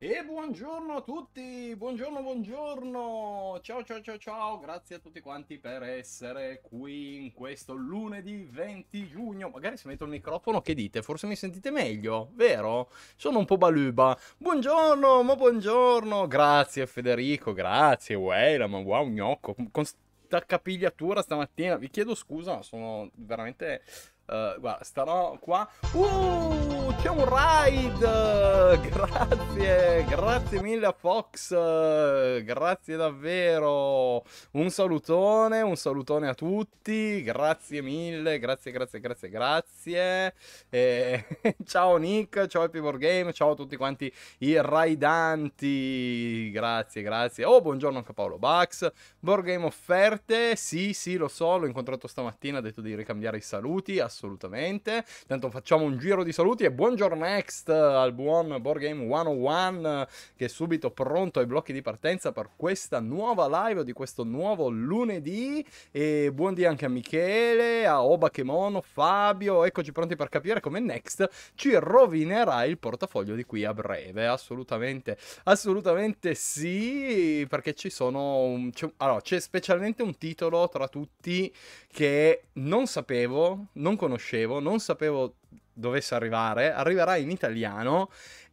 E buongiorno a tutti, buongiorno, buongiorno, ciao ciao ciao ciao, grazie a tutti quanti per essere qui in questo lunedì 20 giugno. Magari se metto il microfono che dite, forse mi sentite meglio, vero? Sono un po' baluba. Buongiorno, ma buongiorno, grazie Federico, grazie Weyla, ma wow gnocco, con sta capigliatura stamattina, vi chiedo scusa, sono veramente... Uh, guarda, starò qua... Uh! c'è un raid! Grazie, grazie mille a Fox, grazie davvero. Un salutone, un salutone a tutti, grazie mille, grazie, grazie, grazie, grazie. E... ciao Nick, ciao Happy Board Game, ciao a tutti quanti i raidanti. Grazie, grazie. Oh, buongiorno anche a Paolo Bax. Board Game offerte, sì, sì, lo so, l'ho incontrato stamattina, ha detto di ricambiare i saluti, assolutamente. Tanto facciamo un giro di saluti e buongiorno next al buon Board Game 101 che è subito pronto ai blocchi di partenza per questa nuova live di questo nuovo lunedì e buondì anche a Michele, a Oba Chemono, Fabio, eccoci pronti per capire come Next ci rovinerà il portafoglio di qui a breve, assolutamente, assolutamente sì, perché ci sono, un, c'è, allora c'è specialmente un titolo tra tutti che non sapevo, non conoscevo, non sapevo dovesse arrivare, arriverà in italiano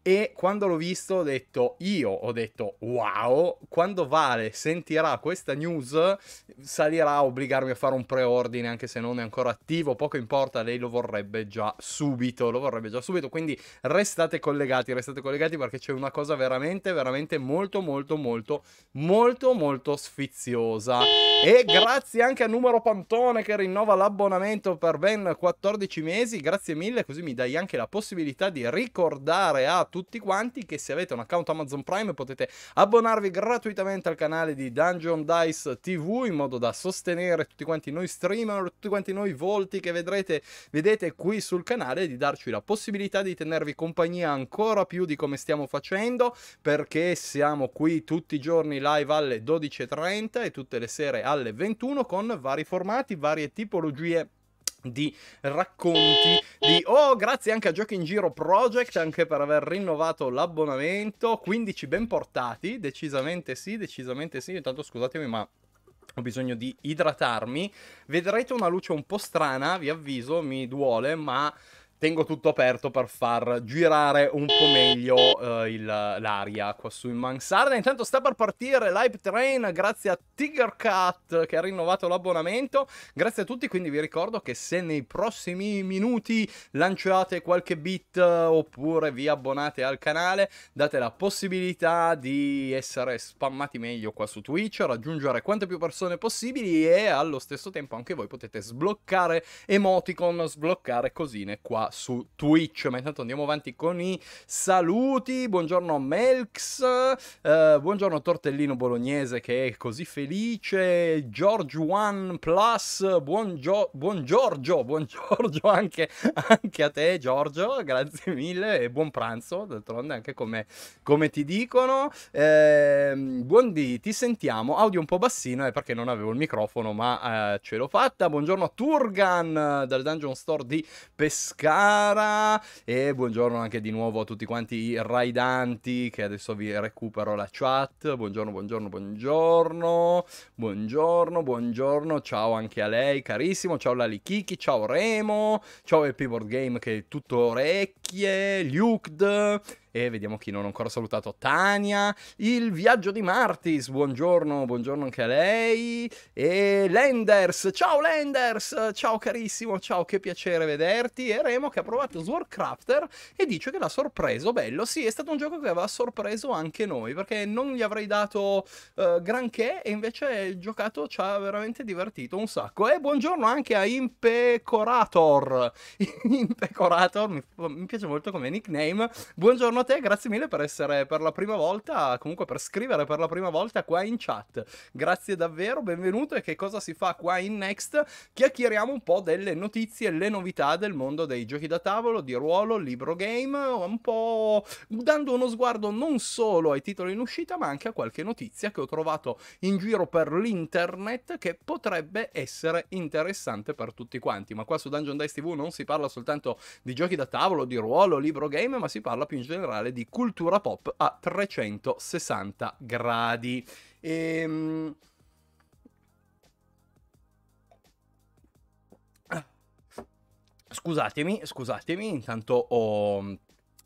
e quando l'ho visto ho detto, io ho detto, wow, quando Vale sentirà questa news salirà a obbligarmi a fare un preordine anche se non è ancora attivo, poco importa, lei lo vorrebbe già subito, lo vorrebbe già subito, quindi restate collegati, restate collegati perché c'è una cosa veramente, veramente molto, molto, molto, molto, molto sfiziosa. E grazie anche a Numero Pantone che rinnova l'abbonamento per ben 14 mesi, grazie mille, così mi dai anche la possibilità di ricordare a tutti tutti quanti che se avete un account Amazon Prime potete abbonarvi gratuitamente al canale di Dungeon Dice TV in modo da sostenere tutti quanti noi streamer, tutti quanti noi volti che vedrete, vedete qui sul canale e di darci la possibilità di tenervi compagnia ancora più di come stiamo facendo perché siamo qui tutti i giorni live alle 12.30 e tutte le sere alle 21 con vari formati, varie tipologie di racconti di oh grazie anche a Giochi in Giro Project anche per aver rinnovato l'abbonamento 15 ben portati decisamente sì decisamente sì intanto scusatemi ma ho bisogno di idratarmi vedrete una luce un po' strana vi avviso mi duole ma tengo tutto aperto per far girare un po' meglio eh, il, l'aria qua su in mansarda. Intanto sta per partire Live Train grazie a TigerCat che ha rinnovato l'abbonamento. Grazie a tutti, quindi vi ricordo che se nei prossimi minuti lanciate qualche bit eh, oppure vi abbonate al canale, date la possibilità di essere spammati meglio qua su Twitch, raggiungere quante più persone possibili e allo stesso tempo anche voi potete sbloccare emoticon, sbloccare cosine qua su Twitch, ma intanto andiamo avanti con i saluti. Buongiorno Melks, eh, buongiorno Tortellino Bolognese che è così felice, George One Plus, buon, Gio- buon Giorgio, buon Giorgio anche, anche, a te Giorgio, grazie mille e buon pranzo, d'altronde anche come, come ti dicono. Eh, buondì, ti sentiamo, audio un po' bassino è eh, perché non avevo il microfono ma eh, ce l'ho fatta. Buongiorno Turgan dal Dungeon Store di Pescara. Sara e buongiorno anche di nuovo a tutti quanti i raidanti che adesso vi recupero la chat. Buongiorno, buongiorno, buongiorno. Buongiorno, buongiorno. Ciao anche a lei, carissimo. Ciao Lali Kiki, ciao Remo, ciao Happy Board Game che è tutto orecchie, Luked e vediamo chi non ho ancora salutato. Tania, il viaggio di Martis, buongiorno, buongiorno anche a lei. E Lenders, ciao Lenders, ciao carissimo, ciao, che piacere vederti. E Remo che ha provato Swordcrafter e dice che l'ha sorpreso, bello, sì, è stato un gioco che aveva sorpreso anche noi, perché non gli avrei dato uh, granché e invece il giocato ci ha veramente divertito un sacco. E buongiorno anche a Impecorator. Impecorator, mi, mi piace molto come nickname. Buongiorno a te, grazie mille per essere per la prima volta, comunque per scrivere per la prima volta qua in chat. Grazie davvero, benvenuto e che cosa si fa qua in Next? Chiacchieriamo un po' delle notizie, le novità del mondo dei giochi da tavolo, di ruolo, libro game, un po' dando uno sguardo non solo ai titoli in uscita, ma anche a qualche notizia che ho trovato in giro per l'internet che potrebbe essere interessante per tutti quanti. Ma qua su Dungeon Dice TV non si parla soltanto di giochi da tavolo, di ruolo, libro game, ma si parla più in generale canale di cultura pop a 360 gradi. Ehm... Ah, scusatemi, scusatemi, intanto ho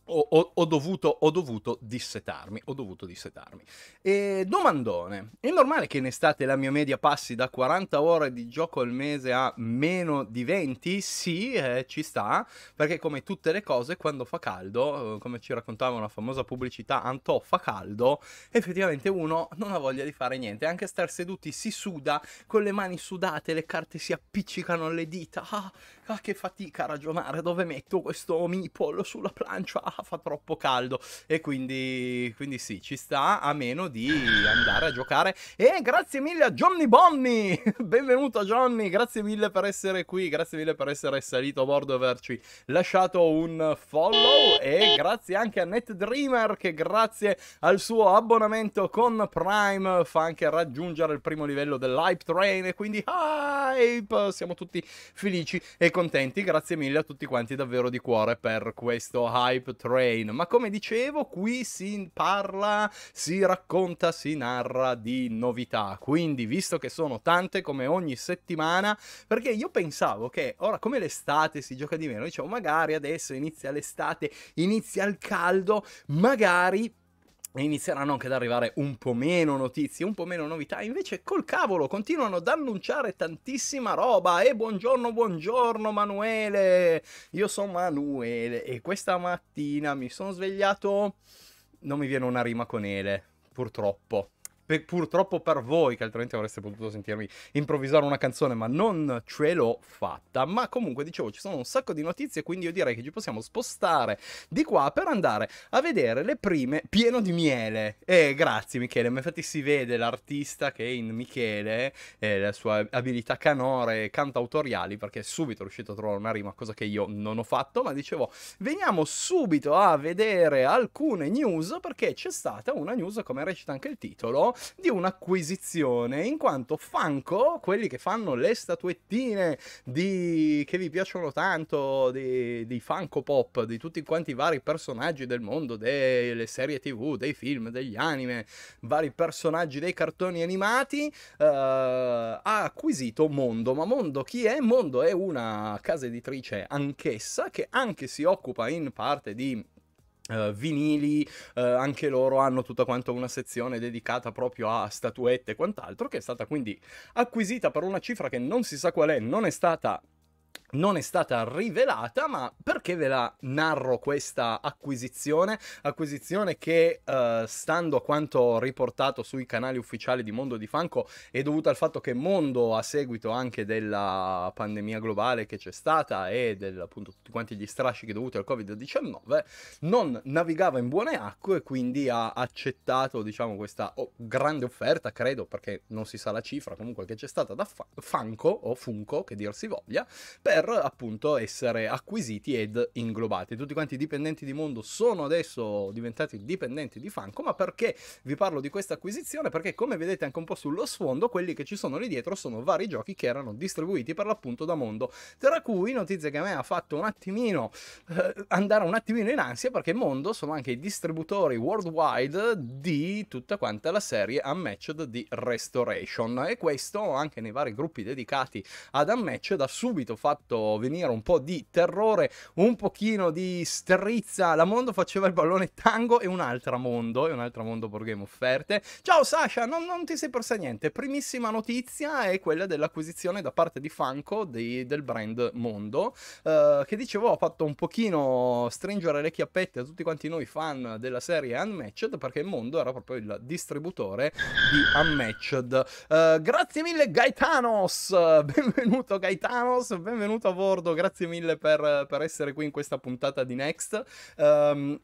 ho, ho, ho, dovuto, ho, dovuto, dissetarmi, ho dovuto dissetarmi. E domandone, è normale che in estate la mia media passi da 40 ore di gioco al mese a meno di 20? Sì, eh, ci sta, perché come tutte le cose, quando fa caldo, eh, come ci raccontava una famosa pubblicità, Antò fa caldo, effettivamente uno non ha voglia di fare niente, anche star seduti si suda, con le mani sudate, le carte si appiccicano alle dita, ah, ah, che fatica a ragionare dove metto questo omipollo sulla plancia, ah, fa troppo caldo. E quindi, quindi sì, ci sta a meno di andare a giocare. E grazie mille a Johnny Bonny, benvenuto Johnny, grazie mille per essere qui, grazie mille per essere salito a bordo e averci lasciato un follow. E grazie anche a Net Dreamer che grazie al suo abbonamento con Prime fa anche raggiungere il primo livello dell'hype train. E quindi hype, siamo tutti felici e contenti contenti, grazie mille a tutti quanti davvero di cuore per questo hype train. Ma come dicevo, qui si parla, si racconta, si narra di novità. Quindi, visto che sono tante come ogni settimana, perché io pensavo che ora come l'estate si gioca di meno, diciamo magari adesso inizia l'estate, inizia il caldo, magari e inizieranno anche ad arrivare un po' meno notizie, un po' meno novità. Invece, col cavolo, continuano ad annunciare tantissima roba. E buongiorno, buongiorno Manuele. Io sono Manuele e questa mattina mi sono svegliato. Non mi viene una rima con Ele, purtroppo per, purtroppo per voi, che altrimenti avreste potuto sentirmi improvvisare una canzone, ma non ce l'ho fatta. Ma comunque, dicevo, ci sono un sacco di notizie, quindi io direi che ci possiamo spostare di qua per andare a vedere le prime pieno di miele. E grazie Michele, ma infatti si vede l'artista che è in Michele, eh, la sua abilità canore, cantautoriali, perché è subito riuscito a trovare una rima, cosa che io non ho fatto, ma dicevo, veniamo subito a vedere alcune news, perché c'è stata una news, come recita anche il titolo, di un'acquisizione, in quanto Funko, quelli che fanno le statuettine di... che vi piacciono tanto, di, di Funko Pop, di tutti quanti i vari personaggi del mondo, delle serie tv, dei film, degli anime, vari personaggi dei cartoni animati, eh, ha acquisito Mondo. Ma Mondo chi è? Mondo è una casa editrice anch'essa che anche si occupa in parte di Uh, vinili, uh, anche loro hanno tutta quanto una sezione dedicata proprio a statuette e quant'altro, che è stata quindi acquisita per una cifra che non si sa qual è, non è stata non è stata rivelata, ma perché ve la narro questa acquisizione? Acquisizione che, eh, stando a quanto riportato sui canali ufficiali di Mondo di Fanco, è dovuta al fatto che Mondo, a seguito anche della pandemia globale che c'è stata e del, appunto tutti quanti gli strascichi dovuti al Covid-19, non navigava in buone acque e quindi ha accettato, diciamo, questa grande offerta, credo, perché non si sa la cifra comunque che c'è stata da Fa- Fanco o Funco, che dir si voglia, per appunto essere acquisiti ed inglobati. Tutti quanti i dipendenti di Mondo sono adesso diventati dipendenti di Funko, ma perché vi parlo di questa acquisizione? Perché come vedete anche un po' sullo sfondo, quelli che ci sono lì dietro sono vari giochi che erano distribuiti per l'appunto da Mondo, tra cui notizia che a me ha fatto un attimino eh, andare un attimino in ansia perché Mondo sono anche i distributori worldwide di tutta quanta la serie Unmatched di Restoration e questo anche nei vari gruppi dedicati ad Unmatched ha subito fatto fatto venire un po' di terrore, un pochino di strizza. La Mondo faceva il ballone tango e un'altra Mondo, e un'altra Mondo per Game offerte. Ciao Sasha, non, non, ti sei persa niente. Primissima notizia è quella dell'acquisizione da parte di Funko di, del brand Mondo, eh, che dicevo ha fatto un pochino stringere le chiappette a tutti quanti noi fan della serie Unmatched, perché Mondo era proprio il distributore di Unmatched. Eh, grazie mille Gaetanos, benvenuto Gaetanos, benvenuto benvenuto a bordo, grazie mille per, per essere qui in questa puntata di Next. Um,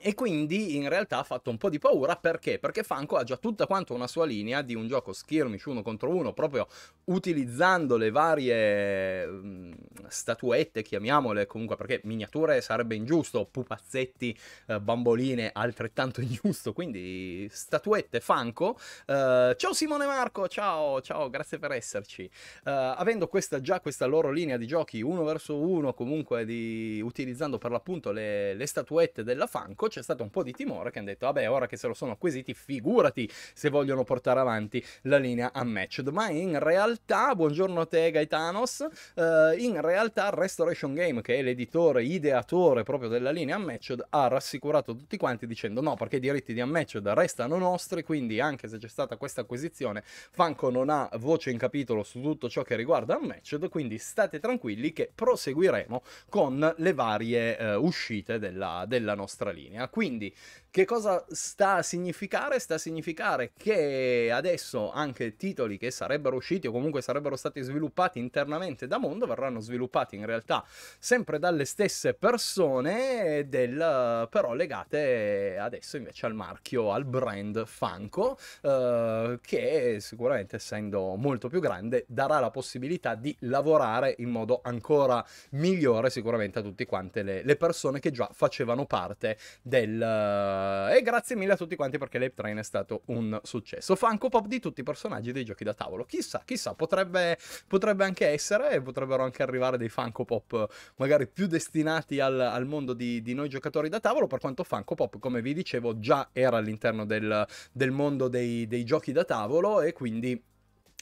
e quindi in realtà ha fatto un po' di paura perché? Perché Funko ha già tutta quanto una sua linea di un gioco skirmish uno contro uno, proprio utilizzando le varie statuette, chiamiamole comunque, perché miniature sarebbe ingiusto, pupazzetti, eh, bamboline altrettanto ingiusto, quindi statuette Funko. Eh, ciao Simone Marco, ciao, ciao, grazie per esserci. Eh, avendo questa, già questa loro linea di giochi uno verso uno, comunque di, utilizzando per l'appunto le, le statuette della Funko, banco c'è stato un po' di timore che hanno detto, vabbè, ora che se lo sono acquisiti, figurati se vogliono portare avanti la linea unmatched. Ma in realtà, buongiorno a te Gaetanos, eh, in realtà Restoration Game, che è l'editore, ideatore proprio della linea unmatched, ha rassicurato tutti quanti dicendo no, perché i diritti di unmatched restano nostri, quindi anche se c'è stata questa acquisizione, Fanco non ha voce in capitolo su tutto ciò che riguarda unmatched, quindi state tranquilli che proseguiremo con le varie eh, uscite della, della nostra linea. Germania. Quindi, che cosa sta a significare? Sta a significare che adesso anche titoli che sarebbero usciti o comunque sarebbero stati sviluppati internamente da Mondo verranno sviluppati in realtà sempre dalle stesse persone, del, però legate adesso invece al marchio, al brand Funko, eh, che sicuramente essendo molto più grande darà la possibilità di lavorare in modo ancora migliore sicuramente a tutte quante le, le persone che già facevano parte del... Eh, e grazie mille a tutti quanti perché l'Ape Train è stato un successo. Funko Pop di tutti i personaggi dei giochi da tavolo. Chissà, chissà, potrebbe, potrebbe anche essere, potrebbero anche arrivare dei Funko Pop eh, magari più destinati al, al mondo di, di, noi giocatori da tavolo, per quanto Funko Pop, come vi dicevo, già era all'interno del, del mondo dei, dei giochi da tavolo e quindi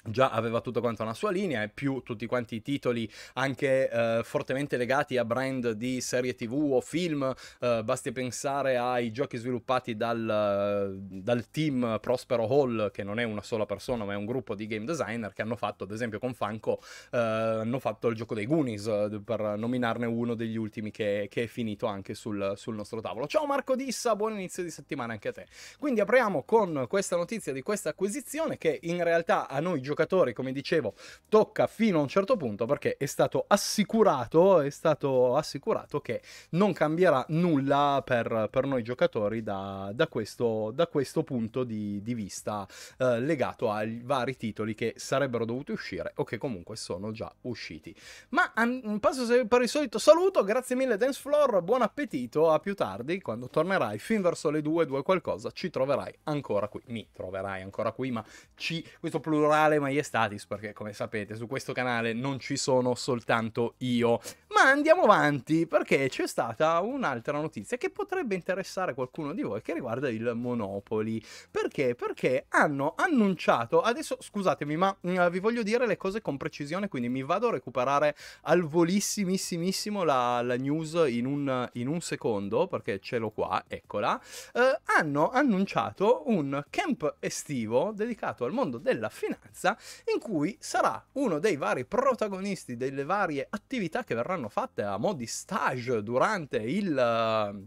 già aveva tutto quanto una sua linea e più tutti quanti i titoli anche eh, fortemente legati a brand di serie tv o film eh, basti pensare ai giochi sviluppati dal, dal, team Prospero Hall che non è una sola persona ma è un gruppo di game designer che hanno fatto ad esempio con Funko eh, hanno fatto il gioco dei Goonies eh, per nominarne uno degli ultimi che, che è finito anche sul, sul, nostro tavolo ciao Marco Dissa buon inizio di settimana anche a te quindi apriamo con questa notizia di questa acquisizione che in realtà a noi giocatori giocatori, come dicevo, tocca fino a un certo punto perché è stato assicurato, è stato assicurato che non cambierà nulla per, per noi giocatori da, da, questo, da, questo, punto di, di vista eh, legato ai vari titoli che sarebbero dovuti uscire o che comunque sono già usciti. Ma an- passo per il solito saluto, grazie mille Dancefloor, buon appetito, a più tardi quando tornerai fin verso le 2, 2 qualcosa, ci troverai ancora qui, mi troverai ancora qui, ma ci, questo plurale maiestatis, perché come sapete su questo canale non ci sono soltanto io. Ma andiamo avanti, perché c'è stata un'altra notizia che potrebbe interessare qualcuno di voi che riguarda il Monopoli. Perché? Perché hanno annunciato, adesso scusatemi, ma mh, mm, vi voglio dire le cose con precisione, quindi mi vado a recuperare al volissimissimissimo la, la news in un, in un, secondo, perché ce l'ho qua, eccola. Eh, hanno annunciato un camp estivo dedicato al mondo della finanza in cui sarà uno dei vari protagonisti delle varie attività che verranno fatte a mo' di stage durante il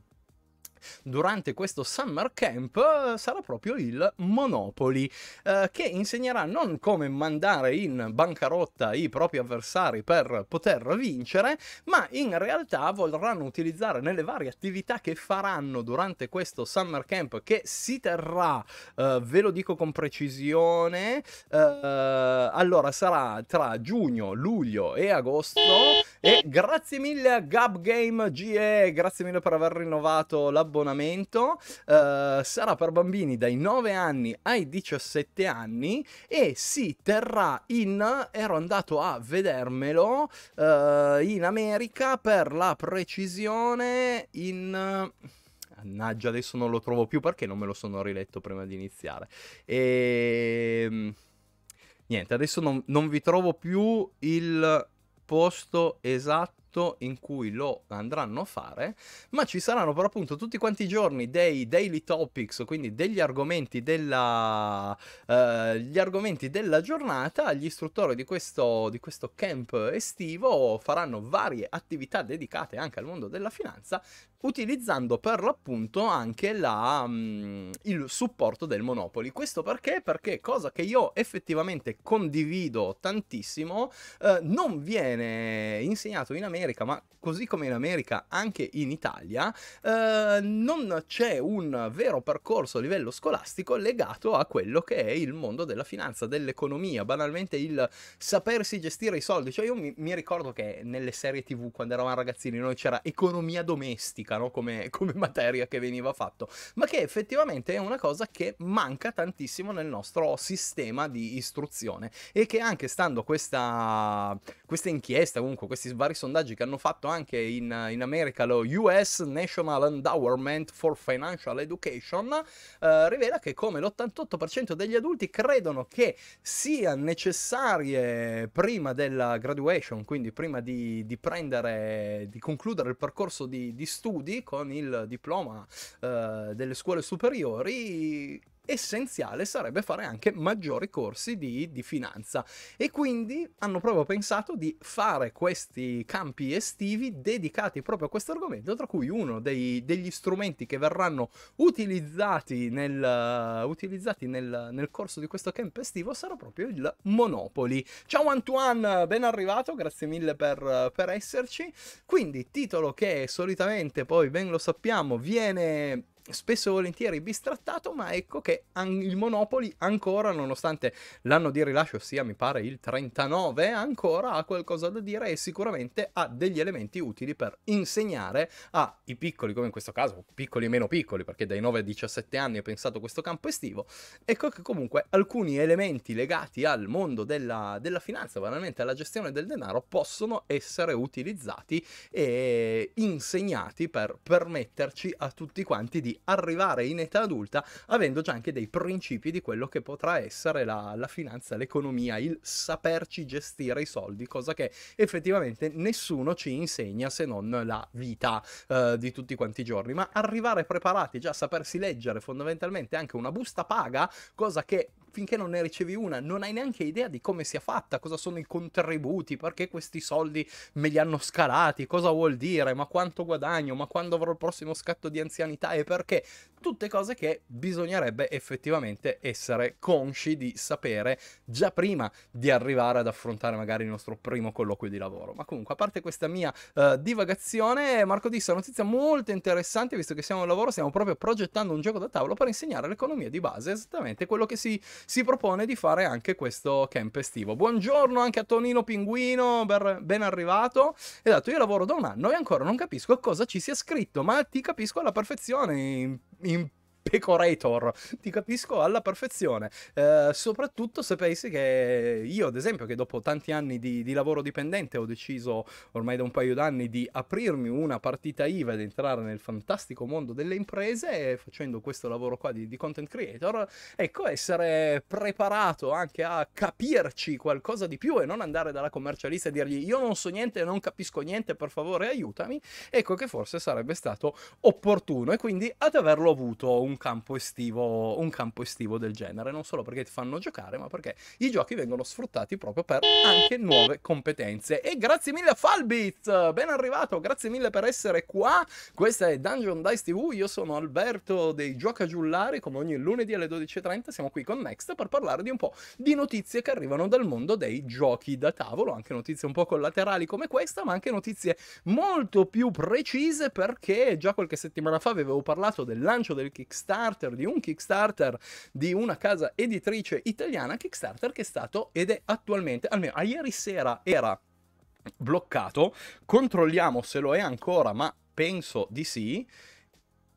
durante questo summer camp eh, sarà proprio il Monopoli, eh, che insegnerà non come mandare in bancarotta i propri avversari per poter vincere, ma in realtà vorranno utilizzare nelle varie attività che faranno durante questo summer camp che si terrà, eh, ve lo dico con precisione, eh, eh allora sarà tra giugno, luglio e agosto e grazie mille a Gab Game GE, grazie mille per aver rinnovato la l'abbonamento eh, sarà per bambini dai 9 anni ai 17 anni e si terrà in, ero andato a vedermelo, eh, in America per la precisione in... Mannaggia, adesso non lo trovo più perché non me lo sono riletto prima di iniziare. E... Ehm, niente, adesso non, non vi trovo più il posto esatto momento in cui lo andranno a fare, ma ci saranno per appunto tutti quanti i giorni dei daily topics, quindi degli argomenti della, uh, argomenti della giornata. Gli istruttori di questo, di questo camp estivo faranno varie attività dedicate anche al mondo della finanza utilizzando per l'appunto anche la, um, il supporto del Monopoli. Questo perché? Perché cosa che io effettivamente condivido tantissimo, eh, non viene insegnato in America, ma così come in America anche in Italia, eh, non c'è un vero percorso a livello scolastico legato a quello che è il mondo della finanza, dell'economia, banalmente il sapersi gestire i soldi. Cioè io mi, mi ricordo che nelle serie tv quando eravamo ragazzini noi c'era economia domestica, politica no? come, come, materia che veniva fatto, ma che effettivamente è una cosa che manca tantissimo nel nostro sistema di istruzione e che anche stando questa, questa inchiesta, comunque questi vari sondaggi che hanno fatto anche in, in America lo US National Endowment for Financial Education, eh, rivela che come l'88% degli adulti credono che sia necessarie prima della graduation, quindi prima di, di prendere, di concludere il percorso di, di studi, studi, con il diploma eh, delle scuole superiori, essenziale sarebbe fare anche maggiori corsi di, di finanza e quindi hanno proprio pensato di fare questi campi estivi dedicati proprio a questo argomento, tra cui uno dei, degli strumenti che verranno utilizzati, nel, uh, utilizzati nel, nel, corso di questo camp estivo sarà proprio il Monopoli. Ciao Antoine, ben arrivato, grazie mille per, per esserci. Quindi titolo che solitamente poi ben lo sappiamo viene spesso e volentieri bistrattato, ma ecco che an- il Monopoli ancora, nonostante l'anno di rilascio sia mi pare il 39, ancora ha qualcosa da dire e sicuramente ha degli elementi utili per insegnare ai piccoli, come in questo caso, piccoli e meno piccoli, perché dai 9 ai 17 anni ho pensato questo campo estivo, ecco che comunque alcuni elementi legati al mondo della, della finanza, banalmente alla gestione del denaro, possono essere utilizzati e insegnati per permetterci a tutti quanti di arrivare in età adulta avendo già anche dei principi di quello che potrà essere la, la finanza, l'economia, il saperci gestire i soldi, cosa che effettivamente nessuno ci insegna se non la vita eh, di tutti quanti i giorni. Ma arrivare preparati, già sapersi leggere fondamentalmente anche una busta paga, cosa che finché non ne ricevi una non hai neanche idea di come sia fatta, cosa sono i contributi, perché questi soldi me li hanno scalati, cosa vuol dire, ma quanto guadagno, ma quando avrò il prossimo scatto di anzianità e per Okay, tutte cose che bisognerebbe effettivamente essere consci di sapere già prima di arrivare ad affrontare magari il nostro primo colloquio di lavoro. Ma comunque, a parte questa mia uh, divagazione, Marco disse una notizia molto interessante, visto che siamo al lavoro, stiamo proprio progettando un gioco da tavolo per insegnare l'economia di base, esattamente quello che si, si propone di fare anche questo camp estivo. Buongiorno anche a Tonino Pinguino, ben, ben arrivato. Esatto, io lavoro da un anno e ancora non capisco cosa ci sia scritto, ma ti capisco alla perfezione. In im pecorator, ti capisco alla perfezione, eh, soprattutto se pensi che io ad esempio che dopo tanti anni di, di lavoro dipendente ho deciso ormai da un paio d'anni di aprirmi una partita IVA ed entrare nel fantastico mondo delle imprese facendo questo lavoro qua di, di content creator, ecco essere preparato anche a capirci qualcosa di più e non andare dalla commercialista e dirgli io non so niente, non capisco niente, per favore aiutami, ecco che forse sarebbe stato opportuno e quindi ad averlo avuto un campo, estivo, un campo estivo del genere, non solo perché ti fanno giocare, ma perché i giochi vengono sfruttati proprio per anche nuove competenze. E grazie mille a Falbit, ben arrivato, grazie mille per essere qua. Questa è Dungeon Dice TV, io sono Alberto dei Giullari, come ogni lunedì alle 12.30 siamo qui con Next per parlare di un po' di notizie che arrivano dal mondo dei giochi da tavolo, anche notizie un po' collaterali come questa, ma anche notizie molto più precise perché già qualche settimana fa avevo parlato del lancio del Kickstarter Kickstarter, di un Kickstarter di una casa editrice italiana, Kickstarter che è stato ed è attualmente, almeno a ieri sera era bloccato, controlliamo se lo è ancora, ma penso di sì.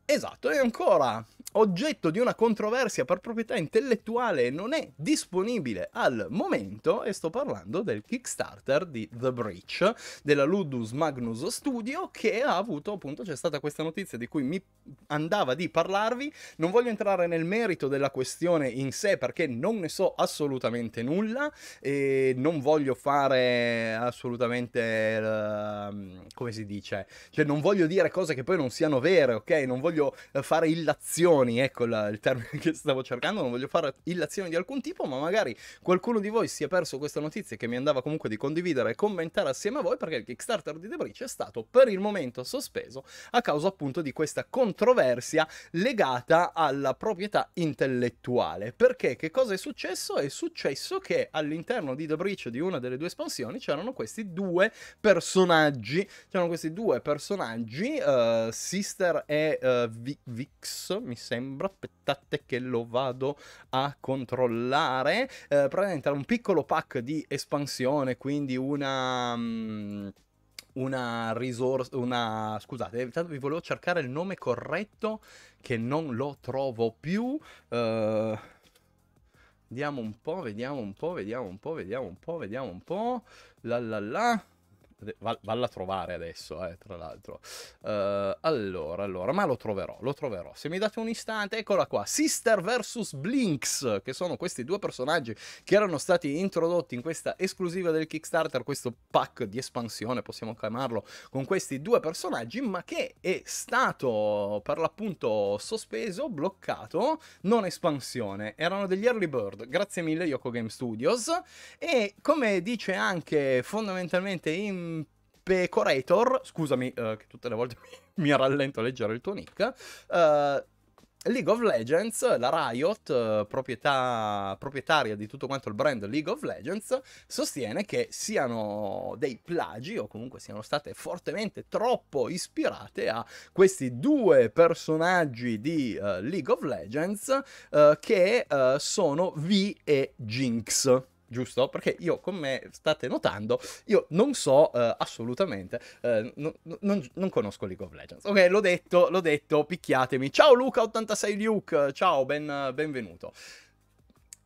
Esatto, e ancora, oggetto di una controversia per proprietà intellettuale non è disponibile al momento, e sto parlando del Kickstarter di The Breach, della Ludus Magnus Studio, che ha avuto appunto, c'è stata questa notizia di cui mi andava di parlarvi, non voglio entrare nel merito della questione in sé perché non ne so assolutamente nulla e non voglio fare assolutamente, ehm, come si dice, cioè non voglio dire cose che poi non siano vere, ok? Non voglio voglio eh, fare illazioni, ecco la, il termine che stavo cercando, non voglio fare illazioni di alcun tipo, ma magari qualcuno di voi si è perso questa notizia che mi andava comunque di condividere e commentare assieme a voi perché il Kickstarter di The Breach è stato per il momento sospeso a causa appunto di questa controversia legata alla proprietà intellettuale. Perché che cosa è successo? È successo che all'interno di The Breach di una delle due espansioni c'erano questi due personaggi, c'erano questi due personaggi, uh, Sister e uh, v- Vix, mi sembra, aspettate che lo vado a controllare, eh, praticamente era un piccolo pack di espansione, quindi una... Um, una risorsa, una, scusate, vi volevo cercare il nome corretto che non lo trovo più. Uh, eh, vediamo un po', vediamo un po', vediamo un po', vediamo un po', vediamo un po'. La la la valla a trovare adesso, eh, tra l'altro. Uh, allora, allora, ma lo troverò, lo troverò. Se mi date un istante, eccola qua. Sister vs Blinks, che sono questi due personaggi che erano stati introdotti in questa esclusiva del Kickstarter, questo pack di espansione, possiamo chiamarlo, con questi due personaggi, ma che è stato per l'appunto sospeso, bloccato, non espansione. Erano degli early bird, grazie mille Yoko Game Studios. E come dice anche fondamentalmente in Pecorator, scusami uh, che tutte le volte mi, rallento a leggere il tuo nick, uh, League of Legends, la Riot, eh, proprietà, proprietaria di tutto quanto il brand League of Legends, sostiene che siano dei plagi o comunque siano state fortemente troppo ispirate a questi due personaggi di uh, League of Legends uh, che uh, sono V e Jinx giusto? Perché io, come state notando, io non so eh, assolutamente, eh, non, non, non, conosco League of Legends. Ok, l'ho detto, l'ho detto, picchiatemi. Ciao Luca86 Luke, ciao, ben, benvenuto.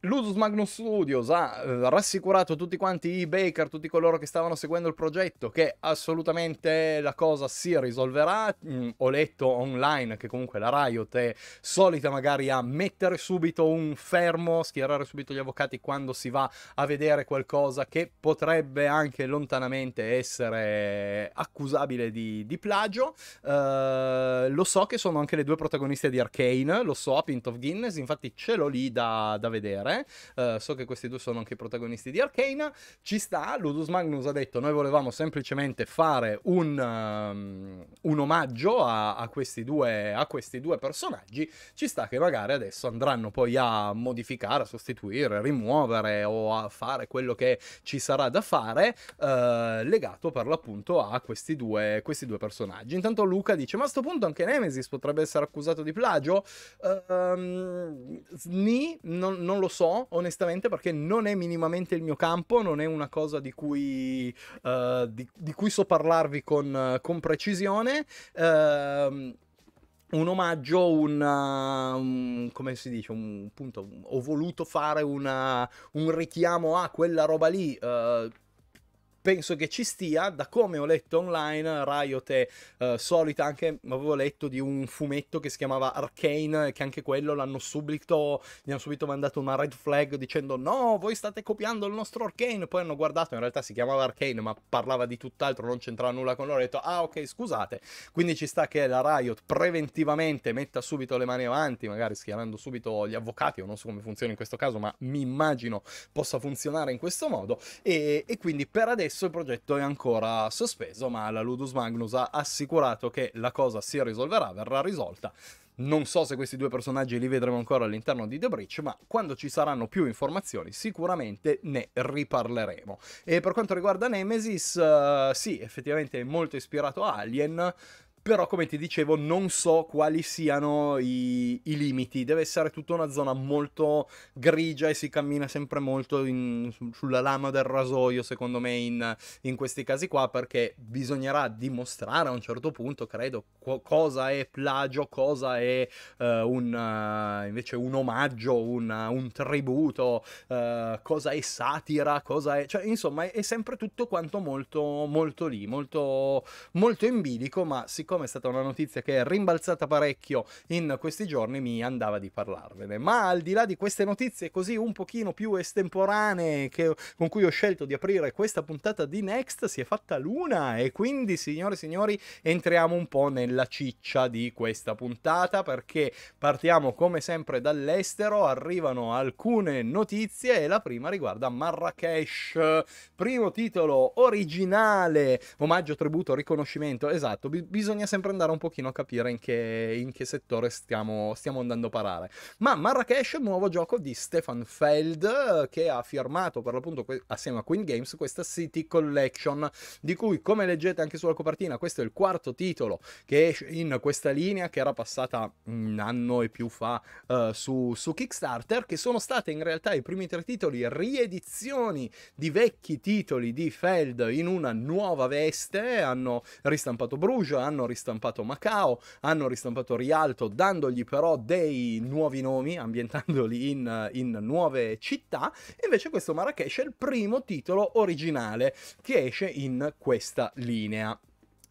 Ludus Magnus Studios ha eh, rassicurato tutti quanti i Baker, tutti coloro che stavano seguendo il progetto, che assolutamente la cosa si risolverà. Mm, ho letto online che comunque la Riot è solita magari a mettere subito un fermo, schierare subito gli avvocati quando si va a vedere qualcosa che potrebbe anche lontanamente essere accusabile di, di plagio. Uh, lo so che sono anche le due protagoniste di Arcane, lo so, a Pint of Guinness, infatti ce l'ho lì da, da vedere. Uh, so che questi due sono anche i protagonisti di Arcana. Ci sta, Ludus Magnus ha detto: Noi volevamo semplicemente fare un, um, un omaggio a, a, questi due, a questi due personaggi. Ci sta che magari adesso andranno poi a modificare, a sostituire, a rimuovere o a fare quello che ci sarà da fare, uh, legato per l'appunto a questi due, questi due personaggi. Intanto Luca dice: Ma a questo punto anche Nemesis potrebbe essere accusato di plagio? Uh, um, ni, non, non lo so so onestamente perché non è minimamente il mio campo, non è una cosa di cui, uh, di, di cui so parlarvi con, con precisione. Uh, un omaggio, una, eh, un, come si dice, un, appunto, ho voluto fare una, un richiamo a quella roba lì. Uh, penso che ci stia, da come ho letto online, Riot è uh, eh, solita anche, avevo letto di un fumetto che si chiamava Arcane, che anche quello l'hanno subito, gli hanno subito mandato una red flag dicendo no, voi state copiando il nostro Arcane, poi hanno guardato, in realtà si chiamava Arcane, ma parlava di tutt'altro, non c'entrava nulla con loro, ho detto ah ok scusate, quindi ci sta che la Riot preventivamente metta subito le mani avanti, magari schierando subito gli avvocati, o non so come funziona in questo caso, ma mi immagino possa funzionare in questo modo, e, e quindi per adesso adesso il progetto è ancora sospeso, ma la Ludus Magnus ha assicurato che la cosa si risolverà, verrà risolta. Non so se questi due personaggi li vedremo ancora all'interno di The Breach, ma quando ci saranno più informazioni sicuramente ne riparleremo. E per quanto riguarda Nemesis, uh, sì, effettivamente è molto ispirato a Alien, però, come ti dicevo, non so quali siano i, i limiti. Deve essere tutta una zona molto grigia e si cammina sempre molto in, sulla lama del rasoio, secondo me, in, in, questi casi qua, perché bisognerà dimostrare a un certo punto, credo, co- cosa è plagio, cosa è uh, un, uh, invece un omaggio, un, uh, un tributo, eh, cosa è satira, cosa è... Cioè, insomma, è, è sempre tutto quanto molto, molto lì, molto, molto in bilico, ma siccome siccome è stata una notizia che è rimbalzata parecchio in questi giorni, mi andava di parlarvene. Ma al di là di queste notizie così un pochino più estemporanee che, con cui ho scelto di aprire questa puntata di Next, si è fatta l'una e quindi, signore e signori, entriamo un po' nella ciccia di questa puntata perché partiamo come sempre dall'estero, arrivano alcune notizie e la prima riguarda Marrakesh, primo titolo originale, omaggio, tributo, riconoscimento, esatto, bisogna bisogna sempre andare un pochino a capire in che, in che settore stiamo, stiamo, andando a parare. Ma Marrakesh, è un nuovo gioco di Stefan Feld, che ha firmato per l'appunto assieme a Queen Games questa City Collection, di cui come leggete anche sulla copertina, questo è il quarto titolo che esce in questa linea che era passata un anno e più fa uh, su, su Kickstarter, che sono state in realtà i primi tre titoli riedizioni di vecchi titoli di Feld in una nuova veste, hanno ristampato Bruges, hanno ristampato ristampato Macao, hanno ristampato Rialto, dandogli però dei nuovi nomi, ambientandoli in, in nuove città. E invece questo Marrakesh è il primo titolo originale che esce in questa linea.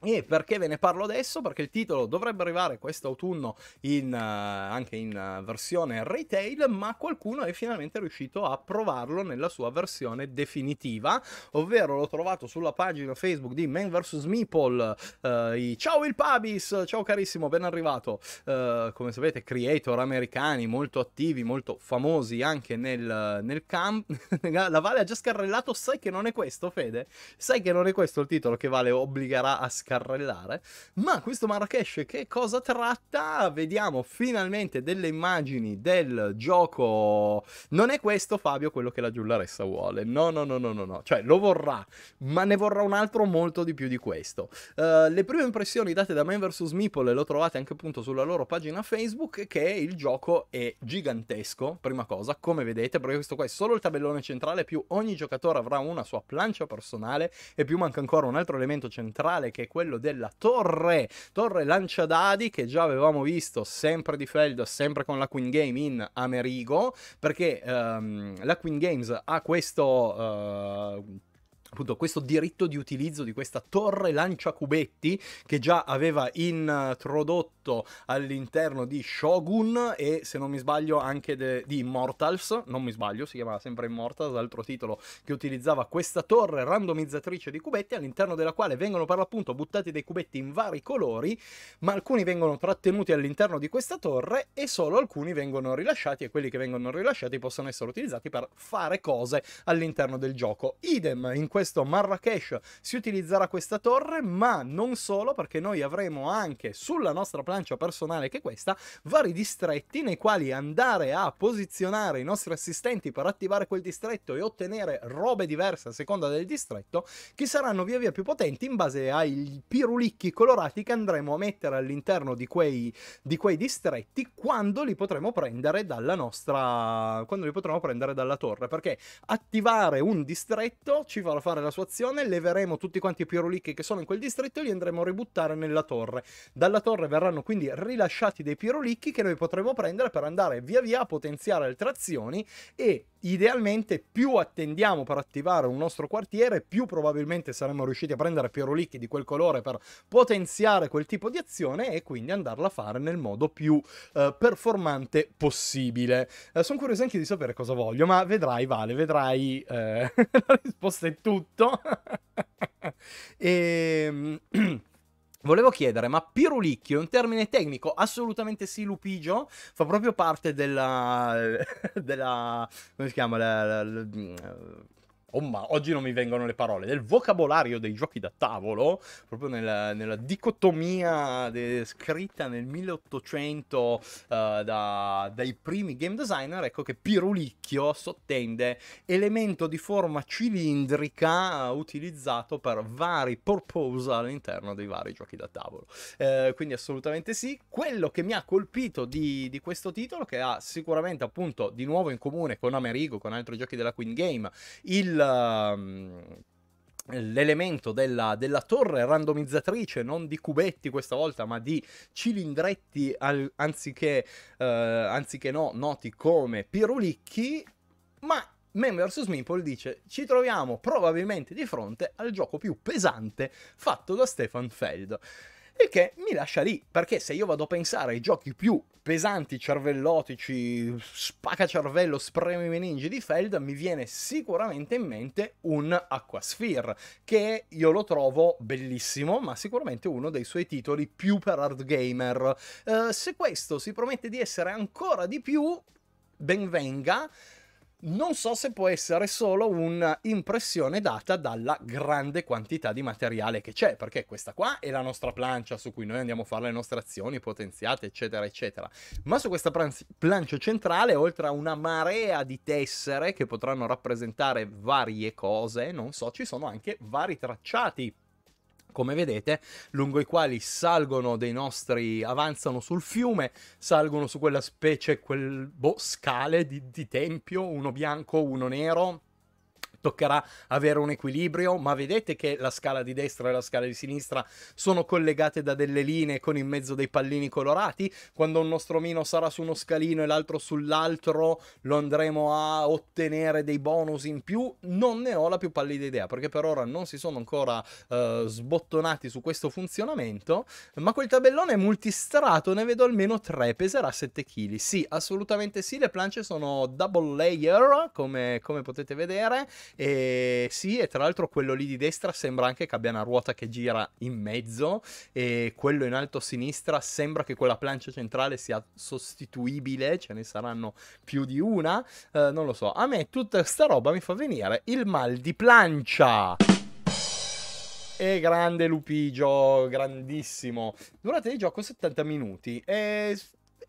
E perché ve ne parlo adesso? Perché il titolo dovrebbe arrivare quest'autunno in, uh, anche in uh, versione retail, ma qualcuno è finalmente riuscito a provarlo nella sua versione definitiva, ovvero l'ho trovato sulla pagina Facebook di Man vs. Meeple, uh, i... ciao il Pabis, ciao carissimo, ben arrivato, come sapete creator americani molto attivi, molto famosi anche nel, nel camp, la Vale ha già scarrellato, sai che non è questo Fede? Sai che non è questo il titolo che Vale obbligherà a scarrellare? carrellare. Ma questo Marrakesh che cosa tratta? Vediamo finalmente delle immagini del gioco. Non è questo, Fabio, quello che la giullaressa vuole. No, no, no, no, no, no. Cioè, lo vorrà, ma ne vorrà un altro molto di più di questo. Uh, le prime impressioni date da Man vs. Meeple, lo trovate anche appunto sulla loro pagina Facebook, che il gioco è gigantesco, prima cosa, come vedete, perché questo qua è solo il tabellone centrale, più ogni giocatore avrà una sua plancia personale, e più manca ancora un altro elemento centrale che è quello della Torre, Torre Lanciadadi che già avevamo visto sempre di Feld, sempre con la Queen Game in Amerigo, perché um, la Queen Games ha questo... Uh, appunto questo diritto di utilizzo di questa torre lancia cubetti che già aveva introdotto all'interno di Shogun e se non mi sbaglio anche de- di Immortals, non mi sbaglio, si chiamava sempre Immortals, l'altro titolo che utilizzava questa torre randomizzatrice di cubetti all'interno della quale vengono per l'appunto buttati dei cubetti in vari colori, ma alcuni vengono trattenuti all'interno di questa torre e solo alcuni vengono rilasciati e quelli che vengono rilasciati possono essere utilizzati per fare cose all'interno del gioco. Idem in questo questo Marrakesh si utilizzerà questa torre, ma non solo, perché noi avremo anche sulla nostra plancia personale che è questa vari distretti nei quali andare a posizionare i nostri assistenti per attivare quel distretto e ottenere robe diverse a seconda del distretto, che saranno via via più potenti in base ai pirulicchi colorati che andremo a mettere all'interno di quei, di quei distretti quando li potremo prendere dalla nostra quando li potremo prendere dalla torre perché attivare un distretto ci farà fare effettuare la sua azione, leveremo tutti quanti i pirolicchi che sono in quel distretto e li andremo a ributtare nella torre. Dalla torre verranno quindi rilasciati dei pirolicchi che noi potremo prendere per andare via via a potenziare altre azioni e idealmente più attendiamo per attivare un nostro quartiere, più probabilmente saremo riusciti a prendere pirolicchi di quel colore per potenziare quel tipo di azione e quindi andarla a fare nel modo più eh, performante possibile. Eh, sono curioso anche di sapere cosa voglio, ma vedrai Vale, vedrai eh, la risposta è tu tutto. e... Ehm, volevo chiedere, ma pirulicchio è un termine tecnico? Assolutamente sì, Lupigio, fa proprio parte della... della come si chiama? La, la, la, mm, oh ma oggi non mi vengono le parole, del vocabolario dei giochi da tavolo, proprio nella, nella dicotomia de, scritta nel 1800 uh, eh, da, dai primi game designer, ecco che Pirulicchio sottende elemento di forma cilindrica eh, utilizzato per vari purpose all'interno dei vari giochi da tavolo. Uh, quindi assolutamente sì. Quello che mi ha colpito di, di questo titolo, che ha sicuramente appunto di nuovo in comune con Amerigo, con altri giochi della Queen Game, il Um, l'elemento della, della, torre randomizzatrice, non di cubetti questa volta, ma di cilindretti al, anziché, eh, anziché no, noti come pirulicchi, ma Man vs. Meeple dice ci troviamo probabilmente di fronte al gioco più pesante fatto da Stefan Feld. Il che mi lascia lì, perché se io vado a pensare ai giochi più pesanti, cervellotici, spacca cervello, spremi meningi di Feld, mi viene sicuramente in mente un Aquasphere, che io lo trovo bellissimo, ma sicuramente uno dei suoi titoli più per hard gamer. Uh, se questo si promette di essere ancora di più, ben venga non so se può essere solo un'impressione data dalla grande quantità di materiale che c'è, perché questa qua è la nostra plancia su cui noi andiamo a fare le nostre azioni potenziate, eccetera, eccetera. Ma su questa plancia centrale, oltre a una marea di tessere che potranno rappresentare varie cose, non so, ci sono anche vari tracciati come vedete, lungo i quali salgono dei nostri, avanzano sul fiume, salgono su quella specie, quel boh, scale di, di tempio, uno bianco, uno nero, toccherà avere un equilibrio, ma vedete che la scala di destra e la scala di sinistra sono collegate da delle linee con in mezzo dei pallini colorati, quando un nostro mino sarà su uno scalino e l'altro sull'altro lo andremo a ottenere dei bonus in più, non ne ho la più pallida idea, perché per ora non si sono ancora eh, sbottonati su questo funzionamento, ma quel tabellone è multistrato, ne vedo almeno 3, peserà 7 kg, sì, assolutamente sì, le planche sono double layer, come, come potete vedere, e eh, sì, e tra l'altro quello lì di destra sembra anche che abbia una ruota che gira in mezzo e quello in alto a sinistra sembra che quella plancia centrale sia sostituibile, ce ne saranno più di una, eh, non lo so. A me tutta sta roba mi fa venire il mal di plancia. E grande Lupigio, grandissimo. Durata di gioco 70 minuti. E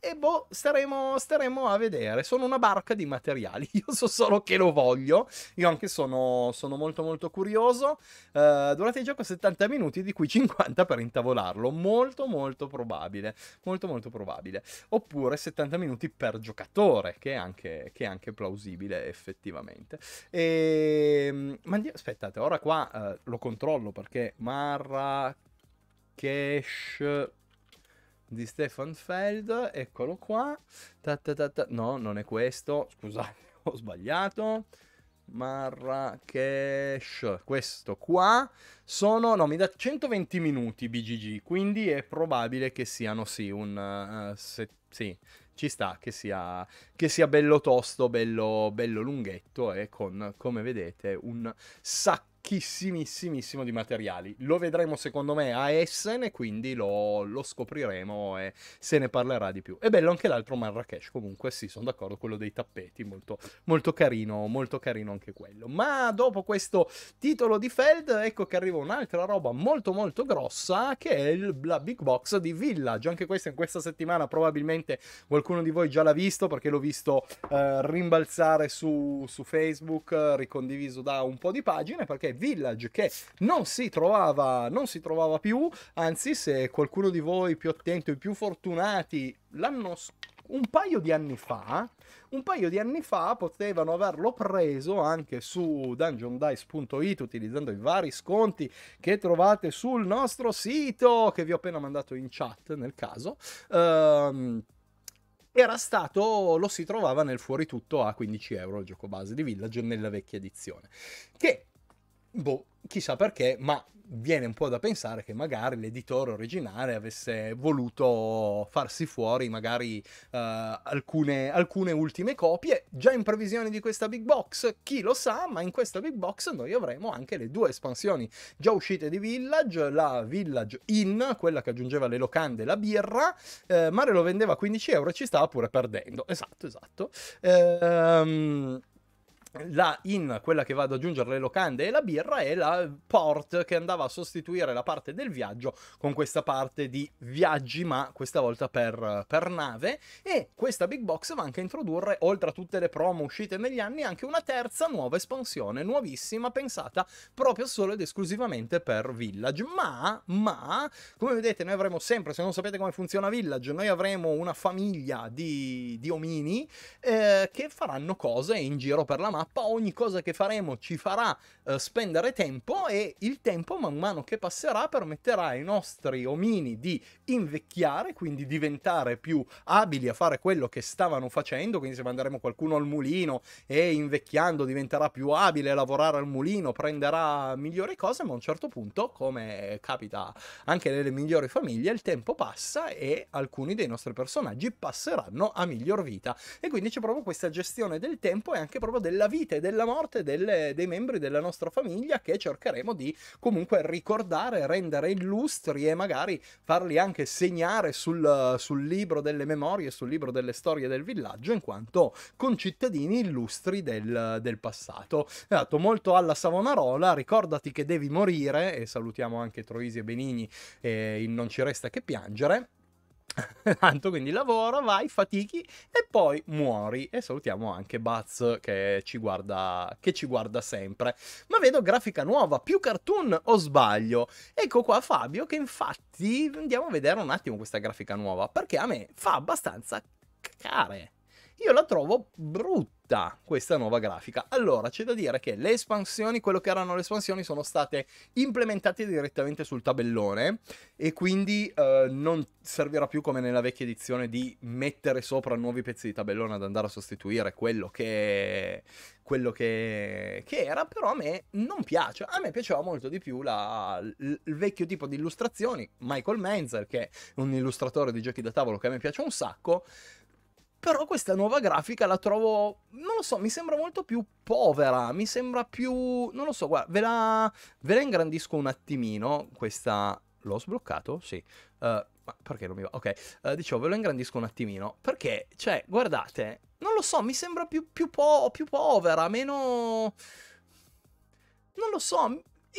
e boh, staremo, staremo, a vedere. Sono una barca di materiali, io so solo che lo voglio, io anche sono, sono molto molto curioso. Uh, eh, durate il gioco 70 minuti, di cui 50 per intavolarlo, molto molto probabile, molto molto probabile. Oppure 70 minuti per giocatore, che è anche, che è anche plausibile effettivamente. E... Ehm, ma aspettate, ora qua uh, lo controllo perché Marrakesh di Stefan Feld, eccolo qua. Ta ta ta no, non è questo, scusate, ho sbagliato. Marrakesh, questo qua, sono, no, mi da 120 minuti BGG, quindi è probabile che siano sì, un, uh, se, sì, ci sta, che sia, che sia bello tosto, bello, bello lunghetto e eh, con, come vedete, un sacco ricchissimissimissimo di materiali. Lo vedremo secondo me a Essen e quindi lo, lo scopriremo e se ne parlerà di più. È bello anche l'altro Marrakesh, comunque sì, sono d'accordo, quello dei tappeti, molto, molto carino, molto carino anche quello. Ma dopo questo titolo di Feld, ecco che arriva un'altra roba molto molto grossa che è il, la Big Box di Village. Anche questa in questa settimana probabilmente qualcuno di voi già l'ha visto perché l'ho visto eh, rimbalzare su, su Facebook, ricondiviso da un po' di pagine perché Village che non si trovava, non si trovava più, anzi se qualcuno di voi più attento e più fortunati l'hanno un paio di anni fa, un paio di anni fa potevano averlo preso anche su dungeondice.it utilizzando i vari sconti che trovate sul nostro sito che vi ho appena mandato in chat nel caso. Um, era stato, lo si trovava nel fuori tutto a 15 euro il gioco base di Village nella vecchia edizione. Che boh, chissà perché, ma viene un po' da pensare che magari l'editore originale avesse voluto farsi fuori magari uh, alcune, alcune, ultime copie già in previsione di questa big box chi lo sa ma in questa big box noi avremo anche le due espansioni già uscite di Village la Village Inn quella che aggiungeva le locande e la birra eh, Mario lo vendeva a 15 euro e ci stava pure perdendo esatto esatto ehm la in, quella che va ad aggiungere le locande e la birra, e la port che andava a sostituire la parte del viaggio con questa parte di viaggi, ma questa volta per, per nave. E questa big box va anche a introdurre, oltre a tutte le promo uscite negli anni, anche una terza nuova espansione, nuovissima, pensata proprio solo ed esclusivamente per Village. Ma, ma, come vedete, noi avremo sempre, se non sapete come funziona Village, noi avremo una famiglia di, di omini eh, che faranno cose in giro per la mappa mappa, ogni cosa che faremo ci farà eh, spendere tempo e il tempo man mano che passerà permetterà ai nostri omini di invecchiare, quindi diventare più abili a fare quello che stavano facendo, quindi se manderemo qualcuno al mulino e invecchiando diventerà più abile a lavorare al mulino, prenderà migliori cose, ma a un certo punto, come capita anche nelle migliori famiglie, il tempo passa e alcuni dei nostri personaggi passeranno a miglior vita e quindi c'è proprio questa gestione del tempo e anche proprio della vita vita e della morte delle, dei membri della nostra famiglia che cercheremo di comunque ricordare, rendere illustri e magari farli anche segnare sul, sul libro delle memorie, sul libro delle storie del villaggio, in quanto concittadini illustri del, del passato. Esatto, molto alla Savonarola, ricordati che devi morire, e salutiamo anche Troisi e Benigni, eh, in Non ci resta che piangere. Tanto quindi lavora, vai, fatichi e poi muori. E salutiamo anche Buzz che ci, guarda, che ci guarda sempre. Ma vedo grafica nuova, più cartoon o sbaglio? Ecco qua Fabio che infatti andiamo a vedere un attimo questa grafica nuova perché a me fa abbastanza cacare. Io la trovo brutta questa nuova grafica. Allora, c'è da dire che le espansioni, quello che erano le espansioni, sono state implementate direttamente sul tabellone e quindi eh, non servirà più come nella vecchia edizione di mettere sopra nuovi pezzi di tabellone ad andare a sostituire quello che quello che, che, era, però a me non piace. A me piaceva molto di più la, l, il vecchio tipo di illustrazioni. Michael Menzer, che è un illustratore di giochi da tavolo che a me piace un sacco, però questa nuova grafica la trovo, non lo so, mi sembra molto più povera, mi sembra più... non lo so, guarda, ve la, ve la ingrandisco un attimino, questa... L'ho sbloccato? Sì. Uh, ma perché non mi va? Ok, uh, dicevo, ve lo ingrandisco un attimino. Perché, cioè, guardate, non lo so, mi sembra più, più, po- più povera, meno... Non lo so,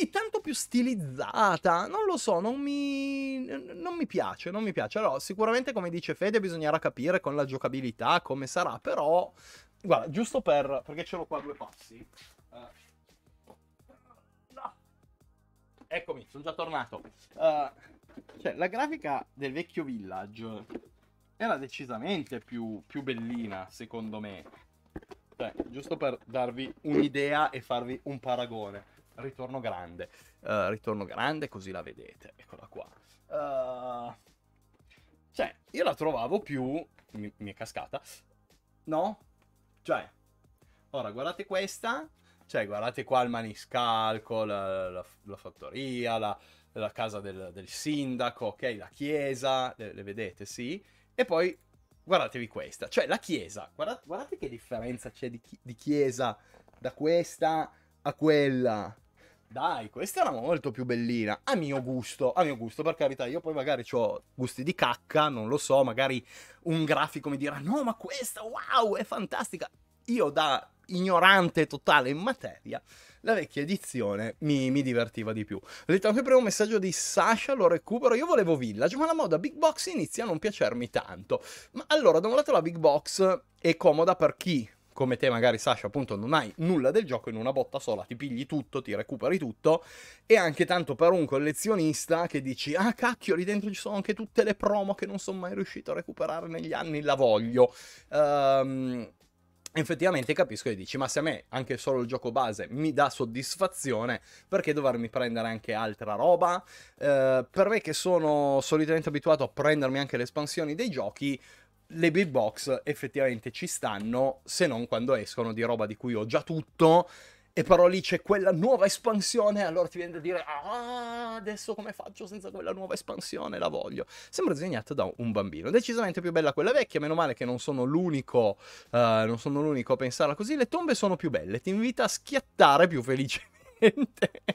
è tanto più stilizzata. Non lo so, non mi, non mi piace, non mi piace. Allora, sicuramente, come dice Fede, bisognerà capire con la giocabilità come sarà, però... Guarda, giusto per... perché ce l'ho qua a due passi. Uh... No. Eccomi, sono già tornato. Uh, cioè, la grafica del vecchio Village era decisamente più, più bellina, secondo me. Cioè, giusto per darvi un'idea e farvi un paragone ritorno grande. Uh, ritorno grande, così la vedete. Eccola qua. Uh, cioè, io la trovavo più... Mi, mi è cascata. No? Cioè, ora guardate questa. Cioè, guardate qua il maniscalco, la, la, la fattoria, la, la casa del, del, sindaco, ok? La chiesa, le, le, vedete, sì? E poi guardatevi questa, cioè la chiesa, guardate, guardate che differenza c'è di, chi, di chiesa da questa a quella. Dai, questa era molto più bellina, a mio gusto, a mio gusto, per carità, io poi magari ho gusti di cacca, non lo so, magari un grafico mi dirà no ma questa, wow, è fantastica. Io da ignorante totale in materia, la vecchia edizione mi, mi divertiva di più. Ho detto anche prima un messaggio di Sasha, lo recupero, io volevo Village, ma la moda Big Box inizia a non piacermi tanto. Ma allora, da un lato la Big Box è comoda per chi come te magari Sasha appunto non hai nulla del gioco in una botta sola, ti pigli tutto, ti recuperi tutto e anche tanto per un collezionista che dici ah cacchio lì dentro ci sono anche tutte le promo che non sono mai riuscito a recuperare negli anni, la voglio. Um, effettivamente capisco e dici ma se a me anche solo il gioco base mi dà soddisfazione perché dovermi prendere anche altra roba eh, per me che sono solitamente abituato a prendermi anche le espansioni dei giochi le big box effettivamente ci stanno, se non quando escono di roba di cui ho già tutto, e però lì c'è quella nuova espansione, allora ti viene da dire, ah, adesso come faccio senza quella nuova espansione, la voglio. Sembra disegnata da un bambino, decisamente più bella quella vecchia, meno male che non sono l'unico, uh, non sono l'unico a pensarla così, le tombe sono più belle, ti invita a schiattare più felicemente.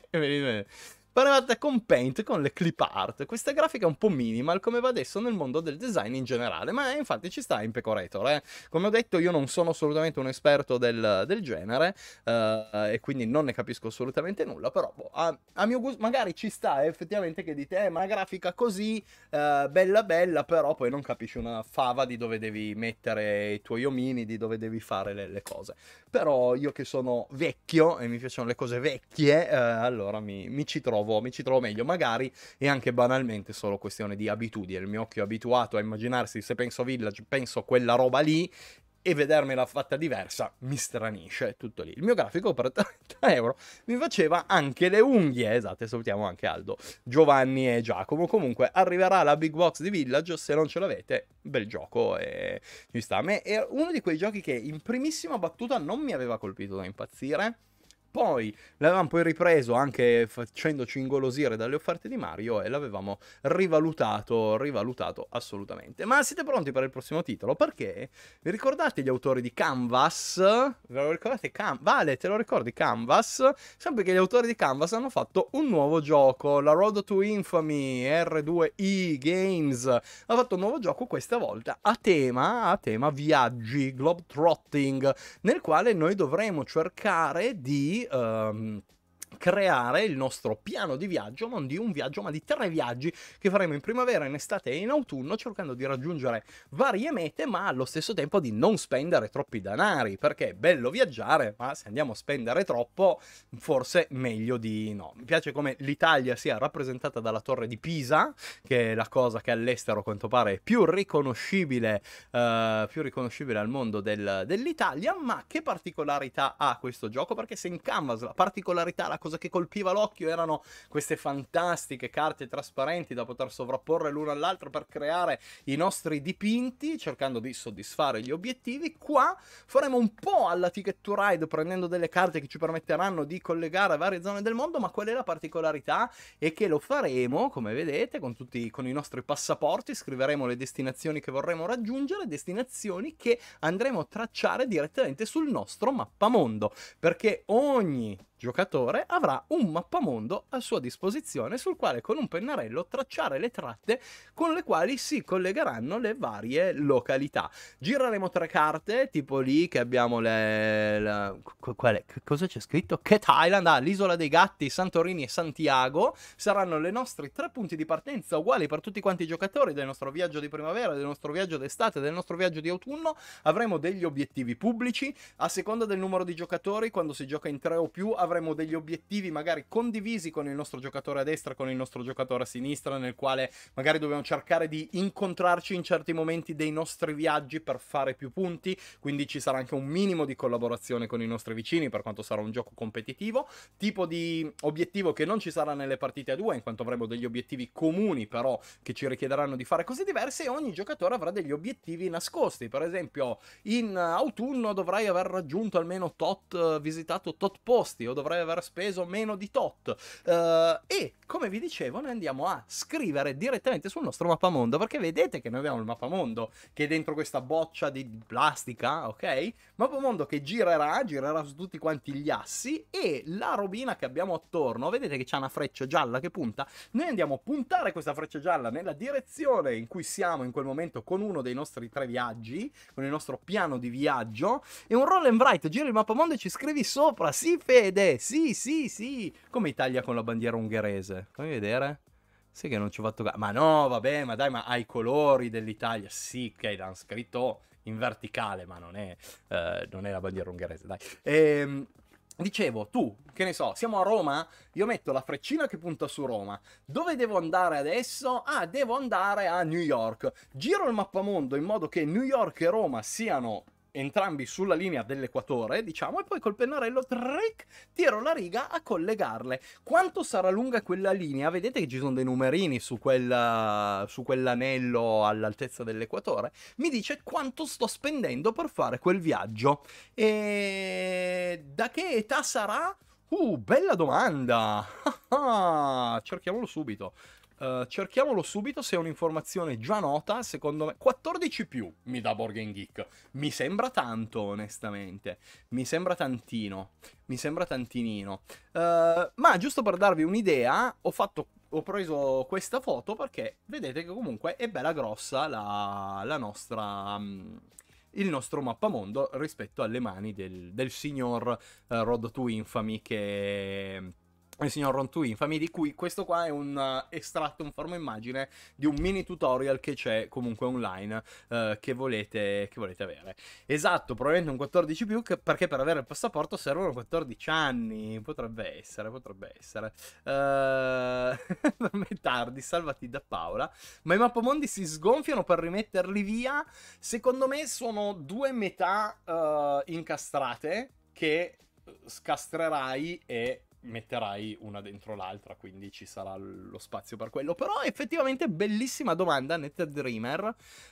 Parlavate con Paint, con le clip art. Questa grafica è un po' minimal, come va adesso nel mondo del design in generale, ma eh, infatti ci sta in Pecorator. Eh. Come ho detto, io non sono assolutamente un esperto del, del genere eh, e quindi non ne capisco assolutamente nulla, però boh, a, a, mio gusto magari ci sta eh, effettivamente che dite, eh, ma la grafica così eh, bella bella, però poi non capisci una fava di dove devi mettere i tuoi omini, di dove devi fare le, le cose. Però io che sono vecchio e mi piacciono le cose vecchie, eh, allora mi, mi ci trovo trovo, mi ci trovo meglio, magari è anche banalmente solo questione di abitudine, il mio occhio è abituato a immaginarsi se penso village, penso a quella roba lì e vedermela fatta diversa mi stranisce, è tutto lì. Il mio grafico per 30 euro mi faceva anche le unghie, esatto, salutiamo anche Aldo, Giovanni e Giacomo. Comunque arriverà la Big Box di Village, se non ce l'avete, bel gioco e ci sta. A me è uno di quei giochi che in primissima battuta non mi aveva colpito da impazzire poi l'avevamo poi ripreso anche facendoci ingolosire dalle offerte di Mario e l'avevamo rivalutato, rivalutato assolutamente. Ma siete pronti per il prossimo titolo? Perché vi ricordate gli autori di Canvas? Ve lo ricordate? Cam- vale, te lo ricordi Canvas? Sempre che gli autori di Canvas hanno fatto un nuovo gioco, la Road to Infamy R2E Games. Ha fatto un nuovo gioco questa volta a tema, a tema viaggi, globetrotting, nel quale noi dovremo cercare di um, creare il nostro piano di viaggio, non di un viaggio, ma di tre viaggi che faremo in primavera, in estate e in autunno, cercando di raggiungere varie mete, ma allo stesso tempo di non spendere troppi denari, perché è bello viaggiare, ma se andiamo a spendere troppo, forse meglio di no. Mi piace come l'Italia sia rappresentata dalla Torre di Pisa, che è la cosa che all'estero a quanto pare è più riconoscibile, eh, più riconoscibile al mondo del, dell'Italia, ma che particolarità ha questo gioco? Perché se in Canvas la particolarità la cosa che colpiva l'occhio erano queste fantastiche carte trasparenti da poter sovrapporre l'una all'altra per creare i nostri dipinti, cercando di soddisfare gli obiettivi. Qua faremo un po' alla Ticket to Ride, prendendo delle carte che ci permetteranno di collegare varie zone del mondo, ma qual è la particolarità? È che lo faremo, come vedete, con, tutti, con i nostri passaporti, scriveremo le destinazioni che vorremmo raggiungere, destinazioni che andremo a tracciare direttamente sul nostro mappamondo, perché ogni giocatore avrà un mappamondo a sua disposizione sul quale con un pennarello tracciare le tratte con le quali si collegheranno le varie località. Gireremo tre carte, tipo lì che abbiamo le... le quale, cosa c'è scritto? Cat Island, ah, l'isola dei gatti, Santorini e Santiago. Saranno le nostre tre punti di partenza uguali per tutti quanti i giocatori del nostro viaggio di primavera, del nostro viaggio d'estate, del nostro viaggio di autunno. Avremo degli obiettivi pubblici. A seconda del numero di giocatori, quando si gioca in tre o più, avremo degli obiettivi obiettivi magari condivisi con il nostro giocatore a destra, con il nostro giocatore a sinistra, nel quale magari dobbiamo cercare di incontrarci in certi momenti dei nostri viaggi per fare più punti, quindi ci sarà anche un minimo di collaborazione con i nostri vicini per quanto sarà un gioco competitivo, tipo di obiettivo che non ci sarà nelle partite a due, in quanto avremo degli obiettivi comuni però che ci richiederanno di fare cose diverse e ogni giocatore avrà degli obiettivi nascosti, per esempio in autunno dovrai aver raggiunto almeno tot eh, visitato tot posti o dovrai aver speso preso meno di tot. Uh, e come vi dicevo, noi andiamo a scrivere direttamente sul nostro mappamondo perché vedete che noi abbiamo il mappamondo che è dentro questa boccia di plastica, ok? Mappamondo che girerà, girerà su tutti quanti gli assi e la robina che abbiamo attorno, vedete che c'è una freccia gialla che punta. Noi andiamo a puntare questa freccia gialla nella direzione in cui siamo in quel momento con uno dei nostri tre viaggi, con il nostro piano di viaggio e un roll and write giri il mappamondo e ci scrivi sopra, sì Fede, sì, sì sì, sì. Come Italia con la bandiera ungherese. Fammi vedere. Sì che non ci ho fatto caso. Ma no, vabbè, ma dai, ma ha i colori dell'Italia. Sì che l'hanno scritto in verticale, ma non è, eh, non è la bandiera ungherese, dai. Ehm... Dicevo, tu, che ne so, siamo a Roma? Io metto la freccina che punta su Roma. Dove devo andare adesso? Ah, devo andare a New York. Giro il mappamondo in modo che New York e Roma siano entrambi sulla linea dell'equatore, diciamo, e poi col pennarello tric, tiro la riga a collegarle. Quanto sarà lunga quella linea? Vedete che ci sono dei numerini su, quella, su quell'anello all'altezza dell'equatore. Mi dice quanto sto spendendo per fare quel viaggio. E da che età sarà? Uh, bella domanda! Ah, ah, cerchiamolo subito. Eh, cerchiamolo subito se è un'informazione già nota, secondo me 14 più mi dà Borgen Geek. Mi sembra tanto, onestamente. Mi sembra tantino. Mi sembra tantinino. Uh, ma giusto per darvi un'idea, ho fatto ho preso questa foto perché vedete che comunque è bella grossa la, la nostra um, il nostro mappamondo rispetto alle mani del, del signor uh, Road to Infamy che il signor Ron to Infamy, di cui questo qua è un uh, estratto in forma immagine di un mini tutorial che c'è comunque online uh, che, volete, che, volete, avere. Esatto, probabilmente un 14 più, che, perché per avere il passaporto servono 14 anni. Potrebbe essere, potrebbe essere. Uh, è tardi, salvati da Paola. Ma i mappomondi si sgonfiano per rimetterli via. Secondo me sono due metà uh, incastrate che scastrerai e metterai una dentro l'altra, quindi ci sarà lo spazio per quello. Però effettivamente bellissima domanda, Netted Dreamer.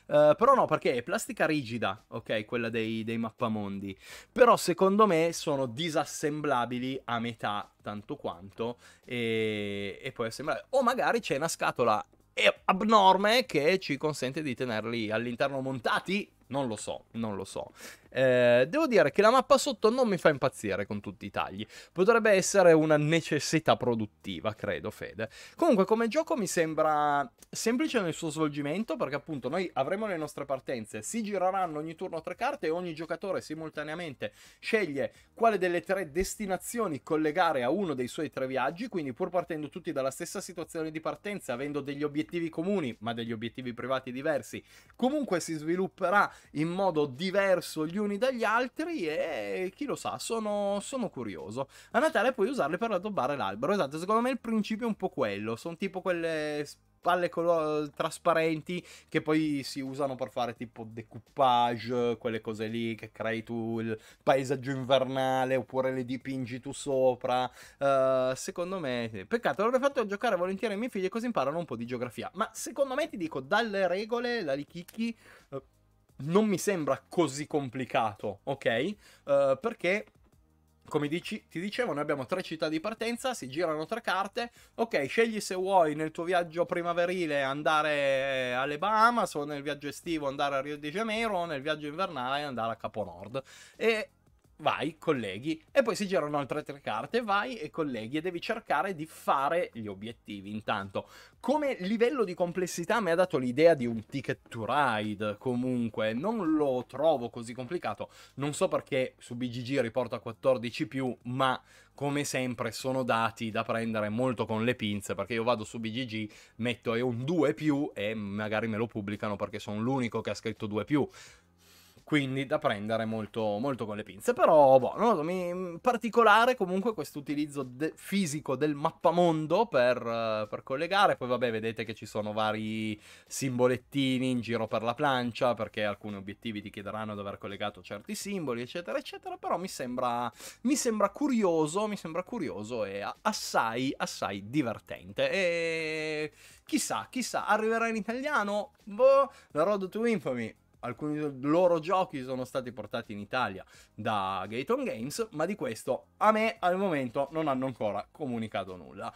Uh, però no, perché è plastica rigida, ok, quella dei, dei mappamondi. Però secondo me sono disassemblabili a metà tanto quanto e, e poi assemblabili. O magari c'è una scatola eh, abnorme che ci consente di tenerli all'interno montati non lo so, non lo so. Eh, devo dire che la mappa sotto non mi fa impazzire con tutti i tagli. Potrebbe essere una necessità produttiva, credo, Fede. Comunque, come gioco mi sembra semplice nel suo svolgimento, perché appunto noi avremo le nostre partenze, si gireranno ogni turno tre carte e ogni giocatore simultaneamente sceglie quale delle tre destinazioni collegare a uno dei suoi tre viaggi, quindi pur partendo tutti dalla stessa situazione di partenza, avendo degli obiettivi comuni, ma degli obiettivi privati diversi, comunque si svilupperà in modo diverso gli uni dagli altri e chi lo sa, sono, sono curioso. A Natale puoi usarle per addobbare l'albero, esatto, secondo me il principio è un po' quello, sono tipo quelle palle colo- trasparenti che poi si usano per fare tipo decoupage, quelle cose lì che crei tu il paesaggio invernale oppure le dipingi tu sopra. Uh, secondo me, peccato, l'avrei fatto giocare volentieri ai miei figli così imparano un po' di geografia. Ma secondo me ti dico, dalle regole, la Lichicchi. Uh, eh, non mi sembra così complicato, ok? Uh, perché come dici, ti dicevo, noi abbiamo tre città di partenza, si girano tre carte. Ok, scegli se vuoi nel tuo viaggio primaverile andare alle Bahamas o nel viaggio estivo andare a Rio de Janeiro o nel viaggio invernale andare a Capo Nord. E vai, colleghi, e poi si girano altre tre carte, vai e colleghi, e devi cercare di fare gli obiettivi intanto. Come livello di complessità mi ha dato l'idea di un ticket to ride, comunque, non lo trovo così complicato, non so perché su BGG riporta 14+, ma come sempre sono dati da prendere molto con le pinze perché io vado su BGG, metto è un 2 e magari me lo pubblicano perché sono l'unico che ha scritto 2 quindi da prendere molto, molto con le pinze. Però, boh, non so, mi, in particolare comunque questo utilizzo de- fisico del mappamondo per, uh, per collegare. Poi vabbè, vedete che ci sono vari simbolettini in giro per la plancia, perché alcuni obiettivi ti chiederanno di aver collegato certi simboli, eccetera, eccetera. Però mi sembra, mi sembra curioso, mi sembra curioso e assai, assai divertente. E chissà, chissà, arriverà in italiano? Boh, la Road to Infamy alcuni loro giochi sono stati portati in Italia da Gayton Games, ma di questo a me al momento non hanno ancora comunicato nulla.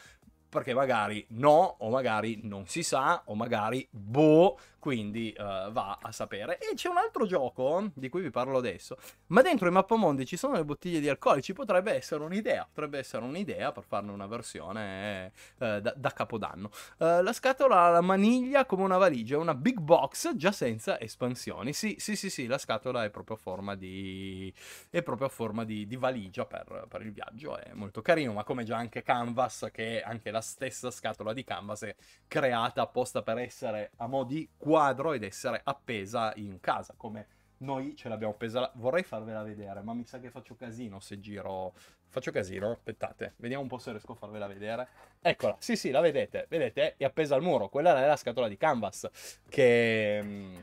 Perché magari no, o magari non si sa, o magari boh, quindi uh, va a sapere. E c'è un altro gioco di cui vi parlo adesso, ma dentro i mappamondi ci sono le bottiglie di alcolici, potrebbe essere un'idea, potrebbe essere un'idea per farne una versione uh, da, da, capodanno. Uh, la scatola ha la maniglia come una valigia, una big box già senza espansioni. Sì, sì, sì, sì, la scatola è proprio a forma di, è proprio a forma di, di valigia per, per, il viaggio, è molto carino, ma come già anche Canvas, che anche la stessa scatola di Canvas è creata apposta per essere a mo' di quadro quadro ed essere appesa in casa, come noi ce l'abbiamo appesa. Vorrei farvela vedere, ma mi sa che faccio casino se giro. Faccio casino, aspettate, vediamo un po' se riesco a farvela vedere. Eccola, sì sì, la vedete, vedete, è appesa al muro, quella è la scatola di canvas che mm,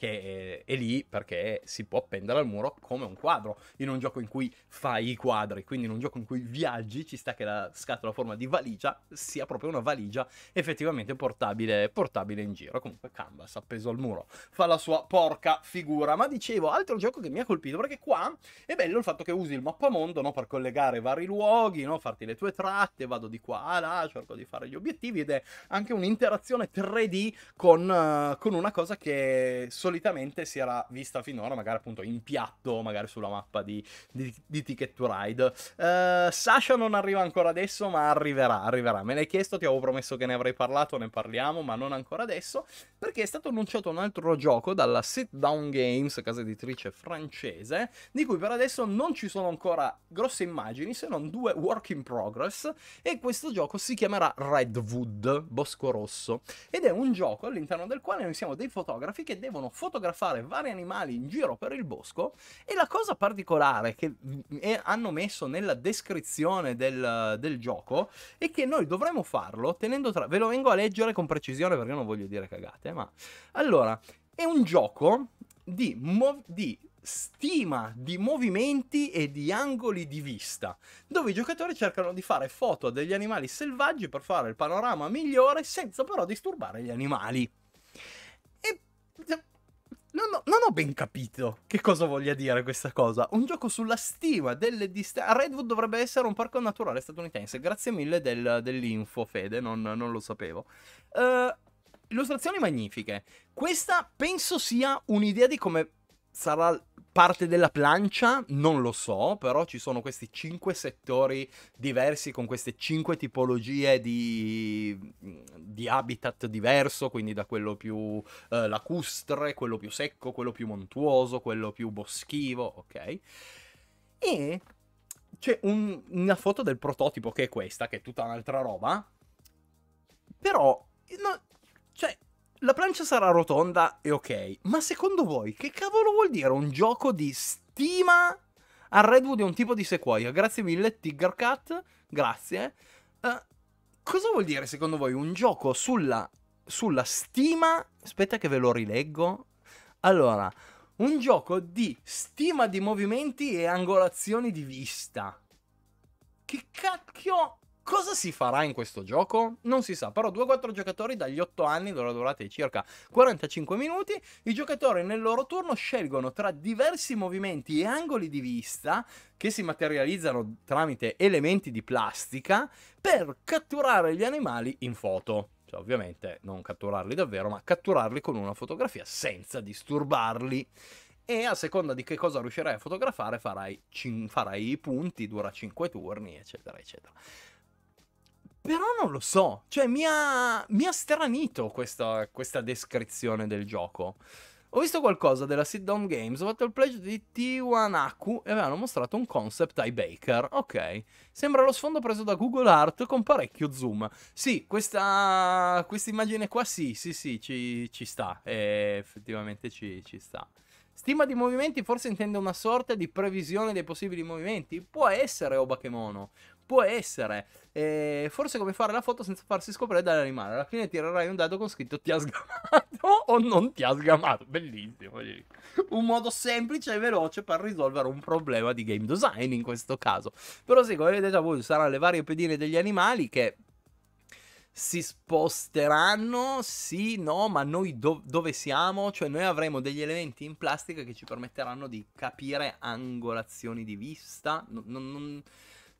che è, eh, è, lì perché si può appendere al muro come un quadro. In un gioco in cui fai i quadri, quindi in un gioco in cui viaggi, ci sta che la scatola a forma di valigia sia proprio una valigia effettivamente portabile, portabile in giro. Comunque canvas appeso al muro. Fa la sua porca figura. Ma dicevo, altro gioco che mi ha colpito perché qua è bello il fatto che usi il mappamondo no, per collegare vari luoghi, no, farti le tue tratte, vado di qua a là, cerco di fare gli obiettivi ed è anche un'interazione 3D con, uh, con una cosa che... So- solitamente si era vista finora magari appunto in piatto, magari sulla mappa di, di, di Ticket to Ride. Uh, Sasha non arriva ancora adesso, ma arriverà, arriverà. Me l'hai chiesto, ti avevo promesso che ne avrei parlato, ne parliamo, ma non ancora adesso, perché è stato annunciato un altro gioco dalla Sit Down Games, casa editrice francese, di cui per adesso non ci sono ancora grosse immagini, se non due work in progress, e questo gioco si chiamerà Redwood, Bosco Rosso, ed è un gioco all'interno del quale noi siamo dei fotografi che devono fotografare vari animali in giro per il bosco e la cosa particolare che mm, è, hanno messo nella descrizione del, del, gioco è che noi dovremmo farlo tenendo tra... ve lo vengo a leggere con precisione perché non voglio dire cagate, eh, ma... Allora, è un gioco di, mov- di stima di movimenti e di angoli di vista, dove i giocatori cercano di fare foto degli animali selvaggi per fare il panorama migliore senza però disturbare gli animali. Non ho, non ho, ben capito che cosa voglia dire questa cosa. Un gioco sulla stima delle distanze. Redwood dovrebbe essere un parco naturale statunitense. Grazie mille del, dell'info, Fede, non, non lo sapevo. Uh, illustrazioni magnifiche. Questa penso sia un'idea di come sarà parte della plancia? Non lo so, però ci sono questi cinque settori diversi con queste cinque tipologie di, di habitat diverso, quindi da quello più eh, lacustre, quello più secco, quello più montuoso, quello più boschivo, ok? E c'è un, una foto del prototipo che è questa, che è tutta un'altra roba, però... No, cioè, la plancia sarà rotonda e ok, ma secondo voi che cavolo vuol dire un gioco di stima al redwood è un tipo di sequoia? Grazie mille, Tigger Cat, grazie. Uh, cosa vuol dire secondo voi un gioco sulla, sulla stima? Aspetta che ve lo rileggo. Allora, un gioco di stima di movimenti e angolazioni di vista. Che cacchio Cosa si farà in questo gioco? Non si sa, però 2-4 giocatori dagli 8 anni, loro durate circa 45 minuti, i giocatori nel loro turno scelgono tra diversi movimenti e angoli di vista che si materializzano tramite elementi di plastica per catturare gli animali in foto. Cioè, ovviamente non catturarli davvero, ma catturarli con una fotografia senza disturbarli e a seconda di che cosa riuscirai a fotografare farai, farai i punti, dura 5 turni, eccetera, eccetera. Però non lo so, cioè mi ha, mi ha stranito questa, questa descrizione del gioco. Ho visto qualcosa della Sit Down Games, ho fatto il pledge di Tiwanaku e avevano mostrato un concept ai Baker. Ok, sembra lo sfondo preso da Google Art con parecchio zoom. Sì, questa immagine qua sì, sì, sì, ci, ci sta. E eh, effettivamente ci, ci sta. Stima di movimenti forse intende una sorta di previsione dei possibili movimenti? Può essere Obakemono. Può essere. E forse come fare la foto senza farsi scoprire dall'animale. Alla fine tirerai un dado con scritto ti ha sgamato o non ti ha sgamato. Bellissimo. Un modo semplice e veloce per risolvere un problema di game design in questo caso. Però sì, come vedete già voi, saranno le varie pedine degli animali che si sposteranno? Sì, no, ma noi do dove siamo? Cioè noi avremo degli elementi in plastica che ci permetteranno di capire angolazioni di vista. Non, non, non,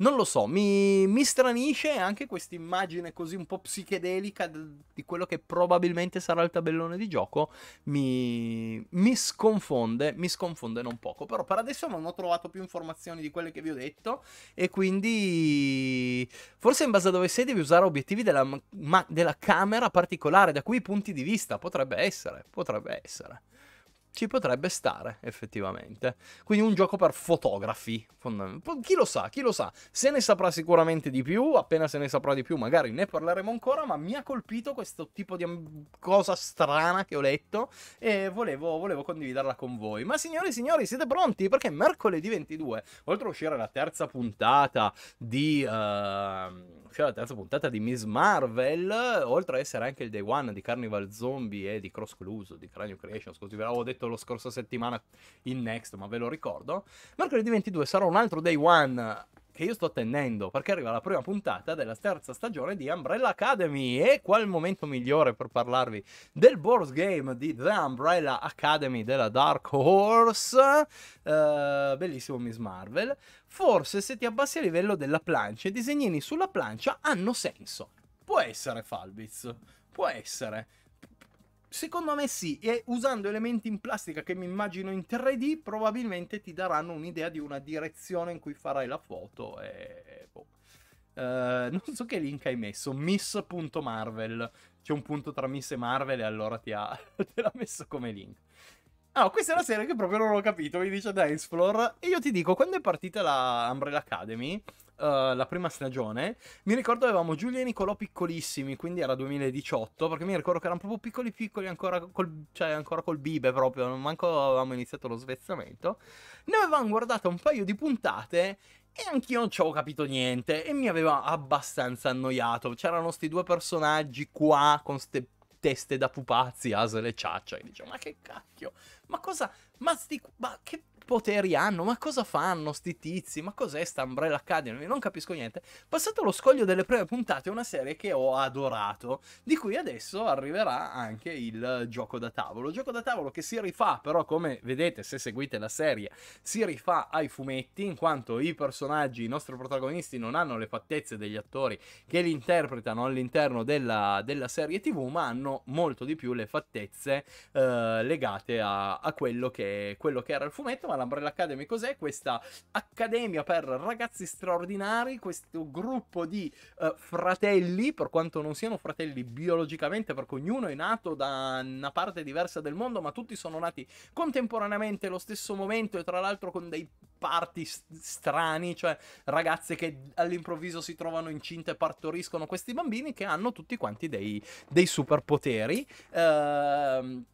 non lo so, mi, mi stranisce anche questa immagine così un po' psichedelica di quello che probabilmente sarà il tabellone di gioco. Mi, mi sconfonde, mi sconfonde non poco. Però per adesso non ho trovato più informazioni di quelle che vi ho detto. E quindi forse in base a dove sei devi usare obiettivi della, ma, della camera particolare, da quei punti di vista. Potrebbe essere, potrebbe essere. Ci potrebbe stare, effettivamente. Quindi un gioco per fotografi. Chi lo sa, chi lo sa. Se ne saprà sicuramente di più, appena se ne saprà di più magari ne parleremo ancora, ma mi ha colpito questo tipo di mm, cosa strana che ho letto e volevo, volevo condividerla con voi. Ma signori e signori, siete pronti? Perché mercoledì 22, oltre a uscire la terza puntata di... Uh ehm, uscirà la terza puntata di Miss Marvel, oltre a essere anche il day one di Carnival Zombie e di Cross Cluso, di Cranio Creations, scusi, ve l'avevo detto detto la scorsa settimana in Next, ma ve lo ricordo. Mercoledì 22 sarà un altro day one che io sto attendendo perché arriva la prima puntata della terza stagione di Umbrella Academy e qual momento migliore per parlarvi del board game di The Umbrella Academy della Dark Horse uh, bellissimo Miss Marvel forse se ti abbassi a livello della plancia i disegnini sulla plancia hanno senso può essere Falbiz può essere Secondo me sì, e usando elementi in plastica che mi immagino in 3D probabilmente ti daranno un'idea di una direzione in cui farai la foto e... Boh. Uh, non so che link hai messo, miss.marvel, c'è un punto tra miss e Marvel e allora ti ha... te l'ha messo come link. Ah, questa è una serie che proprio non ho capito, mi dice Dancefloor, e io ti dico, quando è partita la Umbrella Academy... Eh, la prima stagione, mi ricordo avevamo Giulia e Nicolò piccolissimi, quindi era 2018, perché mi ricordo che erano proprio piccoli piccoli, ancora col, cioè ancora col bibe proprio, non manco avevamo iniziato lo svezzamento. Ne avevamo guardato un paio di puntate e anch'io non ci avevo capito niente e mi aveva abbastanza annoiato. C'erano questi due personaggi qua con ste teste da pupazzi, Asel e Ciaccia, e dicevo ma che cacchio, ma cosa, ma, sti, ma che poteri hanno? Ma cosa fanno sti tizi? Ma cos'è sta Umbrella Academy? Non capisco niente. Passato lo scoglio delle prime puntate una serie che ho adorato, di cui adesso arriverà anche il gioco da tavolo. gioco da tavolo che si rifà però, come vedete se seguite la serie, si rifà ai fumetti, in quanto i personaggi, i nostri protagonisti non hanno le fattezze degli attori che li interpretano all'interno della, della serie TV, ma hanno molto di più le fattezze eh, legate a, a quello, che, quello che era il fumetto, ma l'Umbrella Academy cos'è? Questa accademia per ragazzi straordinari, questo gruppo di uh, fratelli, per quanto non siano fratelli biologicamente, perché ognuno è nato da una parte diversa del mondo, ma tutti sono nati contemporaneamente allo stesso momento e tra l'altro con dei parti strani, cioè ragazze che all'improvviso si trovano incinte e partoriscono questi bambini che hanno tutti quanti dei, dei superpoteri. Uh,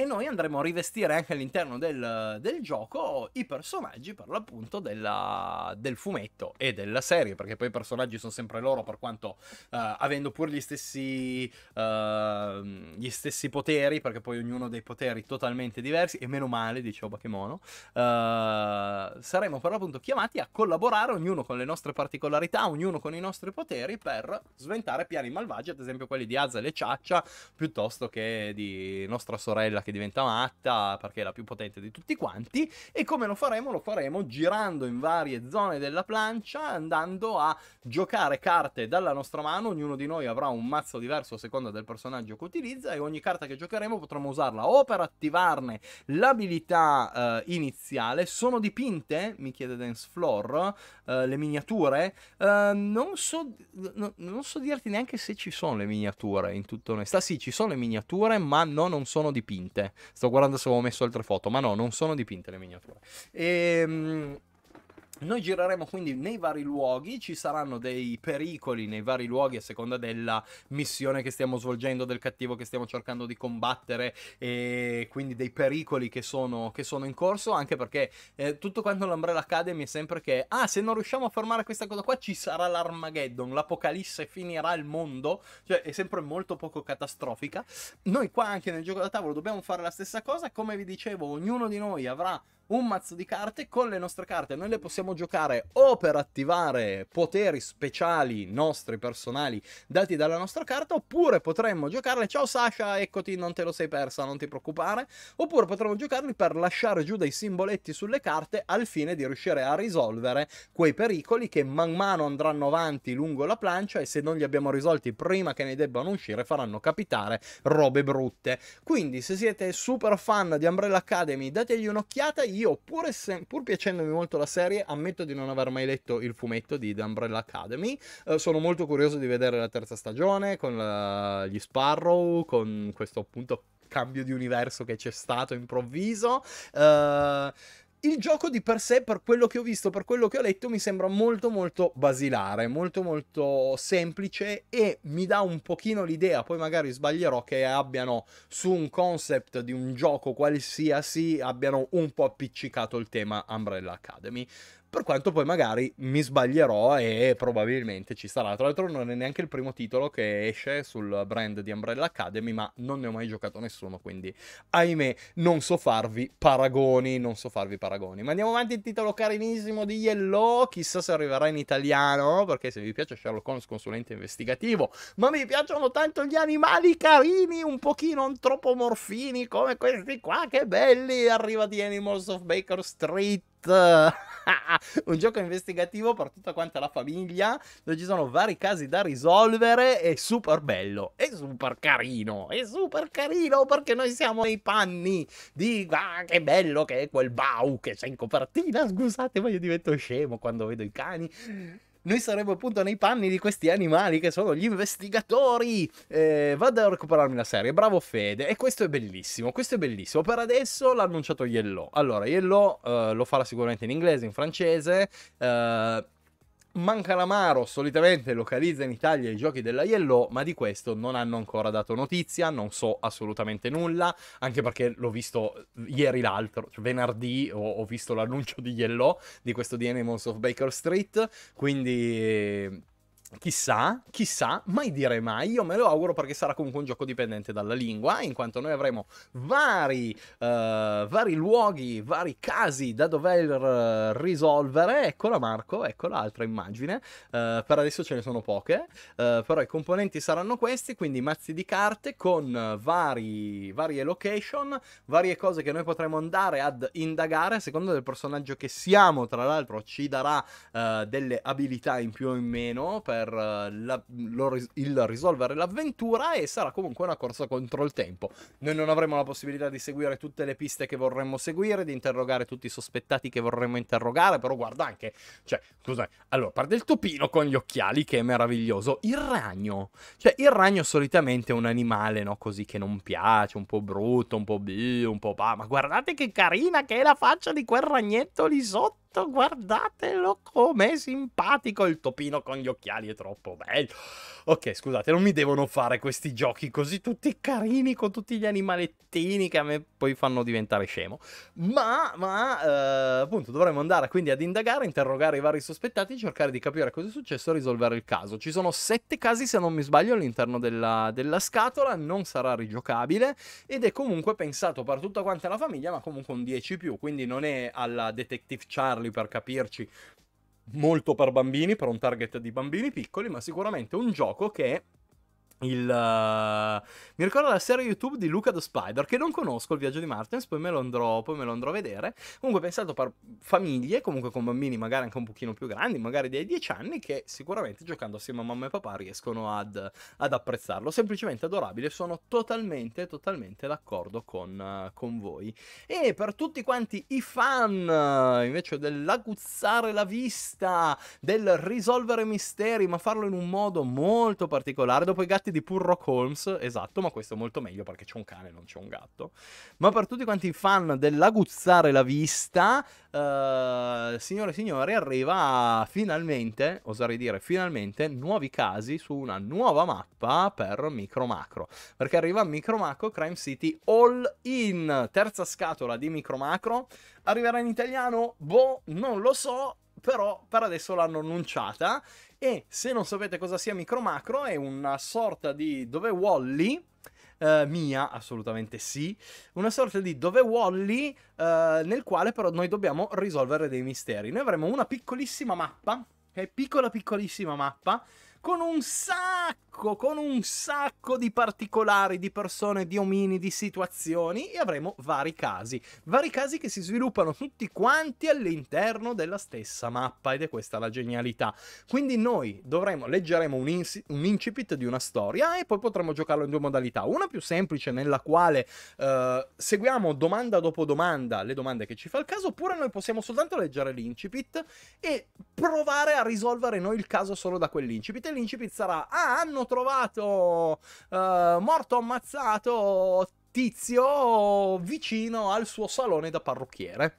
e noi andremo a rivestire anche all'interno del, del gioco i personaggi per l'appunto della, del fumetto e della serie, perché poi i personaggi sono sempre loro per quanto uh, avendo pure gli stessi, uh, gli stessi poteri, perché poi ognuno ha dei poteri totalmente diversi e meno male, dicevo Bakemono, uh, eh, saremo per l'appunto chiamati a collaborare ognuno con le nostre particolarità, ognuno con i nostri poteri per sventare piani malvagi, ad esempio quelli di Azza e Ciaccia, piuttosto che di nostra sorella che diventa matta perché è la più potente di tutti quanti e come lo faremo? Lo faremo girando in varie zone della plancia andando a giocare carte dalla nostra mano, ognuno di noi avrà un mazzo diverso a seconda del personaggio che utilizza e ogni carta che giocheremo potremo usarla o per attivarne l'abilità eh, iniziale, sono dipinte? mi chiede Dance Floor, eh, le miniature, eh, non, so, no, non so dirti neanche se ci sono le miniature in tutta onestà, sì ci sono le miniature ma no non sono dipinte dipinte. Sto guardando se avevo messo altre foto, ma no, non sono dipinte le miniature. E, ehm, noi gireremo quindi nei vari luoghi, ci saranno dei pericoli nei vari luoghi a seconda della missione che stiamo svolgendo, del cattivo che stiamo cercando di combattere e quindi dei pericoli che sono, che sono in corso, anche perché eh, tutto quanto l'Umbrella Academy è sempre che, ah, se non riusciamo a fermare questa cosa qua ci sarà l'Armageddon, l'Apocalisse finirà il mondo, cioè è sempre molto poco catastrofica. Noi qua anche nel gioco da tavolo dobbiamo fare la stessa cosa, come vi dicevo, ognuno di noi avrà un mazzo di carte. Con le nostre carte noi le possiamo giocare o per attivare poteri speciali nostri personali dati dalla nostra carta, oppure potremmo giocarle. Ciao Sasha, eccoti, non te lo sei persa, non ti preoccupare. Oppure potremmo giocarli per lasciare giù dei simboletti sulle carte al fine di riuscire a risolvere quei pericoli che man mano andranno avanti lungo la plancia e se non li abbiamo risolti prima che ne debbano uscire faranno capitare robe brutte. Quindi se siete super fan di Umbrella Academy dategli un'occhiata, io, pur, essen- pur, piacendomi molto la serie, ammetto di non aver mai letto il fumetto di The Umbrella Academy. Eh, sono molto curioso di vedere la terza stagione con la... gli Sparrow, con questo appunto cambio di universo che c'è stato improvviso. Eh, il gioco di per sé, per quello che ho visto, per quello che ho letto, mi sembra molto molto basilare, molto molto semplice e mi dà un pochino l'idea, poi magari sbaglierò, che abbiano su un concept di un gioco qualsiasi, abbiano un po' appiccicato il tema Umbrella Academy. Per quanto poi magari mi sbaglierò e probabilmente ci sarà. Tra l'altro non è neanche il primo titolo che esce sul brand di Umbrella Academy, ma non ne ho mai giocato nessuno, quindi ahimè non so farvi paragoni, non so farvi paragoni. Ma andiamo avanti, il titolo carinissimo di Yellow, chissà se arriverà in italiano, perché se vi piace Sherlock Holmes consulente investigativo, ma mi piacciono tanto gli animali carini, un pochino antropomorfini come questi qua, che belli, arriva di Animals of Baker Street un gioco investigativo per tutta quanta la famiglia, dove ci sono vari casi da risolvere, è super bello, è super carino, è super carino perché noi siamo nei panni di ah, che bello che è quel Bau che c'è in copertina, scusate ma io divento scemo quando vedo i cani noi saremmo appunto nei panni di questi animali che sono gli investigatori. Eh, vado a recuperarmi la serie, bravo Fede. E questo è bellissimo, questo è bellissimo. Per adesso l'ha annunciato Yellow. Allora, Yellow eh, lo farà sicuramente in inglese, in francese. Eh, Manca l'amaro solitamente localizza in Italia i giochi della Yellow, ma di questo non hanno ancora dato notizia, non so assolutamente nulla, anche perché l'ho visto ieri l'altro, cioè venerdì ho, ho visto l'annuncio di Yellow, di questo di Animals of Baker Street, quindi Chissà, chissà, mai dire mai, io me lo auguro perché sarà comunque un gioco dipendente dalla lingua, in quanto noi avremo vari, uh, vari luoghi, vari casi da dover uh, risolvere, eccola Marco, ecco l'altra immagine, uh, per adesso ce ne sono poche, però i componenti saranno questi, quindi mazzi di carte con vari, varie location, varie cose che noi potremo andare ad indagare a seconda del personaggio che siamo, tra l'altro ci darà delle abilità in più o in meno per per eh, la, lo, il risolvere l'avventura e sarà comunque una corsa contro il tempo. Noi non avremo la possibilità di seguire tutte le piste che vorremmo seguire, di interrogare tutti i sospettati che vorremmo interrogare, però guarda anche, cioè, scusa, allora, parte il topino con gli occhiali che è meraviglioso, il ragno, cioè il ragno solitamente è un animale, no, così che non piace, un po' brutto, un po' bi, un po' pa, ma guardate che carina che è la faccia di quel ragnetto lì sotto fatto, guardatelo com'è simpatico il topino con gli occhiali, è troppo bello. Ok, scusate, non mi devono fare questi giochi così tutti carini con tutti gli animalettini che a me poi fanno diventare scemo. Ma, ma eh, appunto, dovremmo andare quindi ad indagare, interrogare i vari sospettati, cercare di capire cosa è successo e risolvere il caso. Ci sono sette casi, se non mi sbaglio, all'interno della, della scatola, non sarà rigiocabile ed è comunque pensato per tutta quanta la famiglia, ma comunque un 10 più, quindi non è alla Detective Char parli per capirci, molto per bambini, per un target di bambini piccoli, ma sicuramente un gioco che il, uh, mi ricordo la serie YouTube di Luca the Spider, che non conosco il viaggio di Martens, poi me lo andrò, me lo andrò a vedere. Comunque pensato per famiglie, comunque con bambini magari anche un pochino più grandi, magari dei 10 anni, che sicuramente giocando assieme a mamma e papà riescono ad, ad apprezzarlo. Semplicemente adorabile, sono totalmente, totalmente d'accordo con, uh, con, voi. E per tutti quanti i fan eh, invece dell'aguzzare la vista, del risolvere misteri, ma farlo in un modo molto particolare, dopo i gatti gatti di Rock Holmes, esatto, ma questo è molto meglio perché c'è un cane, non c'è un gatto. Ma per tutti quanti i fan dell'aguzzare la vista, eh, signore e signori, arriva finalmente, oserei dire finalmente, nuovi casi su una nuova mappa per Micro Macro. Perché arriva Micro Macro Crime City All In, terza scatola di Micro Macro. Arriverà in italiano? Boh, non lo so però per adesso l'hanno annunciata e se non sapete cosa sia Micro Macro, è una sorta di dove Wally. Uh, eh, mia, assolutamente sì, una sorta di dove Wally uh, eh, nel quale però noi dobbiamo risolvere dei misteri. Noi avremo una piccolissima mappa, ok? Piccola piccolissima mappa con un sacco, con un sacco di particolari, di persone, di omini, di situazioni e avremo vari casi. Vari casi che si sviluppano tutti quanti all'interno della stessa mappa ed è questa la genialità. Quindi noi dovremo, leggeremo un, ins- un incipit di una storia e poi potremo giocarlo in due modalità. Una più semplice nella quale eh, seguiamo domanda dopo domanda le domande che ci fa il caso oppure noi possiamo soltanto leggere l'incipit e provare a risolvere noi il caso solo da quell'incipit principi sarà, ah, hanno trovato uh, morto ammazzato tizio vicino al suo salone da parrucchiere.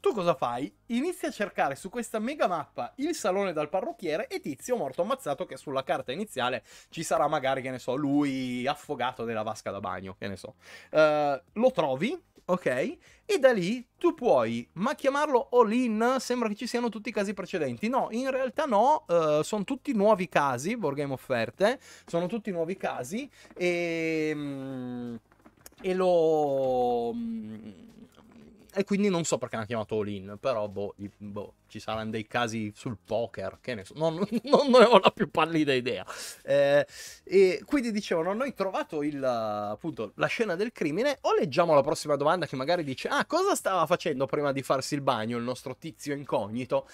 Tu cosa fai? Inizi a cercare su questa mega mappa il salone dal parrucchiere e tizio morto ammazzato che sulla carta iniziale ci sarà magari, che ne so, lui affogato nella vasca da bagno, che ne so. Uh, lo trovi, ok? E da lì tu puoi, ma chiamarlo all-in sembra che ci siano tutti i casi precedenti. No, in realtà no, uh, eh, sono tutti nuovi casi, board game offerte, sono tutti nuovi casi e... Ehm, e lo mm, e quindi non so perché l'hanno chiamato all-in, però boh, boh, ci saranno dei casi sul poker, che ne so, non, non ne ho la più pallida idea. Eh, e quindi dicevano, hanno trovato il, appunto, la scena del crimine, o leggiamo la prossima domanda che magari dice, ah, cosa stava facendo prima di farsi il bagno il nostro tizio incognito?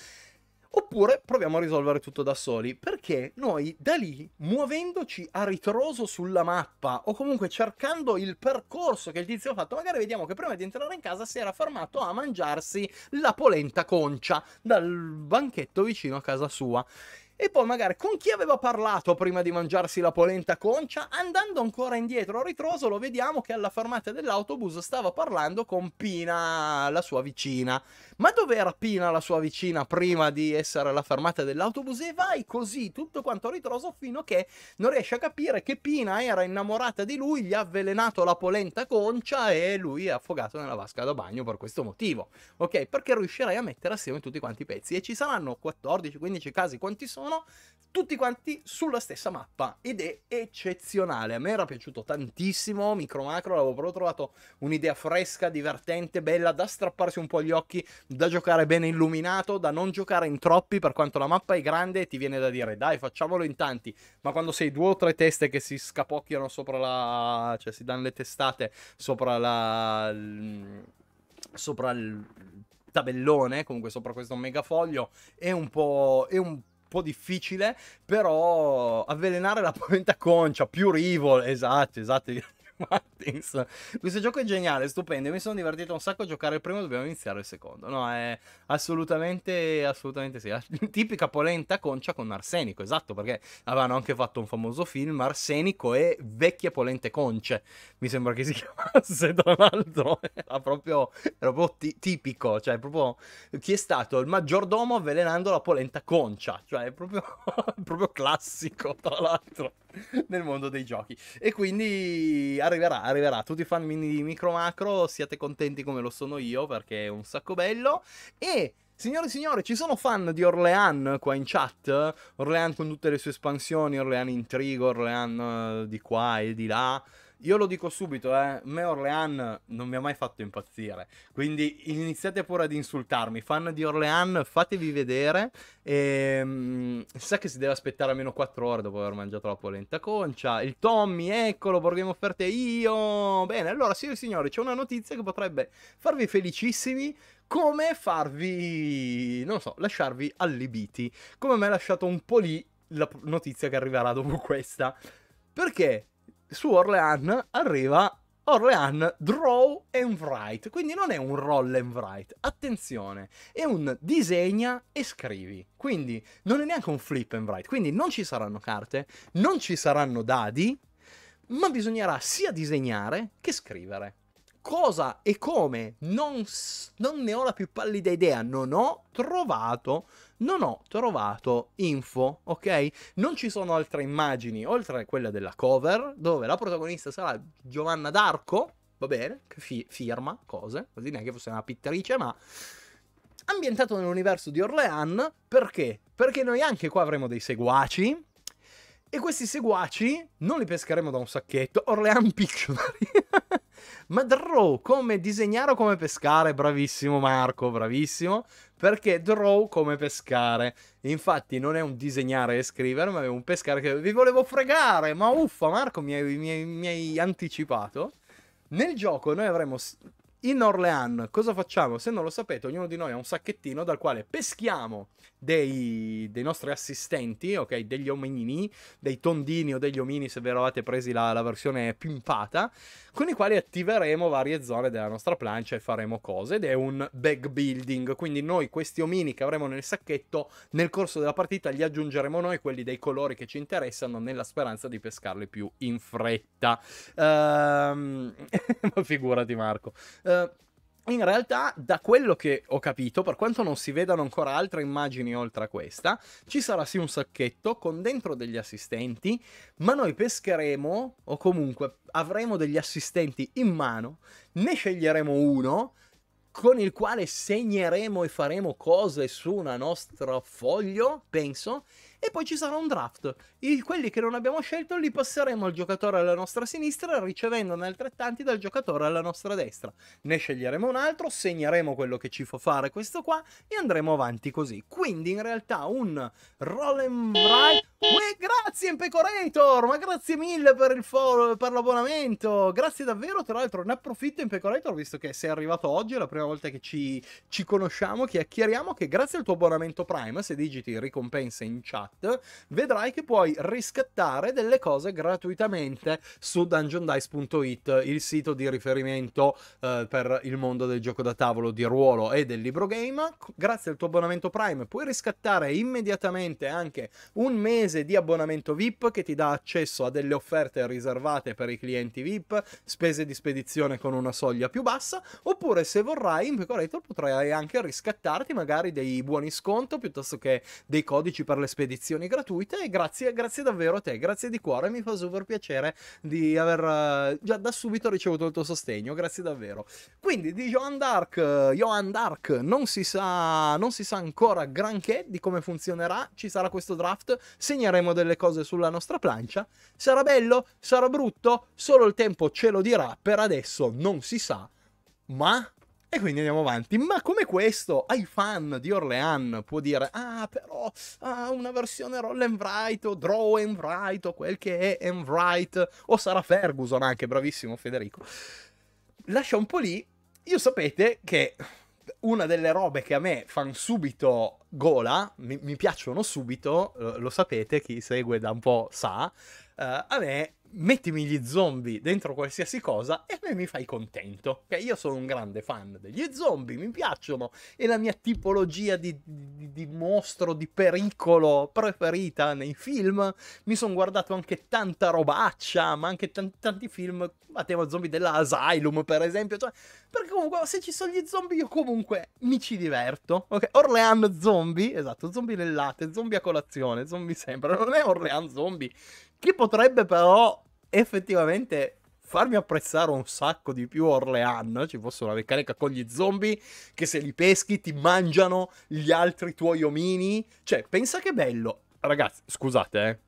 Oppure proviamo a risolvere tutto da soli, perché noi da lì, muovendoci a ritroso sulla mappa o comunque cercando il percorso che il tizio ha fatto, magari vediamo che prima di entrare in casa si era fermato a mangiarsi la polenta concia dal banchetto vicino a casa sua e poi magari con chi aveva parlato prima di mangiarsi la polenta concia, andando ancora indietro a ritroso lo vediamo che alla fermata dell'autobus stava parlando con Pina, la sua vicina. Ma dov'era Pina, la sua vicina, prima di essere alla fermata dell'autobus? E vai così tutto quanto a ritroso fino a che non riesce a capire che Pina era innamorata di lui, gli ha avvelenato la polenta concia e lui è affogato nella vasca da bagno per questo motivo. Ok, perché riuscirai a mettere assieme tutti quanti i pezzi e ci saranno 14, 15 casi, quanti sono? sono tutti quanti sulla stessa mappa ed è eccezionale. A me era piaciuto tantissimo Micro Macro, l'avevo proprio trovato un'idea fresca, divertente, bella da strapparsi un po' gli occhi, da giocare bene illuminato, da non giocare in troppi per quanto la mappa è grande ti viene da dire dai facciamolo in tanti, ma quando sei due o tre teste che si scapocchiano sopra la... cioè si danno le testate sopra la... sopra il tabellone, comunque sopra questo megafoglio, è un po'... È un po' po' difficile, però avvelenare la paventa concia, cioè, più rivol, esatto, esatto. Martins. Questo gioco è geniale, stupendo. Mi sono divertito un sacco a giocare il primo, dobbiamo iniziare il secondo. No, è assolutamente, assolutamente sì. Tipica polenta concia con arsenico, esatto, perché avevano anche fatto un famoso film, Arsenico e vecchie polente conce. Mi sembra che si chiamasse, tra l'altro. Era proprio, era proprio tipico, cioè proprio chi è stato il maggiordomo avvelenando la polenta concia. Cioè, è proprio, proprio classico, tra l'altro. nel mondo dei giochi. E quindi arriverà, arriverà. Tutti i fan mini di micro macro, siate contenti come lo sono io perché è un sacco bello. E. Signore e signori, ci sono fan di Orlean qua in chat? Orlean con tutte le sue espansioni, Orlean Intrigo, Orlean eh, di qua e di là. Io lo dico subito, eh, me Orlean non mi ha mai fatto impazzire, quindi iniziate pure ad insultarmi, fan di Orlean fatevi vedere, e, ehm, mh, sa che si deve aspettare almeno 4 ore dopo aver mangiato la polenta concia, il Tommy, eccolo, Borghemo offerte io, bene, allora signori e signori c'è una notizia che potrebbe farvi felicissimi, come farvi, non so, lasciarvi allibiti, come mi ha lasciato un po' lì la notizia che arriverà dopo questa, perché? su Orlean arriva Orlean Draw and Write, quindi non è un roll and write, attenzione, è un disegna e scrivi, quindi non è neanche un flip and write, quindi non ci saranno carte, non ci saranno dadi, ma bisognerà sia disegnare che scrivere. Cosa e come non, non ne ho la più pallida idea, non ho trovato non ho trovato info, ok? Non ci sono altre immagini, oltre a quella della cover, dove la protagonista sarà Giovanna d'Arco, va bene, che fi- firma cose, così neanche fosse una pittrice, ma ambientato nell'universo di Orlean, perché? Perché noi anche qua avremo dei seguaci, e questi seguaci non li pescheremo da un sacchetto, Orlean Pictionary. Ma Draw come disegnare o come pescare? Bravissimo Marco, bravissimo. Perché Draw come pescare. Infatti non è un disegnare e scrivere, ma è un pescare che vi volevo fregare. Ma uffa Marco, mi hai, mi hai, mi hai anticipato. Nel gioco noi avremo in Orlean cosa facciamo? Se non lo sapete, ognuno di noi ha un sacchettino dal quale peschiamo dei, dei nostri assistenti, ok, degli omini, dei tondini o degli omini se vi eravate presi la, la versione pimpata, con i quali attiveremo varie zone della nostra plancia e faremo cose ed è un bag building, quindi noi questi omini che avremo nel sacchetto nel corso della partita li aggiungeremo noi, quelli dei colori che ci interessano, nella speranza di pescarli più in fretta. Ehm... Um... figurati Marco. Uh, in realtà, da quello che ho capito, per quanto non si vedano ancora altre immagini oltre a questa, ci sarà sì un sacchetto con dentro degli assistenti, ma noi pescheremo, o comunque avremo degli assistenti in mano, ne sceglieremo uno, con il quale segneremo e faremo cose su una nostra foglio, penso, e poi ci sarà un draft. I, quelli che non abbiamo scelto li passeremo al giocatore alla nostra sinistra, ricevendone altrettanti dal giocatore alla nostra destra. Ne sceglieremo un altro, segneremo quello che ci fa fare questo qua e andremo avanti così. Quindi in realtà un roll and ride... grazie Impecorator, ma grazie mille per, for... per l'abbonamento, grazie davvero, tra l'altro ne approfitto Impecorator visto che sei arrivato oggi, è la prima volta che ci, ci conosciamo, chiacchieriamo, che grazie al tuo abbonamento Prime, se digiti ricompensa in chat, chat, vedrai che puoi riscattare delle cose gratuitamente su dungeondice.it, il sito di riferimento eh, per il mondo del gioco da tavolo di ruolo e del libro game. Grazie al tuo abbonamento Prime puoi riscattare immediatamente anche un mese di abbonamento VIP che ti dà accesso a delle offerte riservate per i clienti VIP, spese di spedizione con una soglia più bassa, oppure se vorrai in Pecoreto potrai anche riscattarti magari dei buoni sconto piuttosto che dei codici per le spedizioni edizioni gratuite e grazie, grazie davvero a te, grazie di cuore, mi fa super piacere di aver eh, già da subito ricevuto il tuo sostegno, grazie davvero. Quindi di Johan Dark, eh, Johan Dark non si sa, non si sa ancora granché di come funzionerà, ci sarà questo draft, segneremo delle cose sulla nostra plancia, sarà bello, sarà brutto, solo il tempo ce lo dirà, per adesso non si sa, ma e quindi andiamo avanti. Ma come questo, ai fan di Orlean può dire, ah però, ah, una versione roll and write o draw and write o quel che è and write, o sarà Ferguson anche, bravissimo Federico. Lascia un po' lì, io sapete che una delle robe che a me fanno subito gola, mi, mi piacciono subito, lo, eh, lo sapete, chi segue da un po' sa, uh, a me mettimi gli zombie dentro qualsiasi cosa e a me mi fai contento. Okay? Io sono un grande fan degli zombie, mi piacciono, è la mia tipologia di, di, di mostro, di pericolo preferita nei film. Mi sono guardato anche tanta robaccia, ma anche t- tanti film a tema zombie dell'Asylum, per esempio. Cioè, perché comunque se ci sono gli zombie io comunque mi ci diverto. Okay? Orlean zombie, esatto, zombie nel latte, zombie a colazione, zombie sempre. Non è Orlean zombie. Che potrebbe però effettivamente farmi apprezzare un sacco di più Orlean. Ci fosse una meccanica con gli zombie che se li peschi ti mangiano gli altri tuoi omini. Cioè, pensa che bello. Ragazzi, scusate, eh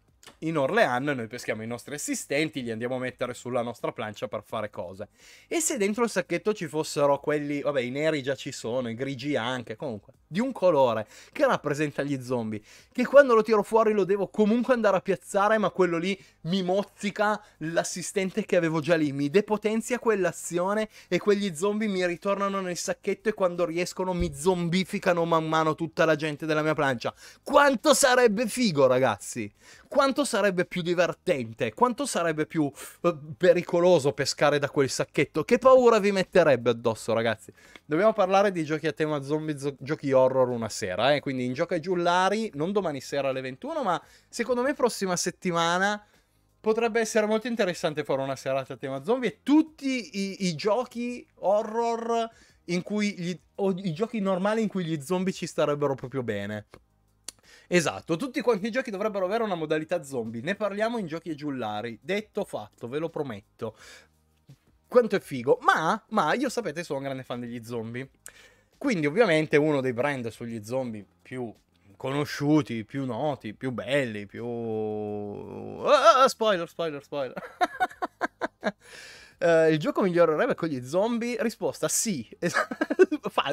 in Orleano noi peschiamo i nostri assistenti, li andiamo a mettere sulla nostra plancia per fare cose. E se dentro il sacchetto ci fossero quelli, vabbè, i neri già ci sono, i grigi anche, comunque, di un colore che rappresenta gli zombie, che quando lo tiro fuori lo devo comunque andare a piazzare, ma quello lì mi mozzica l'assistente che avevo già lì, mi depotenzia quell'azione e quegli zombie mi ritornano nel sacchetto e quando riescono mi zombificano man mano tutta la gente della mia plancia. Quanto sarebbe figo, ragazzi! quanto sarebbe più divertente, quanto sarebbe più eh, pericoloso pescare da quel sacchetto, che paura vi metterebbe addosso ragazzi. Dobbiamo parlare di giochi a tema zombie, zo giochi horror una sera, eh? quindi in Gioca Giullari, non domani sera alle 21, ma secondo me prossima settimana potrebbe essere molto interessante fare una serata a tema zombie e tutti i, i giochi horror in cui gli, o i giochi normali in cui gli zombie ci starebbero proprio bene. Esatto, tutti quanti i giochi dovrebbero avere una modalità zombie. Ne parliamo in giochi giullari. Detto fatto, ve lo prometto. Quanto è figo. Ma, ma io sapete, sono un grande fan degli zombie. Quindi, ovviamente, uno dei brand sugli zombie più conosciuti, più noti, più belli, più... Ah, ah, ah spoiler, spoiler, spoiler. Uh, il gioco miglior horror con gli zombie? Risposta sì.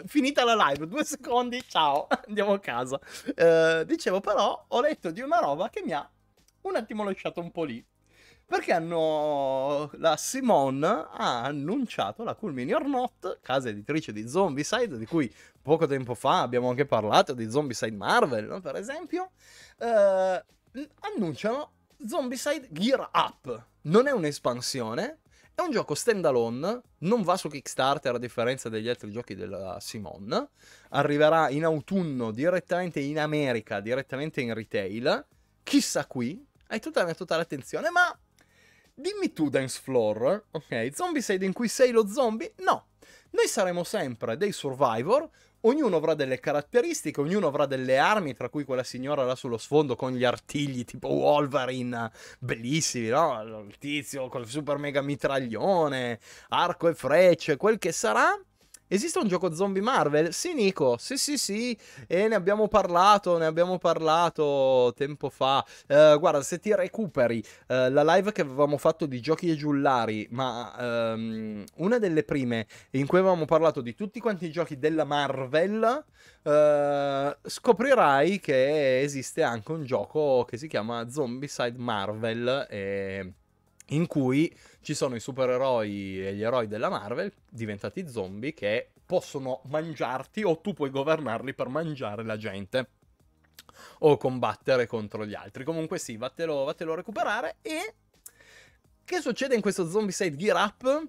Finita la live, due secondi, ciao, andiamo a casa. Uh, dicevo però, ho letto di una roba che mi ha un attimo lasciato un po' lì. Perché hanno... la Simone ha annunciato la Cool Mini or Not, casa editrice di Zombicide, di cui poco tempo fa abbiamo anche parlato, di Zombicide Marvel, no? per esempio, uh, annunciano Zombicide Gear Up. Non è un'espansione, è un gioco standalone, non va su Kickstarter a differenza degli altri giochi della Simon. Arriverà in autunno direttamente in America, direttamente in retail. Chissà qui, hai tutta la mia totale attenzione, ma dimmi tu Dance Floor, ok? Zombie Side in cui sei lo zombie? No. Noi saremo sempre dei survivor, ognuno avrà delle caratteristiche, ognuno avrà delle armi, tra cui quella signora là sullo sfondo con gli artigli tipo Wolverine, bellissimi, no? Il tizio col super mega mitraglione, arco e frecce, quel che sarà. Esiste un gioco zombie Marvel? Sì, Nico. Sì, sì, sì. E ne abbiamo parlato, ne abbiamo parlato tempo fa. Uh, guarda, se ti recuperi uh, la live che avevamo fatto di giochi e giullari, ma um, una delle prime in cui avevamo parlato di tutti quanti i giochi della Marvel, uh, scoprirai che esiste anche un gioco che si chiama Zombie Side Marvel. E in cui ci sono i supereroi e gli eroi della Marvel diventati zombie che possono mangiarti o tu puoi governarli per mangiare la gente o combattere contro gli altri. Comunque sì, vattelo, vattelo a recuperare e che succede in questo Zombie Side Gear Up?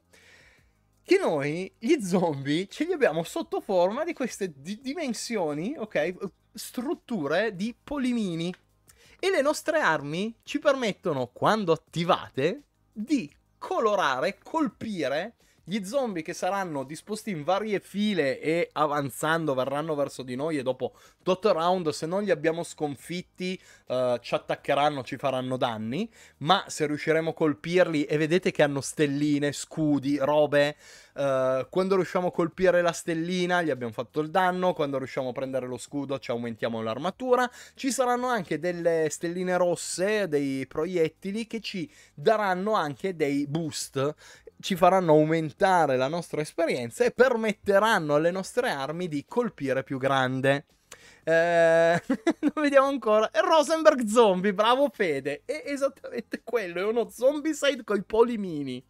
Che noi gli zombie ce li abbiamo sotto forma di queste di- dimensioni, ok? Strutture di polimini. E le nostre armi ci permettono, quando attivate, di colorare, colpire gli zombie che saranno disposti in varie file e avanzando verranno verso di noi e dopo tot round, se non li abbiamo sconfitti, uh, ci attaccheranno, ci faranno danni, ma se riusciremo a colpirli e vedete che hanno stelline, scudi, robe, uh, quando riusciamo a colpire la stellina gli abbiamo fatto il danno, quando riusciamo a prendere lo scudo ci aumentiamo l'armatura, ci saranno anche delle stelline rosse, dei proiettili che ci daranno anche dei boost ci faranno aumentare la nostra esperienza e permetteranno alle nostre armi di colpire più grande. Eh, lo vediamo ancora. E Rosenberg Zombie, bravo Fede. È esattamente quello, è uno zombie side con i polimini.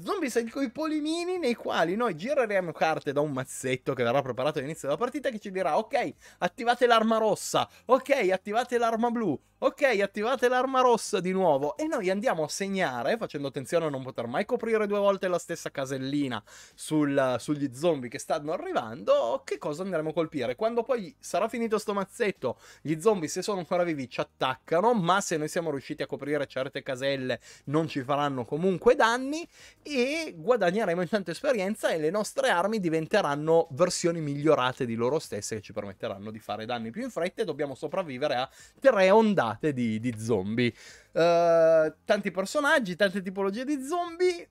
Zombie side con i polimini nei quali noi gireremo carte da un mazzetto che verrà preparato all'inizio della partita che ci dirà ok, attivate l'arma rossa, ok, attivate l'arma blu, ok, attivate l'arma rossa di nuovo. E noi andiamo a segnare, facendo attenzione a non poter mai coprire due volte la stessa casellina sul, sugli zombie che stanno arrivando, che cosa andremo a colpire. Quando poi sarà finito finito sto mazzetto. Gli zombie, se sono ancora vivi, ci attaccano. Ma se noi siamo riusciti a coprire certe caselle, non ci faranno comunque danni. E guadagneremo intanto esperienza. E le nostre armi diventeranno versioni migliorate di loro stesse, che ci permetteranno di fare danni più in fretta. E dobbiamo sopravvivere a tre ondate di, di zombie. Uh, tanti personaggi, tante tipologie di zombie.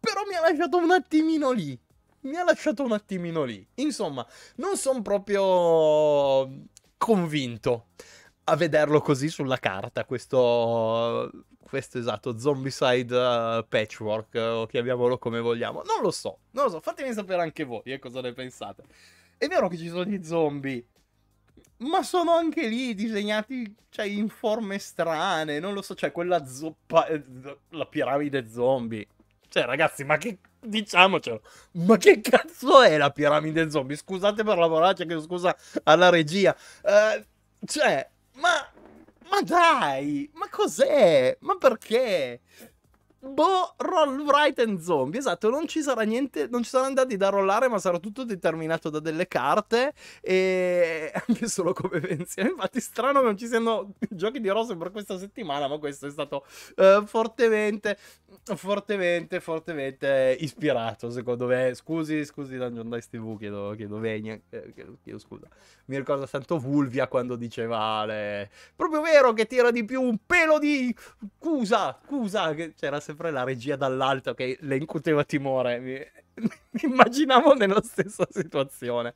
Però mi ha lasciato un attimino lì mi ha lasciato un attimino lì. Insomma, non sono proprio convinto a vederlo così sulla carta, questo, questo esatto, Zombicide uh, Patchwork, eh, o chiamiamolo come vogliamo. Non lo so, non lo so, fatemi sapere anche voi eh, cosa ne pensate. È vero che ci sono gli zombie, ma sono anche lì disegnati cioè, in forme strane, non lo so, cioè quella zoppa, eh, la piramide zombie. Cioè ragazzi, ma che diciamocelo, ma che cazzo è la piramide zombie? Scusate per la parolaccia, che scusa alla regia. Uh, cioè, ma, ma dai, ma cos'è? Ma perché? Boh, roll right and zombie. Esatto, non ci sarà niente, non ci saranno dati da rollare, ma sarà tutto determinato da delle carte. E anche solo come pensiero. Infatti, strano che non ci siano giochi di rose per questa settimana, ma questo è stato uh, fortemente fortemente, fortemente ispirato, secondo me. Scusi, scusi, Dungeon Dice TV, chiedo, chiedo, venia, eh, chiedo, chiedo scusa. Mi ricorda tanto Vulvia quando diceva le... Proprio vero che tira di più un pelo di... Scusa, scusa, che c'era sempre la regia dall'alto che le incuteva timore. Mi... Mi immaginavo nella stessa situazione.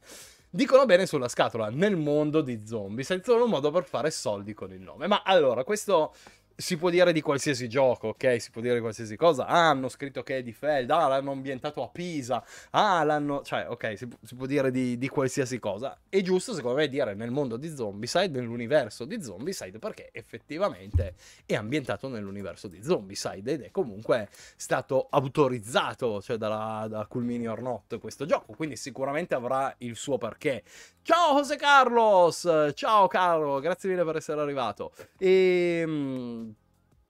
Dicono bene sulla scatola, nel mondo di zombie, senza un modo per fare soldi con il nome. Ma allora, questo si può dire di qualsiasi gioco, ok? Si può dire di qualsiasi cosa. Ah, hanno scritto che è di Feld, ah, l'hanno ambientato a Pisa, ah, l'hanno... Cioè, ok, si, si può dire di, di, qualsiasi cosa. È giusto, secondo me, dire nel mondo di Zombicide, nell'universo di Zombicide, perché effettivamente è ambientato nell'universo di Zombicide ed è comunque stato autorizzato, cioè, dalla, da Culmini or Not questo gioco, quindi sicuramente avrà il suo perché. Ciao José Carlos! Ciao Carlo, grazie mille per essere arrivato. E, ehm,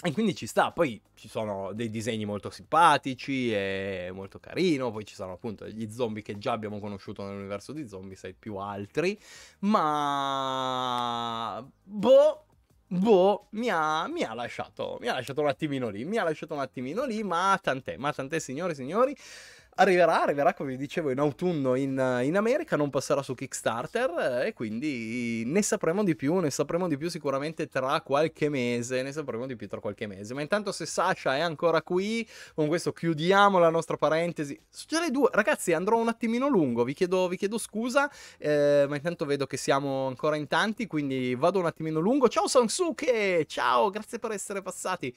e, quindi ci sta, poi ci sono dei disegni molto simpatici e molto carino, poi ci sono appunto gli zombie che già abbiamo conosciuto nell'universo di zombie, sai più altri, ma... Boh! boh, mi ha, mi ha, lasciato, mi ha lasciato un attimino lì, mi ha lasciato un attimino lì, ma tant'è, ma tant'è signore e signori. signori. Arriverà, arriverà come vi dicevo in autunno in, in America, non passerà su Kickstarter eh, e quindi ne sapremo di più, ne sapremo di più sicuramente tra qualche mese, ne sapremo di più tra qualche mese. Ma intanto se Sasha è ancora qui, con questo chiudiamo la nostra parentesi. Sulle due, ragazzi andrò un attimino lungo, vi chiedo, vi chiedo scusa, eh, ma intanto vedo che siamo ancora in tanti, quindi vado un attimino lungo. Ciao Sansuke, ciao, grazie per essere passati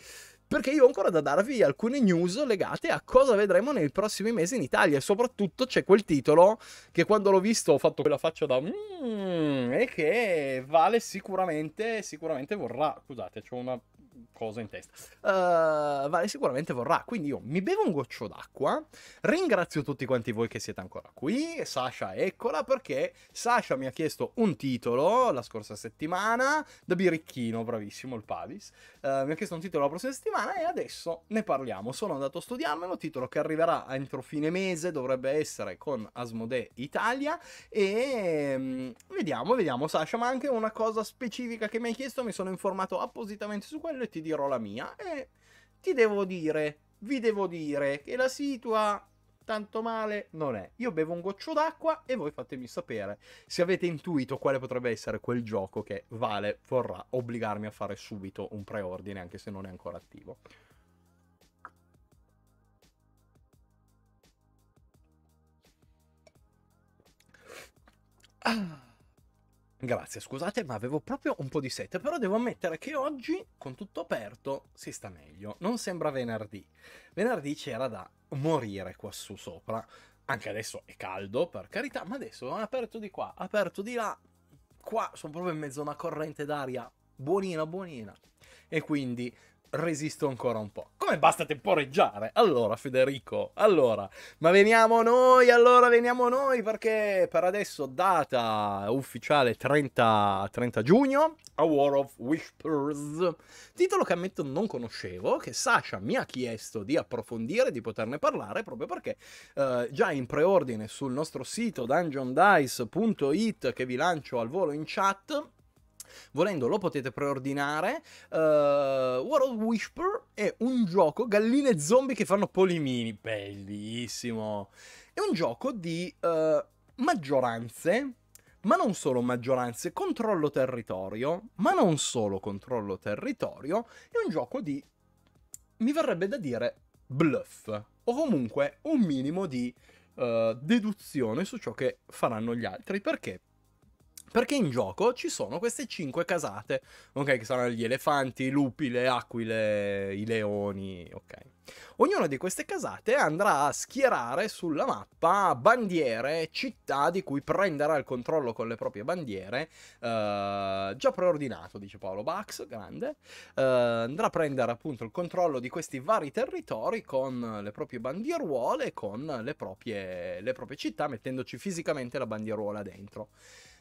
perché io ho ancora da darvi alcune news legate a cosa vedremo nei prossimi mesi in Italia e soprattutto c'è quel titolo che quando l'ho visto ho fatto quella faccia da mmm, e che vale sicuramente, sicuramente vorrà, scusate, c'è una cosa in testa. Uh, vale, sicuramente vorrà. Quindi io mi bevo un goccio d'acqua. Ringrazio tutti quanti voi che siete ancora qui. Sasha, eccola perché Sasha mi ha chiesto un titolo la scorsa settimana. Da birichino, bravissimo il Pavis. Uh, mi ha chiesto un titolo la prossima settimana e adesso ne parliamo. Sono andato a studiarmelo. Titolo che arriverà entro fine mese. Dovrebbe essere con Asmode Italia. E um, vediamo, vediamo, Sasha. Ma anche una cosa specifica che mi hai chiesto. Mi sono informato appositamente su quello e ti dirò la mia. E ti devo dire, vi devo dire che la situa tanto male non è. Io bevo un goccio d'acqua e voi fatemi sapere se avete intuito quale potrebbe essere quel gioco che Vale vorrà obbligarmi a fare subito un preordine, anche se non è ancora attivo. Ah. Grazie, scusate, ma avevo proprio un po' di sete, però devo ammettere che oggi, con tutto aperto, si sta meglio. Non sembra venerdì. Venerdì c'era da morire quassù sopra. Anche adesso è caldo, per carità, ma adesso è aperto di qua, aperto di là. Qua sono proprio in mezzo a una corrente d'aria buonina, buonina. E quindi resisto ancora un po'. Come basta temporeggiare? Allora, Federico, allora, ma veniamo noi, allora veniamo noi, perché per adesso data ufficiale 30, 30 giugno, A War of Whispers, titolo che ammetto non conoscevo, che Sasha mi ha chiesto di approfondire, di poterne parlare, proprio perché eh, già in preordine sul nostro sito dungeondice.it che vi lancio al volo in chat, Volendo lo potete preordinare. Uh, World Whisper è un gioco galline zombie che fanno polimini. Bellissimo. È un gioco di uh, maggioranze, ma non solo maggioranze, controllo territorio, ma non solo controllo territorio. È un gioco di, mi verrebbe da dire, bluff. O comunque un minimo di uh, deduzione su ciò che faranno gli altri. Perché? Perché in gioco ci sono queste 5 casate, ok? Che saranno gli elefanti, i lupi, le aquile, i leoni, ok? Ognuna di queste casate andrà a schierare sulla mappa bandiere, città di cui prenderà il controllo con le proprie bandiere, eh, già preordinato, dice Paolo Bax, grande, eh, andrà a prendere appunto il controllo di questi vari territori con le proprie bandieruole e con le proprie, le proprie città, mettendoci fisicamente la bandieruola dentro.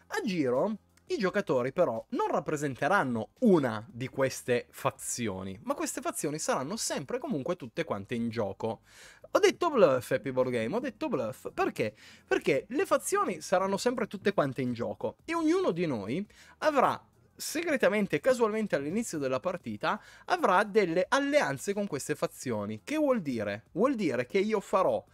A giro i giocatori però non rappresenteranno una di queste fazioni, ma queste fazioni saranno sempre comunque tutte quante in gioco. Ho detto bluff Happy Board Game, ho detto bluff perché? Perché le fazioni saranno sempre tutte quante in gioco e ognuno di noi avrà segretamente, casualmente all'inizio della partita, avrà delle alleanze con queste fazioni. Che vuol dire? Vuol dire che io farò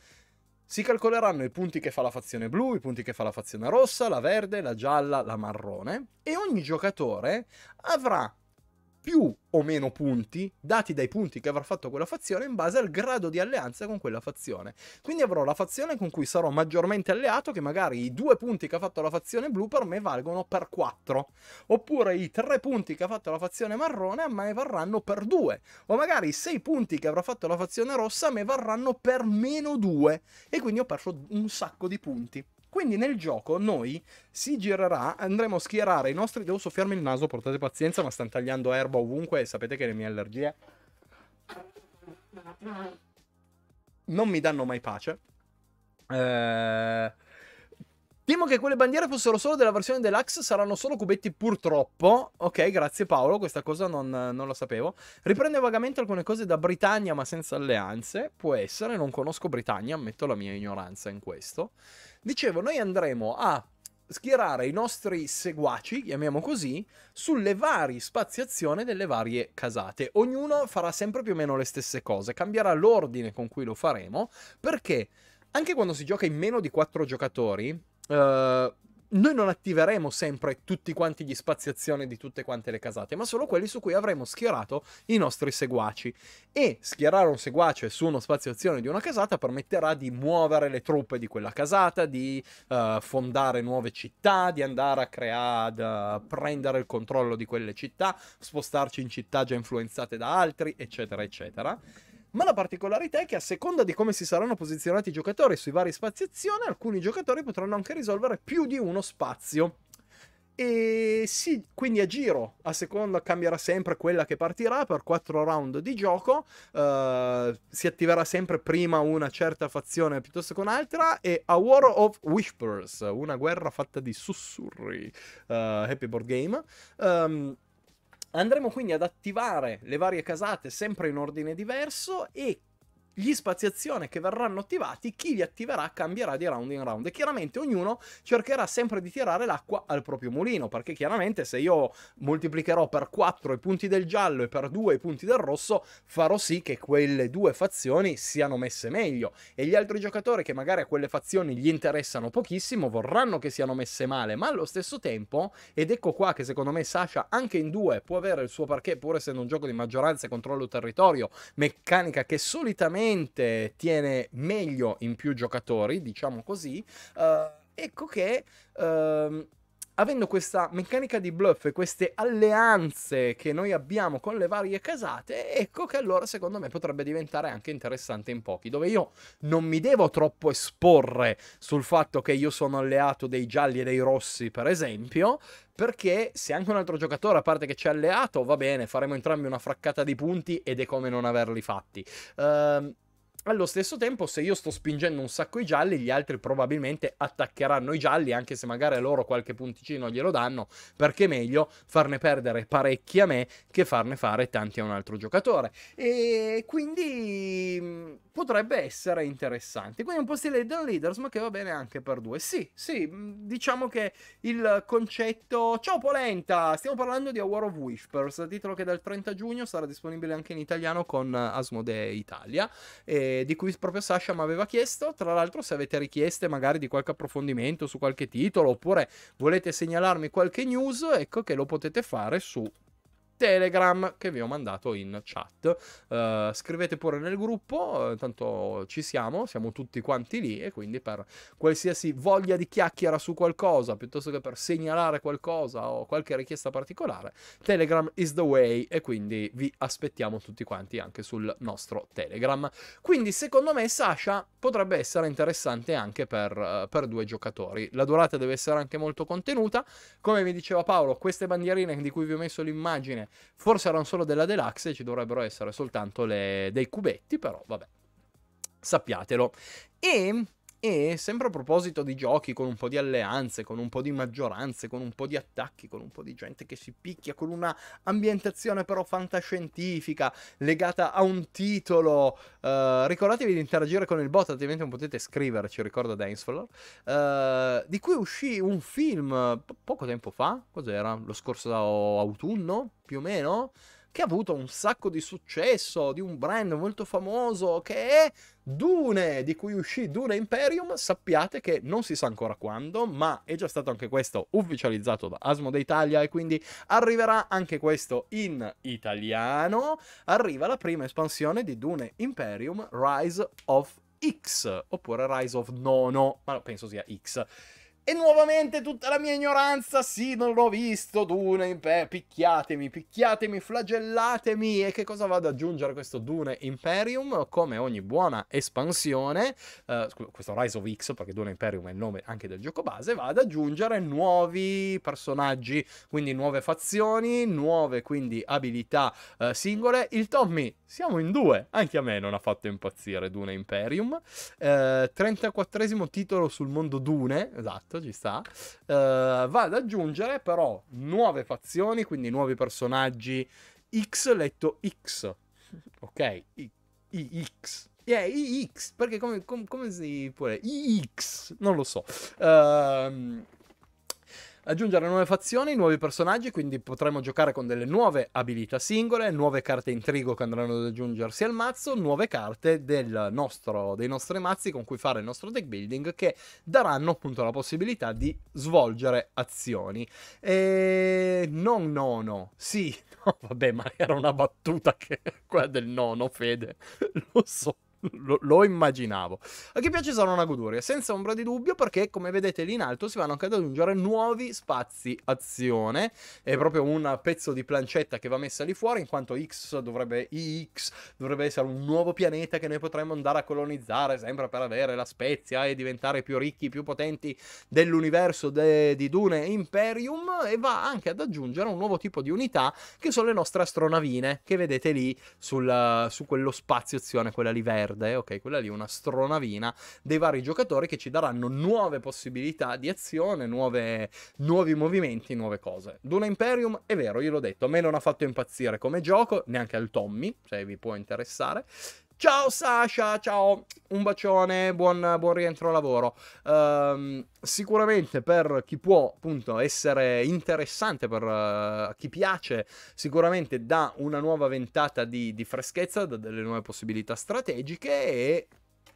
si calcoleranno i punti che fa la fazione blu, i punti che fa la fazione rossa, la verde, la gialla, la marrone e ogni giocatore avrà più o meno punti dati dai punti che avrà fatto quella fazione in base al grado di alleanza con quella fazione. Quindi avrò la fazione con cui sarò maggiormente alleato che magari i due punti che ha fatto la fazione blu per me valgono per 4, oppure i tre punti che ha fatto la fazione marrone a me varranno per 2, o magari i sei punti che avrà fatto la fazione rossa a me varranno per meno 2 e quindi ho perso un sacco di punti. Quindi nel gioco noi si girerà, andremo a schierare i nostri... Devo soffiarmi il naso, portate pazienza, ma stanno tagliando erba ovunque e sapete che le mie allergie... Non mi danno mai pace. Eh... che quelle bandiere fossero solo della versione deluxe, saranno solo cubetti purtroppo. Ok, grazie Paolo, questa cosa non, non la sapevo. Riprende vagamente alcune cose da Britannia ma senza alleanze. Può essere, non conosco Britannia, ammetto la mia ignoranza in questo. Dicevo, noi andremo a schierare i nostri seguaci, chiamiamo così, sulle varie spaziazioni delle varie casate. Ognuno farà sempre più o meno le stesse cose, cambierà l'ordine con cui lo faremo, perché anche quando si gioca in meno di 4 giocatori, eh, noi non attiveremo sempre tutti quanti gli spazi azione di tutte quante le casate, ma solo quelli su cui avremo schierato i nostri seguaci. E schierare un seguace su uno spazio azione di una casata permetterà di muovere le truppe di quella casata, di uh, fondare nuove città, di andare a creare, a eh, prendere il controllo di quelle città, spostarci in città già influenzate da altri, eccetera, eccetera. Ma la particolarità è che a seconda di come si saranno posizionati i giocatori sui vari spazi azione, alcuni giocatori potranno anche risolvere più di uno spazio. E sì, quindi a giro, a seconda cambierà sempre quella che partirà per 4 round di gioco, uh, si attiverà sempre prima una certa fazione piuttosto che un'altra e A War of Whispers, una guerra fatta di sussurri, uh, Happy Board Game. Um, Andremo quindi ad attivare le varie casate sempre in ordine diverso e gli spaziazione che verranno attivati, chi li attiverà cambierà di round in round e chiaramente ognuno cercherà sempre di tirare l'acqua al proprio mulino perché chiaramente se io moltiplicherò per 4 i punti del giallo e per 2 i punti del rosso farò sì che quelle due fazioni siano messe meglio e gli altri giocatori che magari a quelle fazioni gli interessano pochissimo vorranno che siano messe male ma allo stesso tempo ed ecco qua che secondo me Sasha anche in due può avere il suo perché pur essendo un gioco di maggioranza e controllo territorio meccanica che solitamente sicuramente tiene meglio in più giocatori, diciamo così. Uh, ecco che... Uh, avendo questa meccanica di bluff e queste alleanze che noi abbiamo con le varie casate, ecco che allora secondo me potrebbe diventare anche interessante in pochi, dove io non mi devo troppo esporre sul fatto che io sono alleato dei gialli e dei rossi, per esempio, perché se anche un altro giocatore, a parte che ci è alleato, va bene, faremo entrambi una fraccata di punti ed è come non averli fatti. Ehm... Uh, allo stesso tempo, se io sto spingendo un sacco i gialli, gli altri probabilmente attaccheranno i gialli, anche se magari loro qualche punticino glielo danno, perché è meglio farne perdere parecchi a me che farne fare tanti a un altro giocatore. E quindi mm, potrebbe essere interessante. Quindi un po' stile Hidden Leaders, ma che va bene anche per due. Sì, sì, mm, diciamo che il concetto... Ciao Polenta! Stiamo parlando di A War of Whispers, titolo che dal 30 giugno sarà disponibile anche in italiano con Asmodee Italia. E eh, di cui proprio Sasha mi aveva chiesto. Tra l'altro, se avete richieste magari di qualche approfondimento su qualche titolo oppure volete segnalarmi qualche news, ecco che lo potete fare su Telegram che vi ho mandato in chat. Uh, scrivete pure nel gruppo, eh, tanto ci siamo, siamo tutti quanti lì e quindi per qualsiasi voglia di chiacchiera su qualcosa, piuttosto che per segnalare qualcosa o qualche richiesta particolare, Telegram is the way e quindi vi aspettiamo tutti quanti anche sul nostro Telegram. Quindi secondo me Sasha potrebbe essere interessante anche per, uh, per due giocatori. La durata deve essere anche molto contenuta, come vi diceva Paolo, queste bandierine di cui vi ho messo l'immagine Forse erano solo della Deluxe ci dovrebbero essere soltanto le... dei cubetti, però vabbè, sappiatelo. E e sempre a proposito di giochi con un po' di alleanze, con un po' di maggioranze, con un po' di attacchi, con un po' di gente che si picchia, con una ambientazione però fantascientifica legata a un titolo, uh, ricordatevi di interagire con il bot, altrimenti non potete scriverci, ci ricorda Dancefloor, uh, di cui uscì un film poco tempo fa, cos'era? Lo scorso autunno, più o meno, che ha avuto un sacco di successo, di un brand molto famoso che è Dune, di cui uscì Dune Imperium, sappiate che non si sa ancora quando, ma è già stato anche questo ufficializzato da Asmodee Italia e quindi arriverà anche questo in italiano. Arriva la prima espansione di Dune Imperium Rise of X, oppure Rise of Nono, ma penso sia X e nuovamente tutta la mia ignoranza, sì, non l'ho visto, Dune, Imperium, picchiatemi, picchiatemi, flagellatemi. E che cosa vado ad aggiungere a questo Dune Imperium? Come ogni buona espansione, eh, questo Rise of X, perché Dune Imperium è il nome anche del gioco base, vado ad aggiungere nuovi personaggi, quindi nuove fazioni, nuove quindi abilità eh, singole. Il Tommy, siamo in due, anche a me non ha fatto impazzire Dune Imperium. Eh, 34 titolo sul mondo Dune, esatto perfetto, ci sta. Uh, va ad aggiungere però nuove fazioni, quindi nuovi personaggi X letto X. Ok, I, I Yeah, IX, perché come, come, come si può dire? IX, non lo so. Uh, aggiungere nuove fazioni, nuovi personaggi, quindi potremo giocare con delle nuove abilità singole, nuove carte intrigo che andranno ad aggiungersi al mazzo, nuove carte nostro, dei nostri mazzi con cui fare il nostro deck building che daranno appunto la possibilità di svolgere azioni. E non nono, sì, no, vabbè, ma era una battuta che quella del nono, Fede, lo so lo, lo, immaginavo. A chi piace sono una goduria, senza ombra di dubbio, perché come vedete lì in alto si vanno anche ad aggiungere nuovi spazi azione. È proprio un pezzo di plancetta che va messa lì fuori, in quanto X dovrebbe, IX dovrebbe essere un nuovo pianeta che noi potremmo andare a colonizzare, sempre per avere la spezia e diventare più ricchi, più potenti dell'universo de, di Dune Imperium. E va anche ad aggiungere un nuovo tipo di unità che sono le nostre astronavine, che vedete lì sul, su quello spazio azione, quella lì verde verde, ok, quella lì è una stronavina dei vari giocatori che ci daranno nuove possibilità di azione, nuove, nuovi movimenti, nuove cose. Duna Imperium è vero, io l'ho detto, a me non ha fatto impazzire come gioco, neanche al Tommy, se vi può interessare. Ciao Sasha, ciao, un bacione, buon, buon rientro al lavoro. Um, sicuramente per chi può appunto essere interessante, per uh, chi piace, sicuramente dà una nuova ventata di, di freschezza, dà delle nuove possibilità strategiche e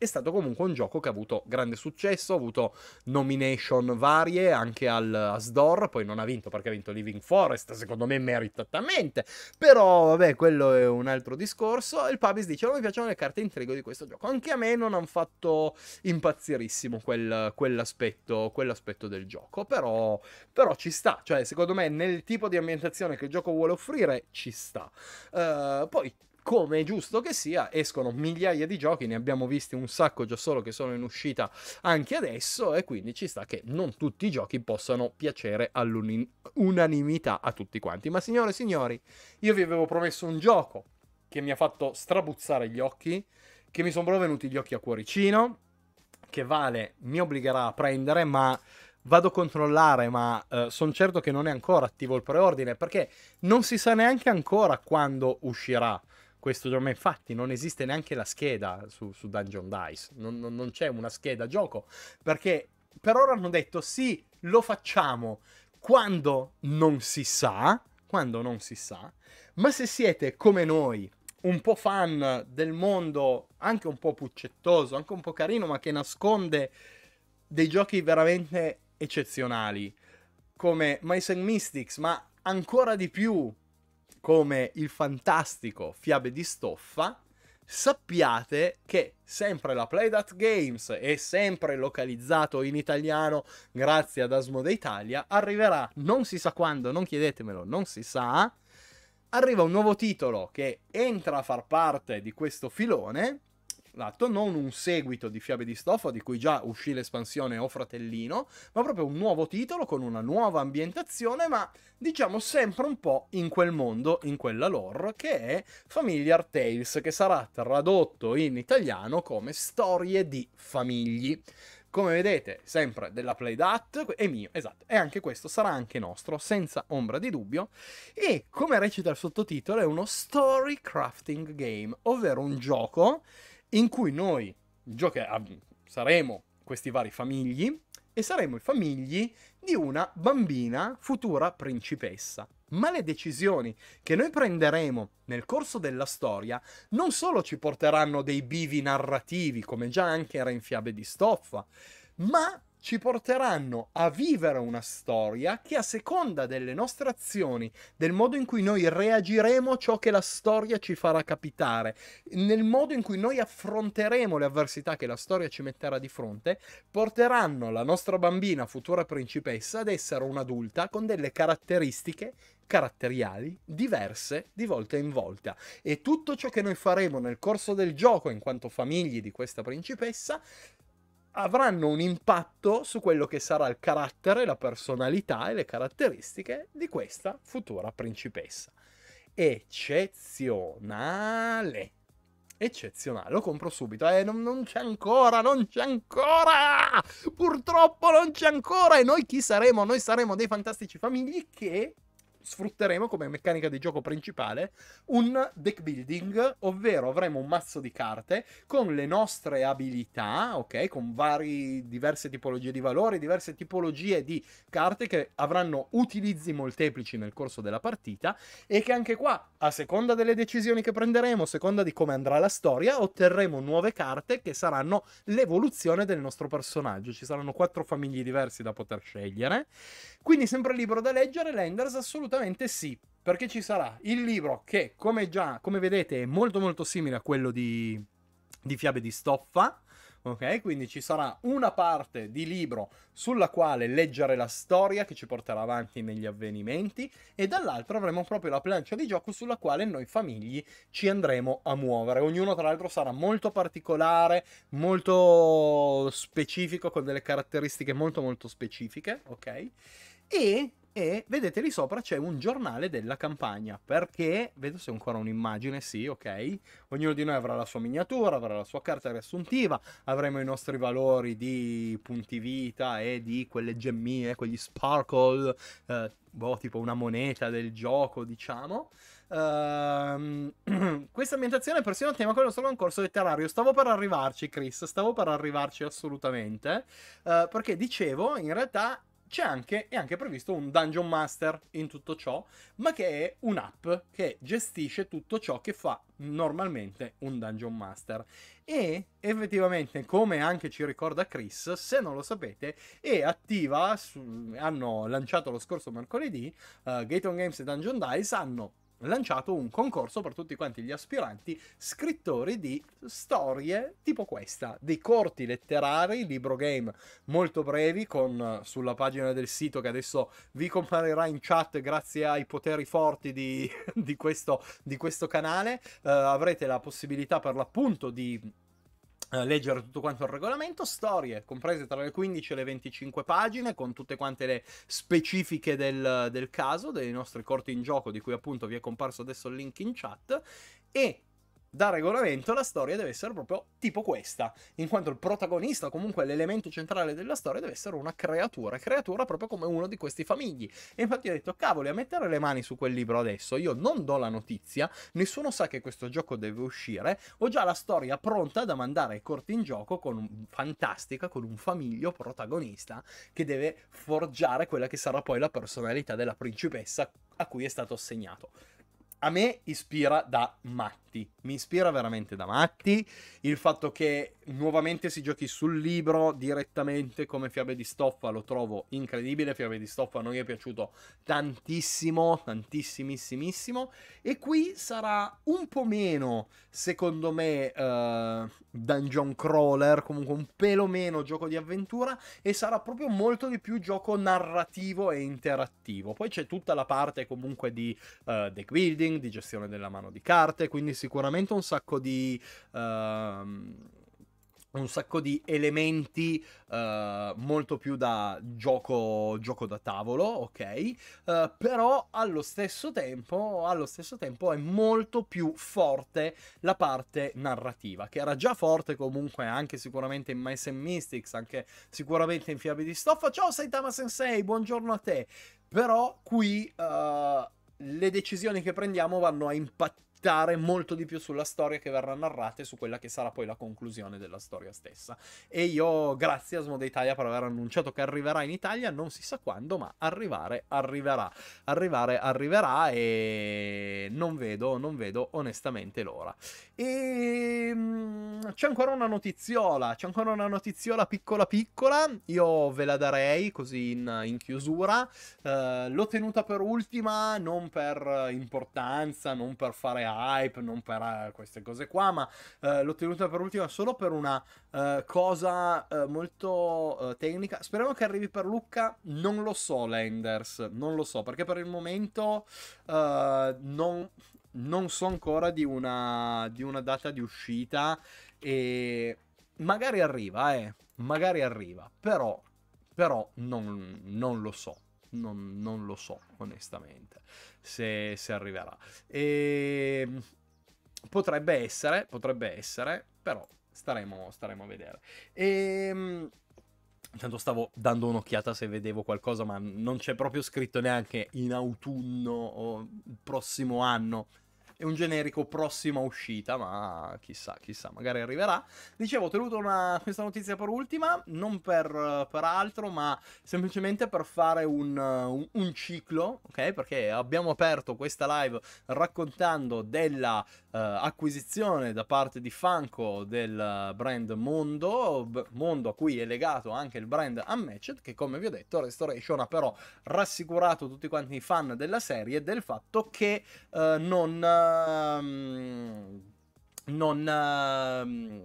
è stato comunque un gioco che ha avuto grande successo, ha avuto nomination varie anche al SDOR, poi non ha vinto perché ha vinto Living Forest, secondo me meritatamente, però vabbè quello è un altro discorso. Il Pabis dice non mi piacciono le carte intrigo di questo gioco, anche a me non hanno fatto impazzirissimo quel, quell'aspetto, quell'aspetto del gioco, però, però ci sta, cioè secondo me nel tipo di ambientazione che il gioco vuole offrire ci sta. Uh, poi come è giusto che sia, escono migliaia di giochi, ne abbiamo visti un sacco già solo che sono in uscita anche adesso e quindi ci sta che non tutti i giochi possano piacere all'unanimità a tutti quanti. Ma signore e signori, io vi avevo promesso un gioco che mi ha fatto strabuzzare gli occhi, che mi sono venuti gli occhi a cuoricino, che Vale mi obbligherà a prendere, ma vado a controllare, ma eh, sono certo che non è ancora attivo il preordine perché non si sa neanche ancora quando uscirà questo gioco. Infatti, non esiste neanche la scheda su, su Dungeon Dice. Non, non, non, c'è una scheda gioco. Perché per ora hanno detto sì, lo facciamo quando non si sa. Quando non si sa. Ma se siete come noi, un po' fan del mondo, anche un po' puccettoso, anche un po' carino, ma che nasconde dei giochi veramente eccezionali come Mice and Mystics, ma ancora di più come il fantastico Fiabe di Stoffa, sappiate che sempre la Playdat Games e sempre localizzato in italiano grazie ad Asmode Italia arriverà non si sa quando, non chiedetemelo, non si sa. Arriva un nuovo titolo che entra a far parte di questo filone fatto non un seguito di Fiabe di Stoffa, di cui già uscì l'espansione O Fratellino, ma proprio un nuovo titolo con una nuova ambientazione, ma diciamo sempre un po' in quel mondo, in quella lore, che è Familiar Tales, che sarà tradotto in italiano come Storie di famigli. Come vedete, sempre della Playdat, è mio, esatto, e anche questo sarà anche nostro, senza ombra di dubbio. E come recita il sottotitolo, è uno story crafting game, ovvero un gioco in cui noi gioca- ah, saremo questi vari famigli e saremo i famigli di una bambina futura principessa. Ma le decisioni che noi prenderemo nel corso della storia non solo ci porteranno dei bivi narrativi, come già anche era in fiabe di stoffa, ma ci porteranno a vivere una storia che a seconda delle nostre azioni, del modo in cui noi reagiremo a ciò che la storia ci farà capitare, nel modo in cui noi affronteremo le avversità che la storia ci metterà di fronte, porteranno la nostra bambina, futura principessa, ad essere un'adulta con delle caratteristiche caratteriali diverse di volta in volta e tutto ciò che noi faremo nel corso del gioco in quanto famigli di questa principessa avranno un impatto su quello che sarà il carattere, la personalità e le caratteristiche di questa futura principessa. Eccezionale! Eccezionale, lo compro subito. Eh, non, non c'è ancora, non c'è ancora! Purtroppo non c'è ancora! E noi chi saremo? Noi saremo dei fantastici famigli che sfrutteremo come meccanica di gioco principale un deck building, ovvero avremo un mazzo di carte con le nostre abilità, ok? Con varie diverse tipologie di valori, diverse tipologie di carte che avranno utilizzi molteplici nel corso della partita e che anche qua, a seconda delle decisioni che prenderemo, a seconda di come andrà la storia, otterremo nuove carte che saranno l'evoluzione del nostro personaggio. Ci saranno quattro famiglie diverse da poter scegliere. Quindi sempre libero da leggere, Lenders assolutamente Assolutamente sì, perché ci sarà il libro che, come già, come vedete, è molto molto simile a quello di, di Fiabe di Stoffa. Ok, quindi ci sarà una parte di libro sulla quale leggere la storia che ci porterà avanti negli avvenimenti e dall'altra avremo proprio la plancia di gioco sulla quale noi famigli ci andremo a muovere. Ognuno tra l'altro sarà molto particolare, molto specifico, con delle caratteristiche molto molto specifiche, ok? E e vedete lì sopra c'è un giornale della campagna, perché, vedo se ho ancora un'immagine, sì, ok, ognuno di noi avrà la sua miniatura, avrà la sua carta riassuntiva, avremo i nostri valori di punti vita e di quelle gemmie, quegli sparkle, eh, boh, tipo una moneta del gioco, diciamo. Uh, questa ambientazione è persino a tema con il nostro concorso letterario. Stavo per arrivarci, Chris, stavo per arrivarci assolutamente. Uh, perché dicevo, in realtà c'è anche, è anche previsto un Dungeon Master in tutto ciò, ma che è un'app che gestisce tutto ciò che fa normalmente un Dungeon Master. E effettivamente, come anche ci ricorda Chris, se non lo sapete, è attiva, su, hanno lanciato lo scorso mercoledì, uh, eh, Gaton Games e Dungeon Dice hanno lanciato un concorso per tutti quanti gli aspiranti scrittori di storie tipo questa, dei corti letterari, libro game molto brevi con eh, sulla pagina del sito che adesso vi comparirà in chat grazie ai poteri forti di, di, questo, di questo, canale, uh, avrete la possibilità per l'appunto di eh, leggere tutto quanto il regolamento, storie comprese tra le 15 e le 25 pagine con tutte quante le specifiche del, del caso, dei nostri corti in gioco di cui appunto vi è comparso adesso il link in chat e da regolamento la storia deve essere proprio tipo questa, in quanto il protagonista, comunque l'elemento centrale della storia, deve essere una creatura, creatura proprio come uno di questi famigli. E infatti ho detto, cavoli, a mettere le mani su quel libro adesso, io non do la notizia, nessuno sa che questo gioco deve uscire, ho già la storia pronta da mandare ai corti in gioco con un, fantastica, con un famiglio protagonista che deve forgiare quella che sarà poi la personalità della principessa a cui è stato assegnato. A me ispira da matto matti, mi ispira veramente da matti. Il fatto che nuovamente si giochi sul libro direttamente come fiabe di stoffa lo trovo incredibile, fiabe di stoffa a noi è piaciuto tantissimo, tantissimissimo. E qui sarà un po' meno, secondo me, uh, dungeon crawler, comunque un pelo meno gioco di avventura e sarà proprio molto di più gioco narrativo e interattivo. Poi c'è tutta la parte comunque di uh, deck building, di gestione della mano di carte, quindi sicuramente un sacco di... Uh, un sacco di elementi uh, molto più da gioco, gioco da tavolo, ok? Uh, però allo stesso, tempo, allo stesso tempo è molto più forte la parte narrativa, che era già forte comunque anche sicuramente in Mice and Mystics, anche sicuramente in Fiabe di Stoffa. Ciao Saitama Sensei, buongiorno a te! Però qui uh, le decisioni che prendiamo vanno a impattare buttare molto di più sulla storia che verrà narrata e su quella che sarà poi la conclusione della storia stessa. E io grazie a Smode Italia per aver annunciato che arriverà in Italia, non si sa quando, ma arrivare arriverà. Arrivare arriverà e non vedo, non vedo onestamente l'ora. E ehm, c'è ancora una notiziola, c'è ancora una notiziola piccola piccola, io ve la darei così in, in chiusura. Uh, l'ho tenuta per ultima, non per importanza, non per fare altro hype, non per eh, queste cose qua, ma eh, l'ho tenuta per ultima solo per una eh, cosa eh, molto eh, tecnica. Speriamo che arrivi per Lucca, non lo so Lenders, non lo so, perché per il momento eh, non, non, so ancora di una, di una data di uscita e magari arriva, eh, magari arriva, però, però non, non lo so non, non lo so onestamente se, se arriverà. E potrebbe essere, potrebbe essere, però staremo, staremo a vedere. E, Intanto stavo dando un'occhiata se vedevo qualcosa, ma non c'è proprio scritto neanche in autunno o prossimo anno è un generico prossima uscita, ma chissà, chissà, magari arriverà. Dicevo, ho tenuto una, questa notizia per ultima, non per, per altro, ma semplicemente per fare un, un, un, ciclo, ok? Perché abbiamo aperto questa live raccontando della uh, acquisizione da parte di Funko del brand Mondo, Mondo a cui è legato anche il brand Unmatched, che come vi ho detto Restoration ha però rassicurato tutti quanti i fan della serie del fatto che uh, non Ehm, non ehm,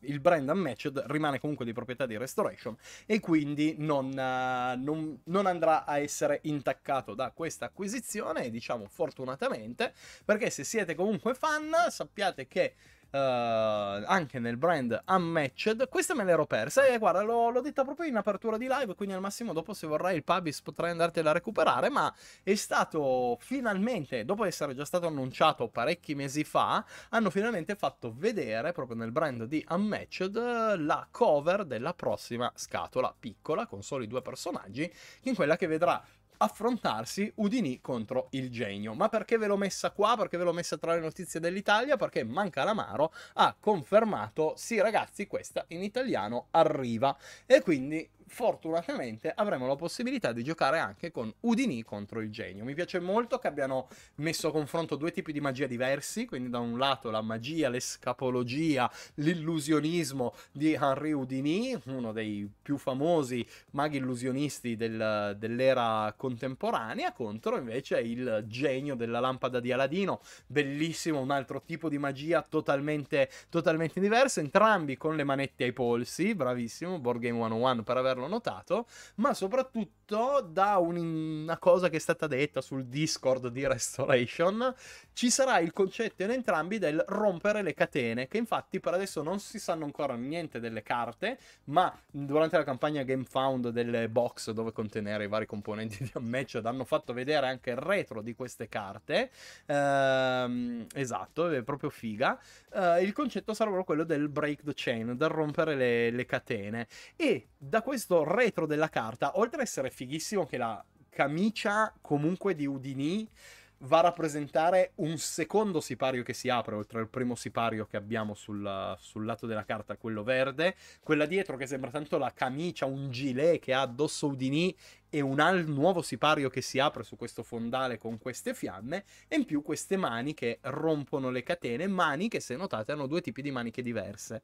il brand Unmatched rimane comunque di proprietà di Restoration e quindi non, uh, non, non, andrà a essere intaccato da questa acquisizione, diciamo fortunatamente, perché se siete comunque fan sappiate che Uh, anche nel brand Unmatched. Questa me l'ero persa e guarda, l'ho, l'ho, detta proprio in apertura di live, quindi al massimo dopo se vorrai il Pubis potrai andartela a recuperare, ma è stato finalmente, dopo essere già stato annunciato parecchi mesi fa, hanno finalmente fatto vedere proprio nel brand di Unmatched la cover della prossima scatola piccola con soli due personaggi, in quella che vedrà affrontarsi Udinì contro il Genio. Ma perché ve l'ho messa qua? Perché ve l'ho messa tra le notizie dell'Italia? Perché Manca l'amaro ha confermato, sì ragazzi, questa in italiano arriva. E quindi fortunatamente avremo la possibilità di giocare anche con Udini contro il genio. Mi piace molto che abbiano messo a confronto due tipi di magia diversi, quindi da un lato la magia, l'escapologia, l'illusionismo di Henri Udini, uno dei più famosi maghi illusionisti del, dell'era contemporanea, contro invece il genio della lampada di Aladino, bellissimo, un altro tipo di magia totalmente, totalmente diverso, entrambi con le manette ai polsi, bravissimo, Board Game 101 per averlo averlo notato, ma soprattutto da un, una cosa che è stata detta sul Discord di Restoration, ci sarà il concetto in entrambi del rompere le catene, che infatti per adesso non si sanno ancora niente delle carte, ma durante la campagna Game Found delle box dove contenere i vari componenti di un match hanno fatto vedere anche il retro di queste carte, ehm, esatto, è proprio figa, eh, il concetto sarà proprio quello del break the chain, del rompere le, le catene. E da questo questo retro della carta, oltre ad essere fighissimo che la camicia comunque di Udini va a rappresentare un secondo sipario che si apre, oltre al primo sipario che abbiamo sul, sul, lato della carta, quello verde. Quella dietro che sembra tanto la camicia, un gilet che ha addosso Udini e un al- nuovo sipario che si apre su questo fondale con queste fiamme e in più queste mani che rompono le catene, mani che se notate hanno due tipi di maniche diverse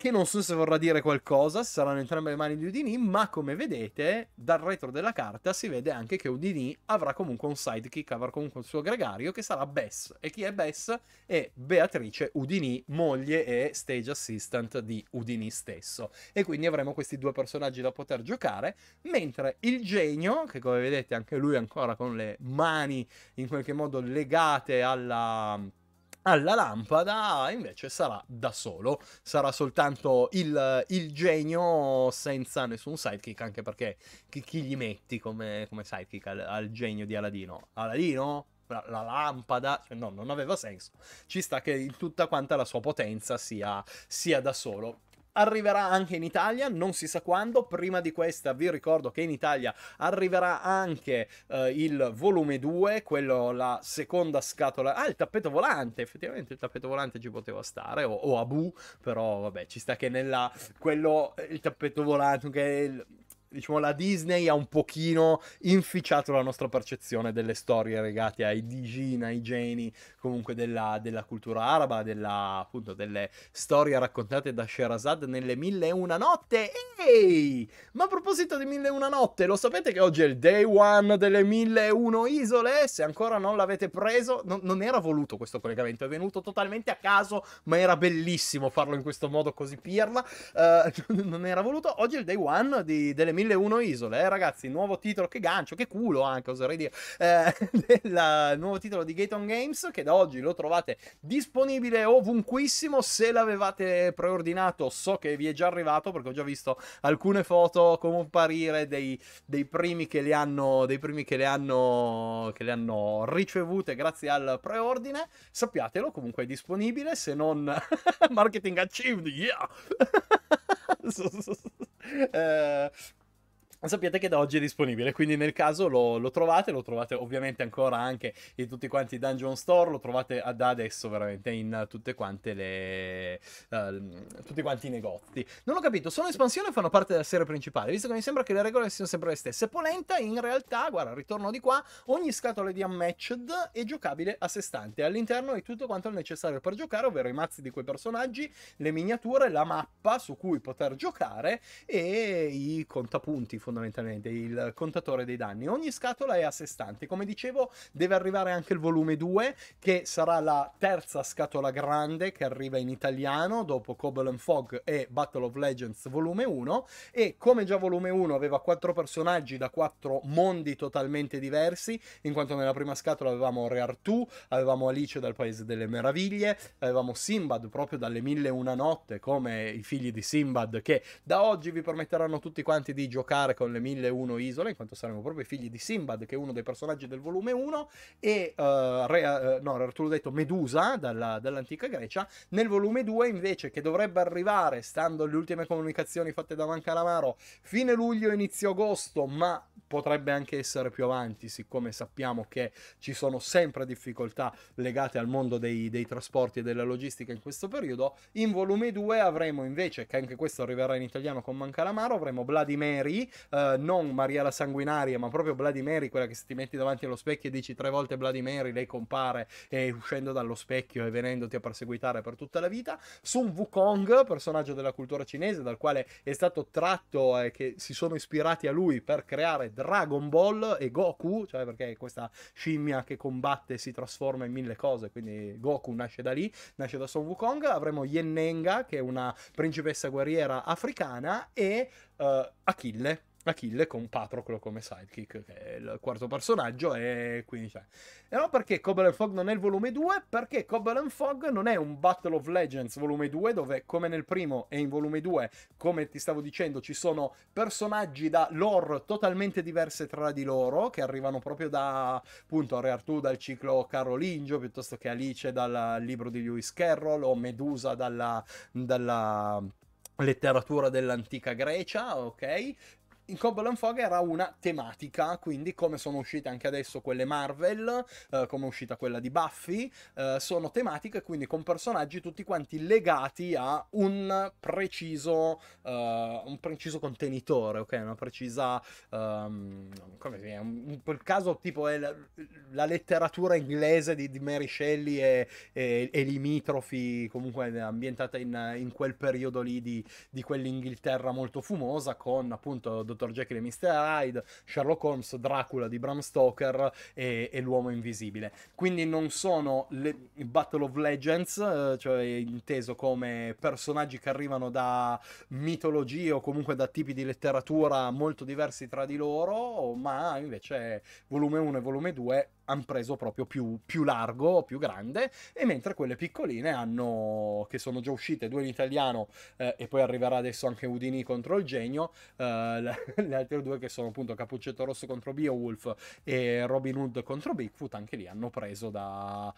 che non so se vorrà dire qualcosa, saranno entrambe le mani di Udini, ma come vedete dal retro della carta si vede anche che Udini avrà comunque un sidekick, avrà comunque un suo gregario che sarà Bess. E chi è Bess? È Beatrice Udini, moglie e stage assistant di Udini stesso. E quindi avremo questi due personaggi da poter giocare, mentre il genio, che come vedete anche lui ancora con le mani in qualche modo legate alla alla lampada invece sarà da solo, sarà soltanto il, il genio senza nessun sidekick, anche perché chi, chi gli metti come, come sidekick al, al, genio di Aladino? Aladino? La, la lampada, cioè, no, non aveva senso. Ci sta che tutta quanta la sua potenza sia, sia da solo arriverà anche in Italia, non si sa quando, prima di questa vi ricordo che in Italia arriverà anche eh, il volume 2, quello la seconda scatola, ah il tappeto volante, effettivamente il tappeto volante ci poteva stare, o, o Abu, però vabbè ci sta che nella, quello, il tappeto volante che è il diciamo, la Disney ha un pochino inficiato la nostra percezione delle storie legate ai digin, ai geni, comunque della, della cultura araba, della, appunto delle storie raccontate da Sherazad nelle Mille e Una Notte. Ehi! Ma a proposito di Mille e Una Notte, lo sapete che oggi è il day one delle Mille e Uno Isole? Se ancora non l'avete preso, no, non era voluto questo collegamento, è venuto totalmente a caso, ma era bellissimo farlo in questo modo così pirla. Uh, non era voluto. Oggi è il day one di, delle Mille 1001 isole, eh, ragazzi, nuovo titolo, che gancio, che culo anche, oserei dire, eh, del nuovo titolo di Gaton Games, che da oggi lo trovate disponibile ovunquissimo, se l'avevate preordinato so che vi è già arrivato, perché ho già visto alcune foto comparire dei, dei primi che le hanno, dei primi che le hanno, che le hanno ricevute grazie al preordine, sappiatelo, comunque è disponibile, se non marketing achieved, yeah! eh, Sappiate che da oggi è disponibile, quindi nel caso lo, lo, trovate, lo trovate ovviamente ancora anche in tutti quanti i dungeon store, lo trovate da adesso veramente in tutte quante le... Uh, tutti quanti i negozi. Non ho capito, sono espansione o fanno parte della serie principale? Visto che mi sembra che le regole siano sempre le stesse. Polenta in realtà, guarda, ritorno di qua, ogni scatola di Unmatched è giocabile a sé stante, all'interno è tutto quanto necessario per giocare, ovvero i mazzi di quei personaggi, le miniature, la mappa su cui poter giocare e i contapunti fondamentalmente, il contatore dei danni. Ogni scatola è a sé stante, come dicevo deve arrivare anche il volume 2 che sarà la terza scatola grande che arriva in italiano dopo Cobble Fog e Battle of Legends volume 1 e come già volume 1 aveva quattro personaggi da quattro mondi totalmente diversi, in quanto nella prima scatola avevamo Re Artù, avevamo Alice dal Paese delle Meraviglie, avevamo Simbad proprio dalle Mille e Una Notte come i figli di Simbad che da oggi vi permetteranno tutti quanti di giocare con le 1001 isole, in quanto saremo proprio i figli di Simbad, che è uno dei personaggi del volume 1, e uh, Re, uh, no, l'ho detto, Medusa dalla, dall'antica Grecia. Nel volume 2, invece, che dovrebbe arrivare, stando alle ultime comunicazioni fatte da Mancalamaro, fine luglio, inizio agosto, ma potrebbe anche essere più avanti, siccome sappiamo che ci sono sempre difficoltà legate al mondo dei, dei trasporti e della logistica in questo periodo. In volume 2 avremo invece, che anche questo arriverà in italiano con Mancalamaro, avremo Bloody eh, non Maria la sanguinaria, ma proprio Bloody Mary, quella che se ti metti davanti allo specchio e dici tre volte Bloody Mary, lei compare e uscendo dallo specchio e venendoti a perseguitare per tutta la vita. Sun Wukong, personaggio della cultura cinese, dal quale è stato tratto e eh, che si sono ispirati a lui per creare Dragon Ball e Goku, cioè perché questa scimmia che combatte si trasforma in mille cose, quindi Goku nasce da lì, nasce da Sun Wukong. Avremo Yen che è una principessa guerriera africana, e uh, Achille. Achille con Patroclo come sidekick, che è il quarto personaggio, e quindi c'è. E no, perché Cobble Fog non è il volume 2? Perché Cobble Fog non è un Battle of Legends volume 2, dove come nel primo e in volume 2, come ti stavo dicendo, ci sono personaggi da lore totalmente diverse tra di loro, che arrivano proprio da, appunto, Re Artù dal ciclo Carolingio, piuttosto che Alice dal libro di Lewis Carroll, o Medusa dalla... dalla letteratura dell'antica Grecia, ok? in Cobble Fog era una tematica, quindi come sono uscite anche adesso quelle Marvel, eh, come è uscita quella di Buffy, eh, sono tematiche quindi con personaggi tutti quanti legati a un preciso, uh, un preciso contenitore, ok? Una precisa... Um, come si chiama? In quel caso tipo è la, la letteratura inglese di, di Mary Shelley e, e, e, limitrofi, comunque ambientata in, in quel periodo lì di, di quell'Inghilterra molto fumosa con appunto dottor Jekyll e Mr. Hyde, Sherlock Holmes, Dracula di Bram Stoker e, e l'uomo invisibile. Quindi non sono le Battle of Legends, eh, cioè inteso come personaggi che arrivano da mitologie o comunque da tipi di letteratura molto diversi tra di loro, ma invece volume 1 e volume 2 hanno preso proprio più, più, largo, più grande, e mentre quelle piccoline hanno, che sono già uscite, due in italiano eh, e poi arriverà adesso anche Udini contro il genio, eh, le altre due che sono appunto Cappuccetto Rosso contro Beowulf e Robin Hood contro Bigfoot, anche lì hanno preso da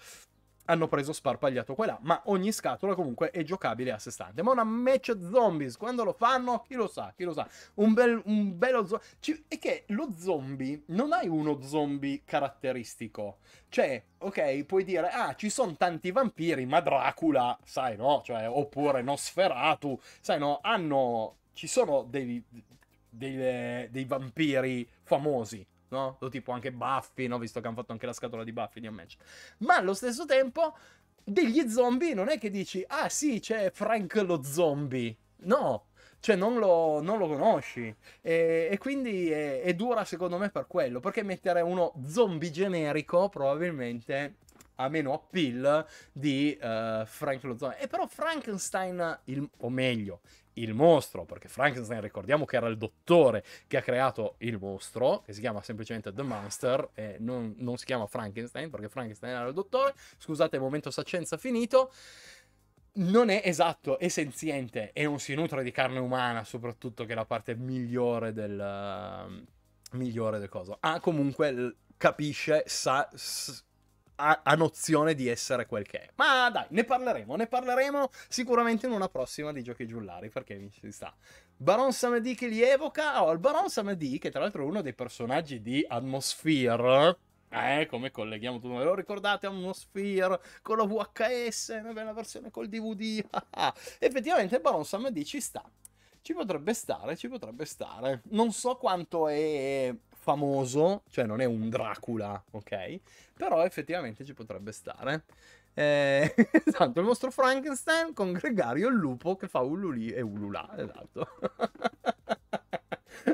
hanno preso sparpagliato quella, ma ogni scatola comunque è giocabile a sé stante. Ma una match zombies, quando lo fanno, chi lo sa, chi lo sa, un, bel, un bello zombie. C- è che lo zombie, non hai uno zombie caratteristico. Cioè, ok, puoi dire, ah, ci sono tanti vampiri, ma Dracula, sai no, cioè, oppure Nosferatu, sai no, hanno... Ci sono dei, dei, dei vampiri famosi, no? O tipo anche Buffy, no? Visto che hanno fatto anche la scatola di Buffy di un match. Ma allo stesso tempo, degli zombie non è che dici, ah sì, c'è Frank lo zombie. No, cioè non lo, non lo conosci. E, e quindi è, è, dura secondo me per quello, perché mettere uno zombie generico probabilmente ha meno appeal di uh, Frank lo zombie. E però Frankenstein, il, o meglio, il mostro, perché Frankenstein ricordiamo che era il dottore che ha creato il mostro, che si chiama semplicemente The Monster, e non, non si chiama Frankenstein perché Frankenstein era il dottore, scusate momento saccenza finito, non è esatto, è senziente e non si nutre di carne umana, soprattutto che è la parte migliore del... Uh, migliore del coso. Ah, comunque capisce, sa... S- ha, nozione di essere quel che è. Ma dai, ne parleremo, ne parleremo sicuramente in una prossima di giochi giullari, perché mi si sta. Baron Samedi che li evoca, oh, il Baron Samedi che tra l'altro è uno dei personaggi di Atmosphere, eh, come colleghiamo tutto, ve lo ricordate? Atmosphere con la VHS, una bella versione col DVD. Effettivamente il Baron Samedi ci sta. Ci potrebbe stare, ci potrebbe stare. Non so quanto è famoso, cioè non è un Dracula, ok? Però effettivamente ci potrebbe stare. Eh, esatto, il mostro Frankenstein con Gregario il lupo che fa ululì e ululà, esatto.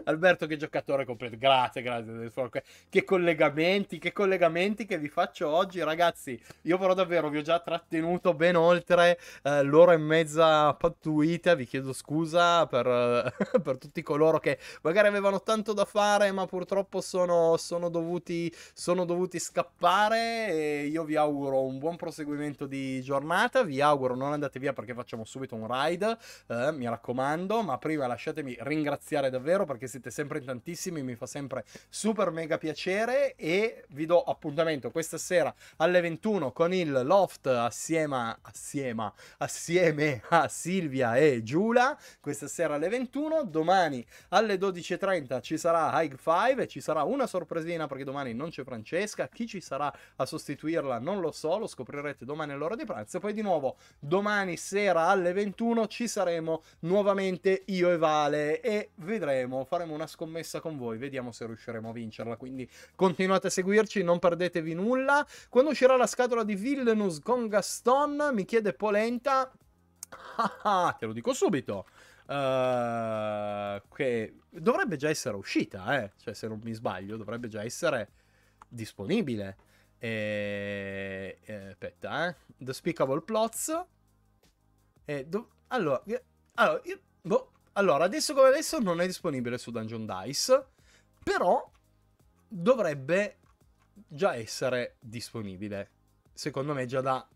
Alberto che giocatore completo, grazie, grazie. del Che collegamenti, che collegamenti che vi faccio oggi ragazzi. Io però davvero vi ho già trattenuto ben oltre eh, l'ora e mezza pattuita, vi chiedo scusa per, per, tutti coloro che magari avevano tanto da fare ma purtroppo sono, sono, dovuti, sono dovuti scappare e io vi auguro un buon proseguimento di giornata, vi auguro non andate via perché facciamo subito un ride, eh, mi raccomando, ma prima lasciatemi ringraziare davvero perché siete sempre in tantissimi, mi fa sempre super mega piacere e vi do appuntamento questa sera alle 21 con il Loft assieme, assieme, assieme a Silvia e Giula, questa sera alle 21, domani alle 12.30 ci sarà High Five e ci sarà una sorpresina perché domani non c'è Francesca, chi ci sarà a sostituirla non lo so, lo scoprirete domani all'ora di pranzo, poi di nuovo domani sera alle 21 ci saremo nuovamente io e Vale e vedremo faremo, faremo una scommessa con voi, vediamo se riusciremo a vincerla, quindi continuate a seguirci, non perdetevi nulla. Quando uscirà la scatola di Villenus con Gaston, mi chiede Polenta, ah, ah, te lo dico subito, uh, che dovrebbe già essere uscita, eh? cioè se non mi sbaglio dovrebbe già essere disponibile. E... e aspetta, eh. The Speakable Plots. E do... Allora, allora io... Boh, allora, adesso come adesso non è disponibile su Dungeon Dice, però dovrebbe già essere disponibile. Secondo me già da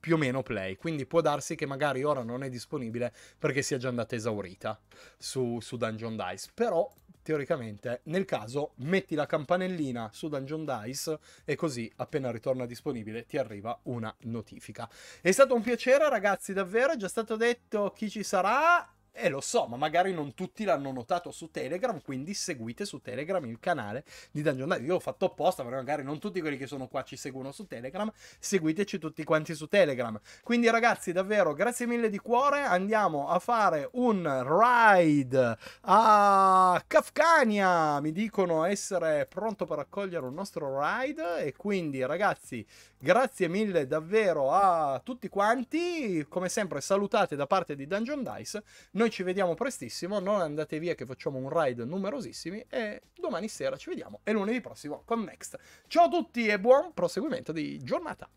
più o meno play, quindi può darsi che magari ora non è disponibile perché sia già andata esaurita su, su Dungeon Dice, però teoricamente nel caso metti la campanellina su Dungeon Dice e così appena ritorna disponibile ti arriva una notifica. È stato un piacere ragazzi davvero, è già stato detto chi ci sarà, e eh, lo so, ma magari non tutti l'hanno notato su Telegram, quindi seguite su Telegram il canale di Dungeon Dive. Io l'ho fatto apposta, perché magari non tutti quelli che sono qua ci seguono su Telegram, seguiteci tutti quanti su Telegram. Quindi ragazzi, davvero, grazie mille di cuore, andiamo a fare un ride a Kafkania! Mi dicono essere pronto per accogliere un nostro ride e quindi ragazzi, Grazie mille davvero a tutti quanti, come sempre salutate da parte di Dungeon Dice, noi ci vediamo prestissimo, non andate via che facciamo un raid numerosissimi e domani sera ci vediamo e lunedì prossimo con Next. Ciao a tutti e buon proseguimento di giornata.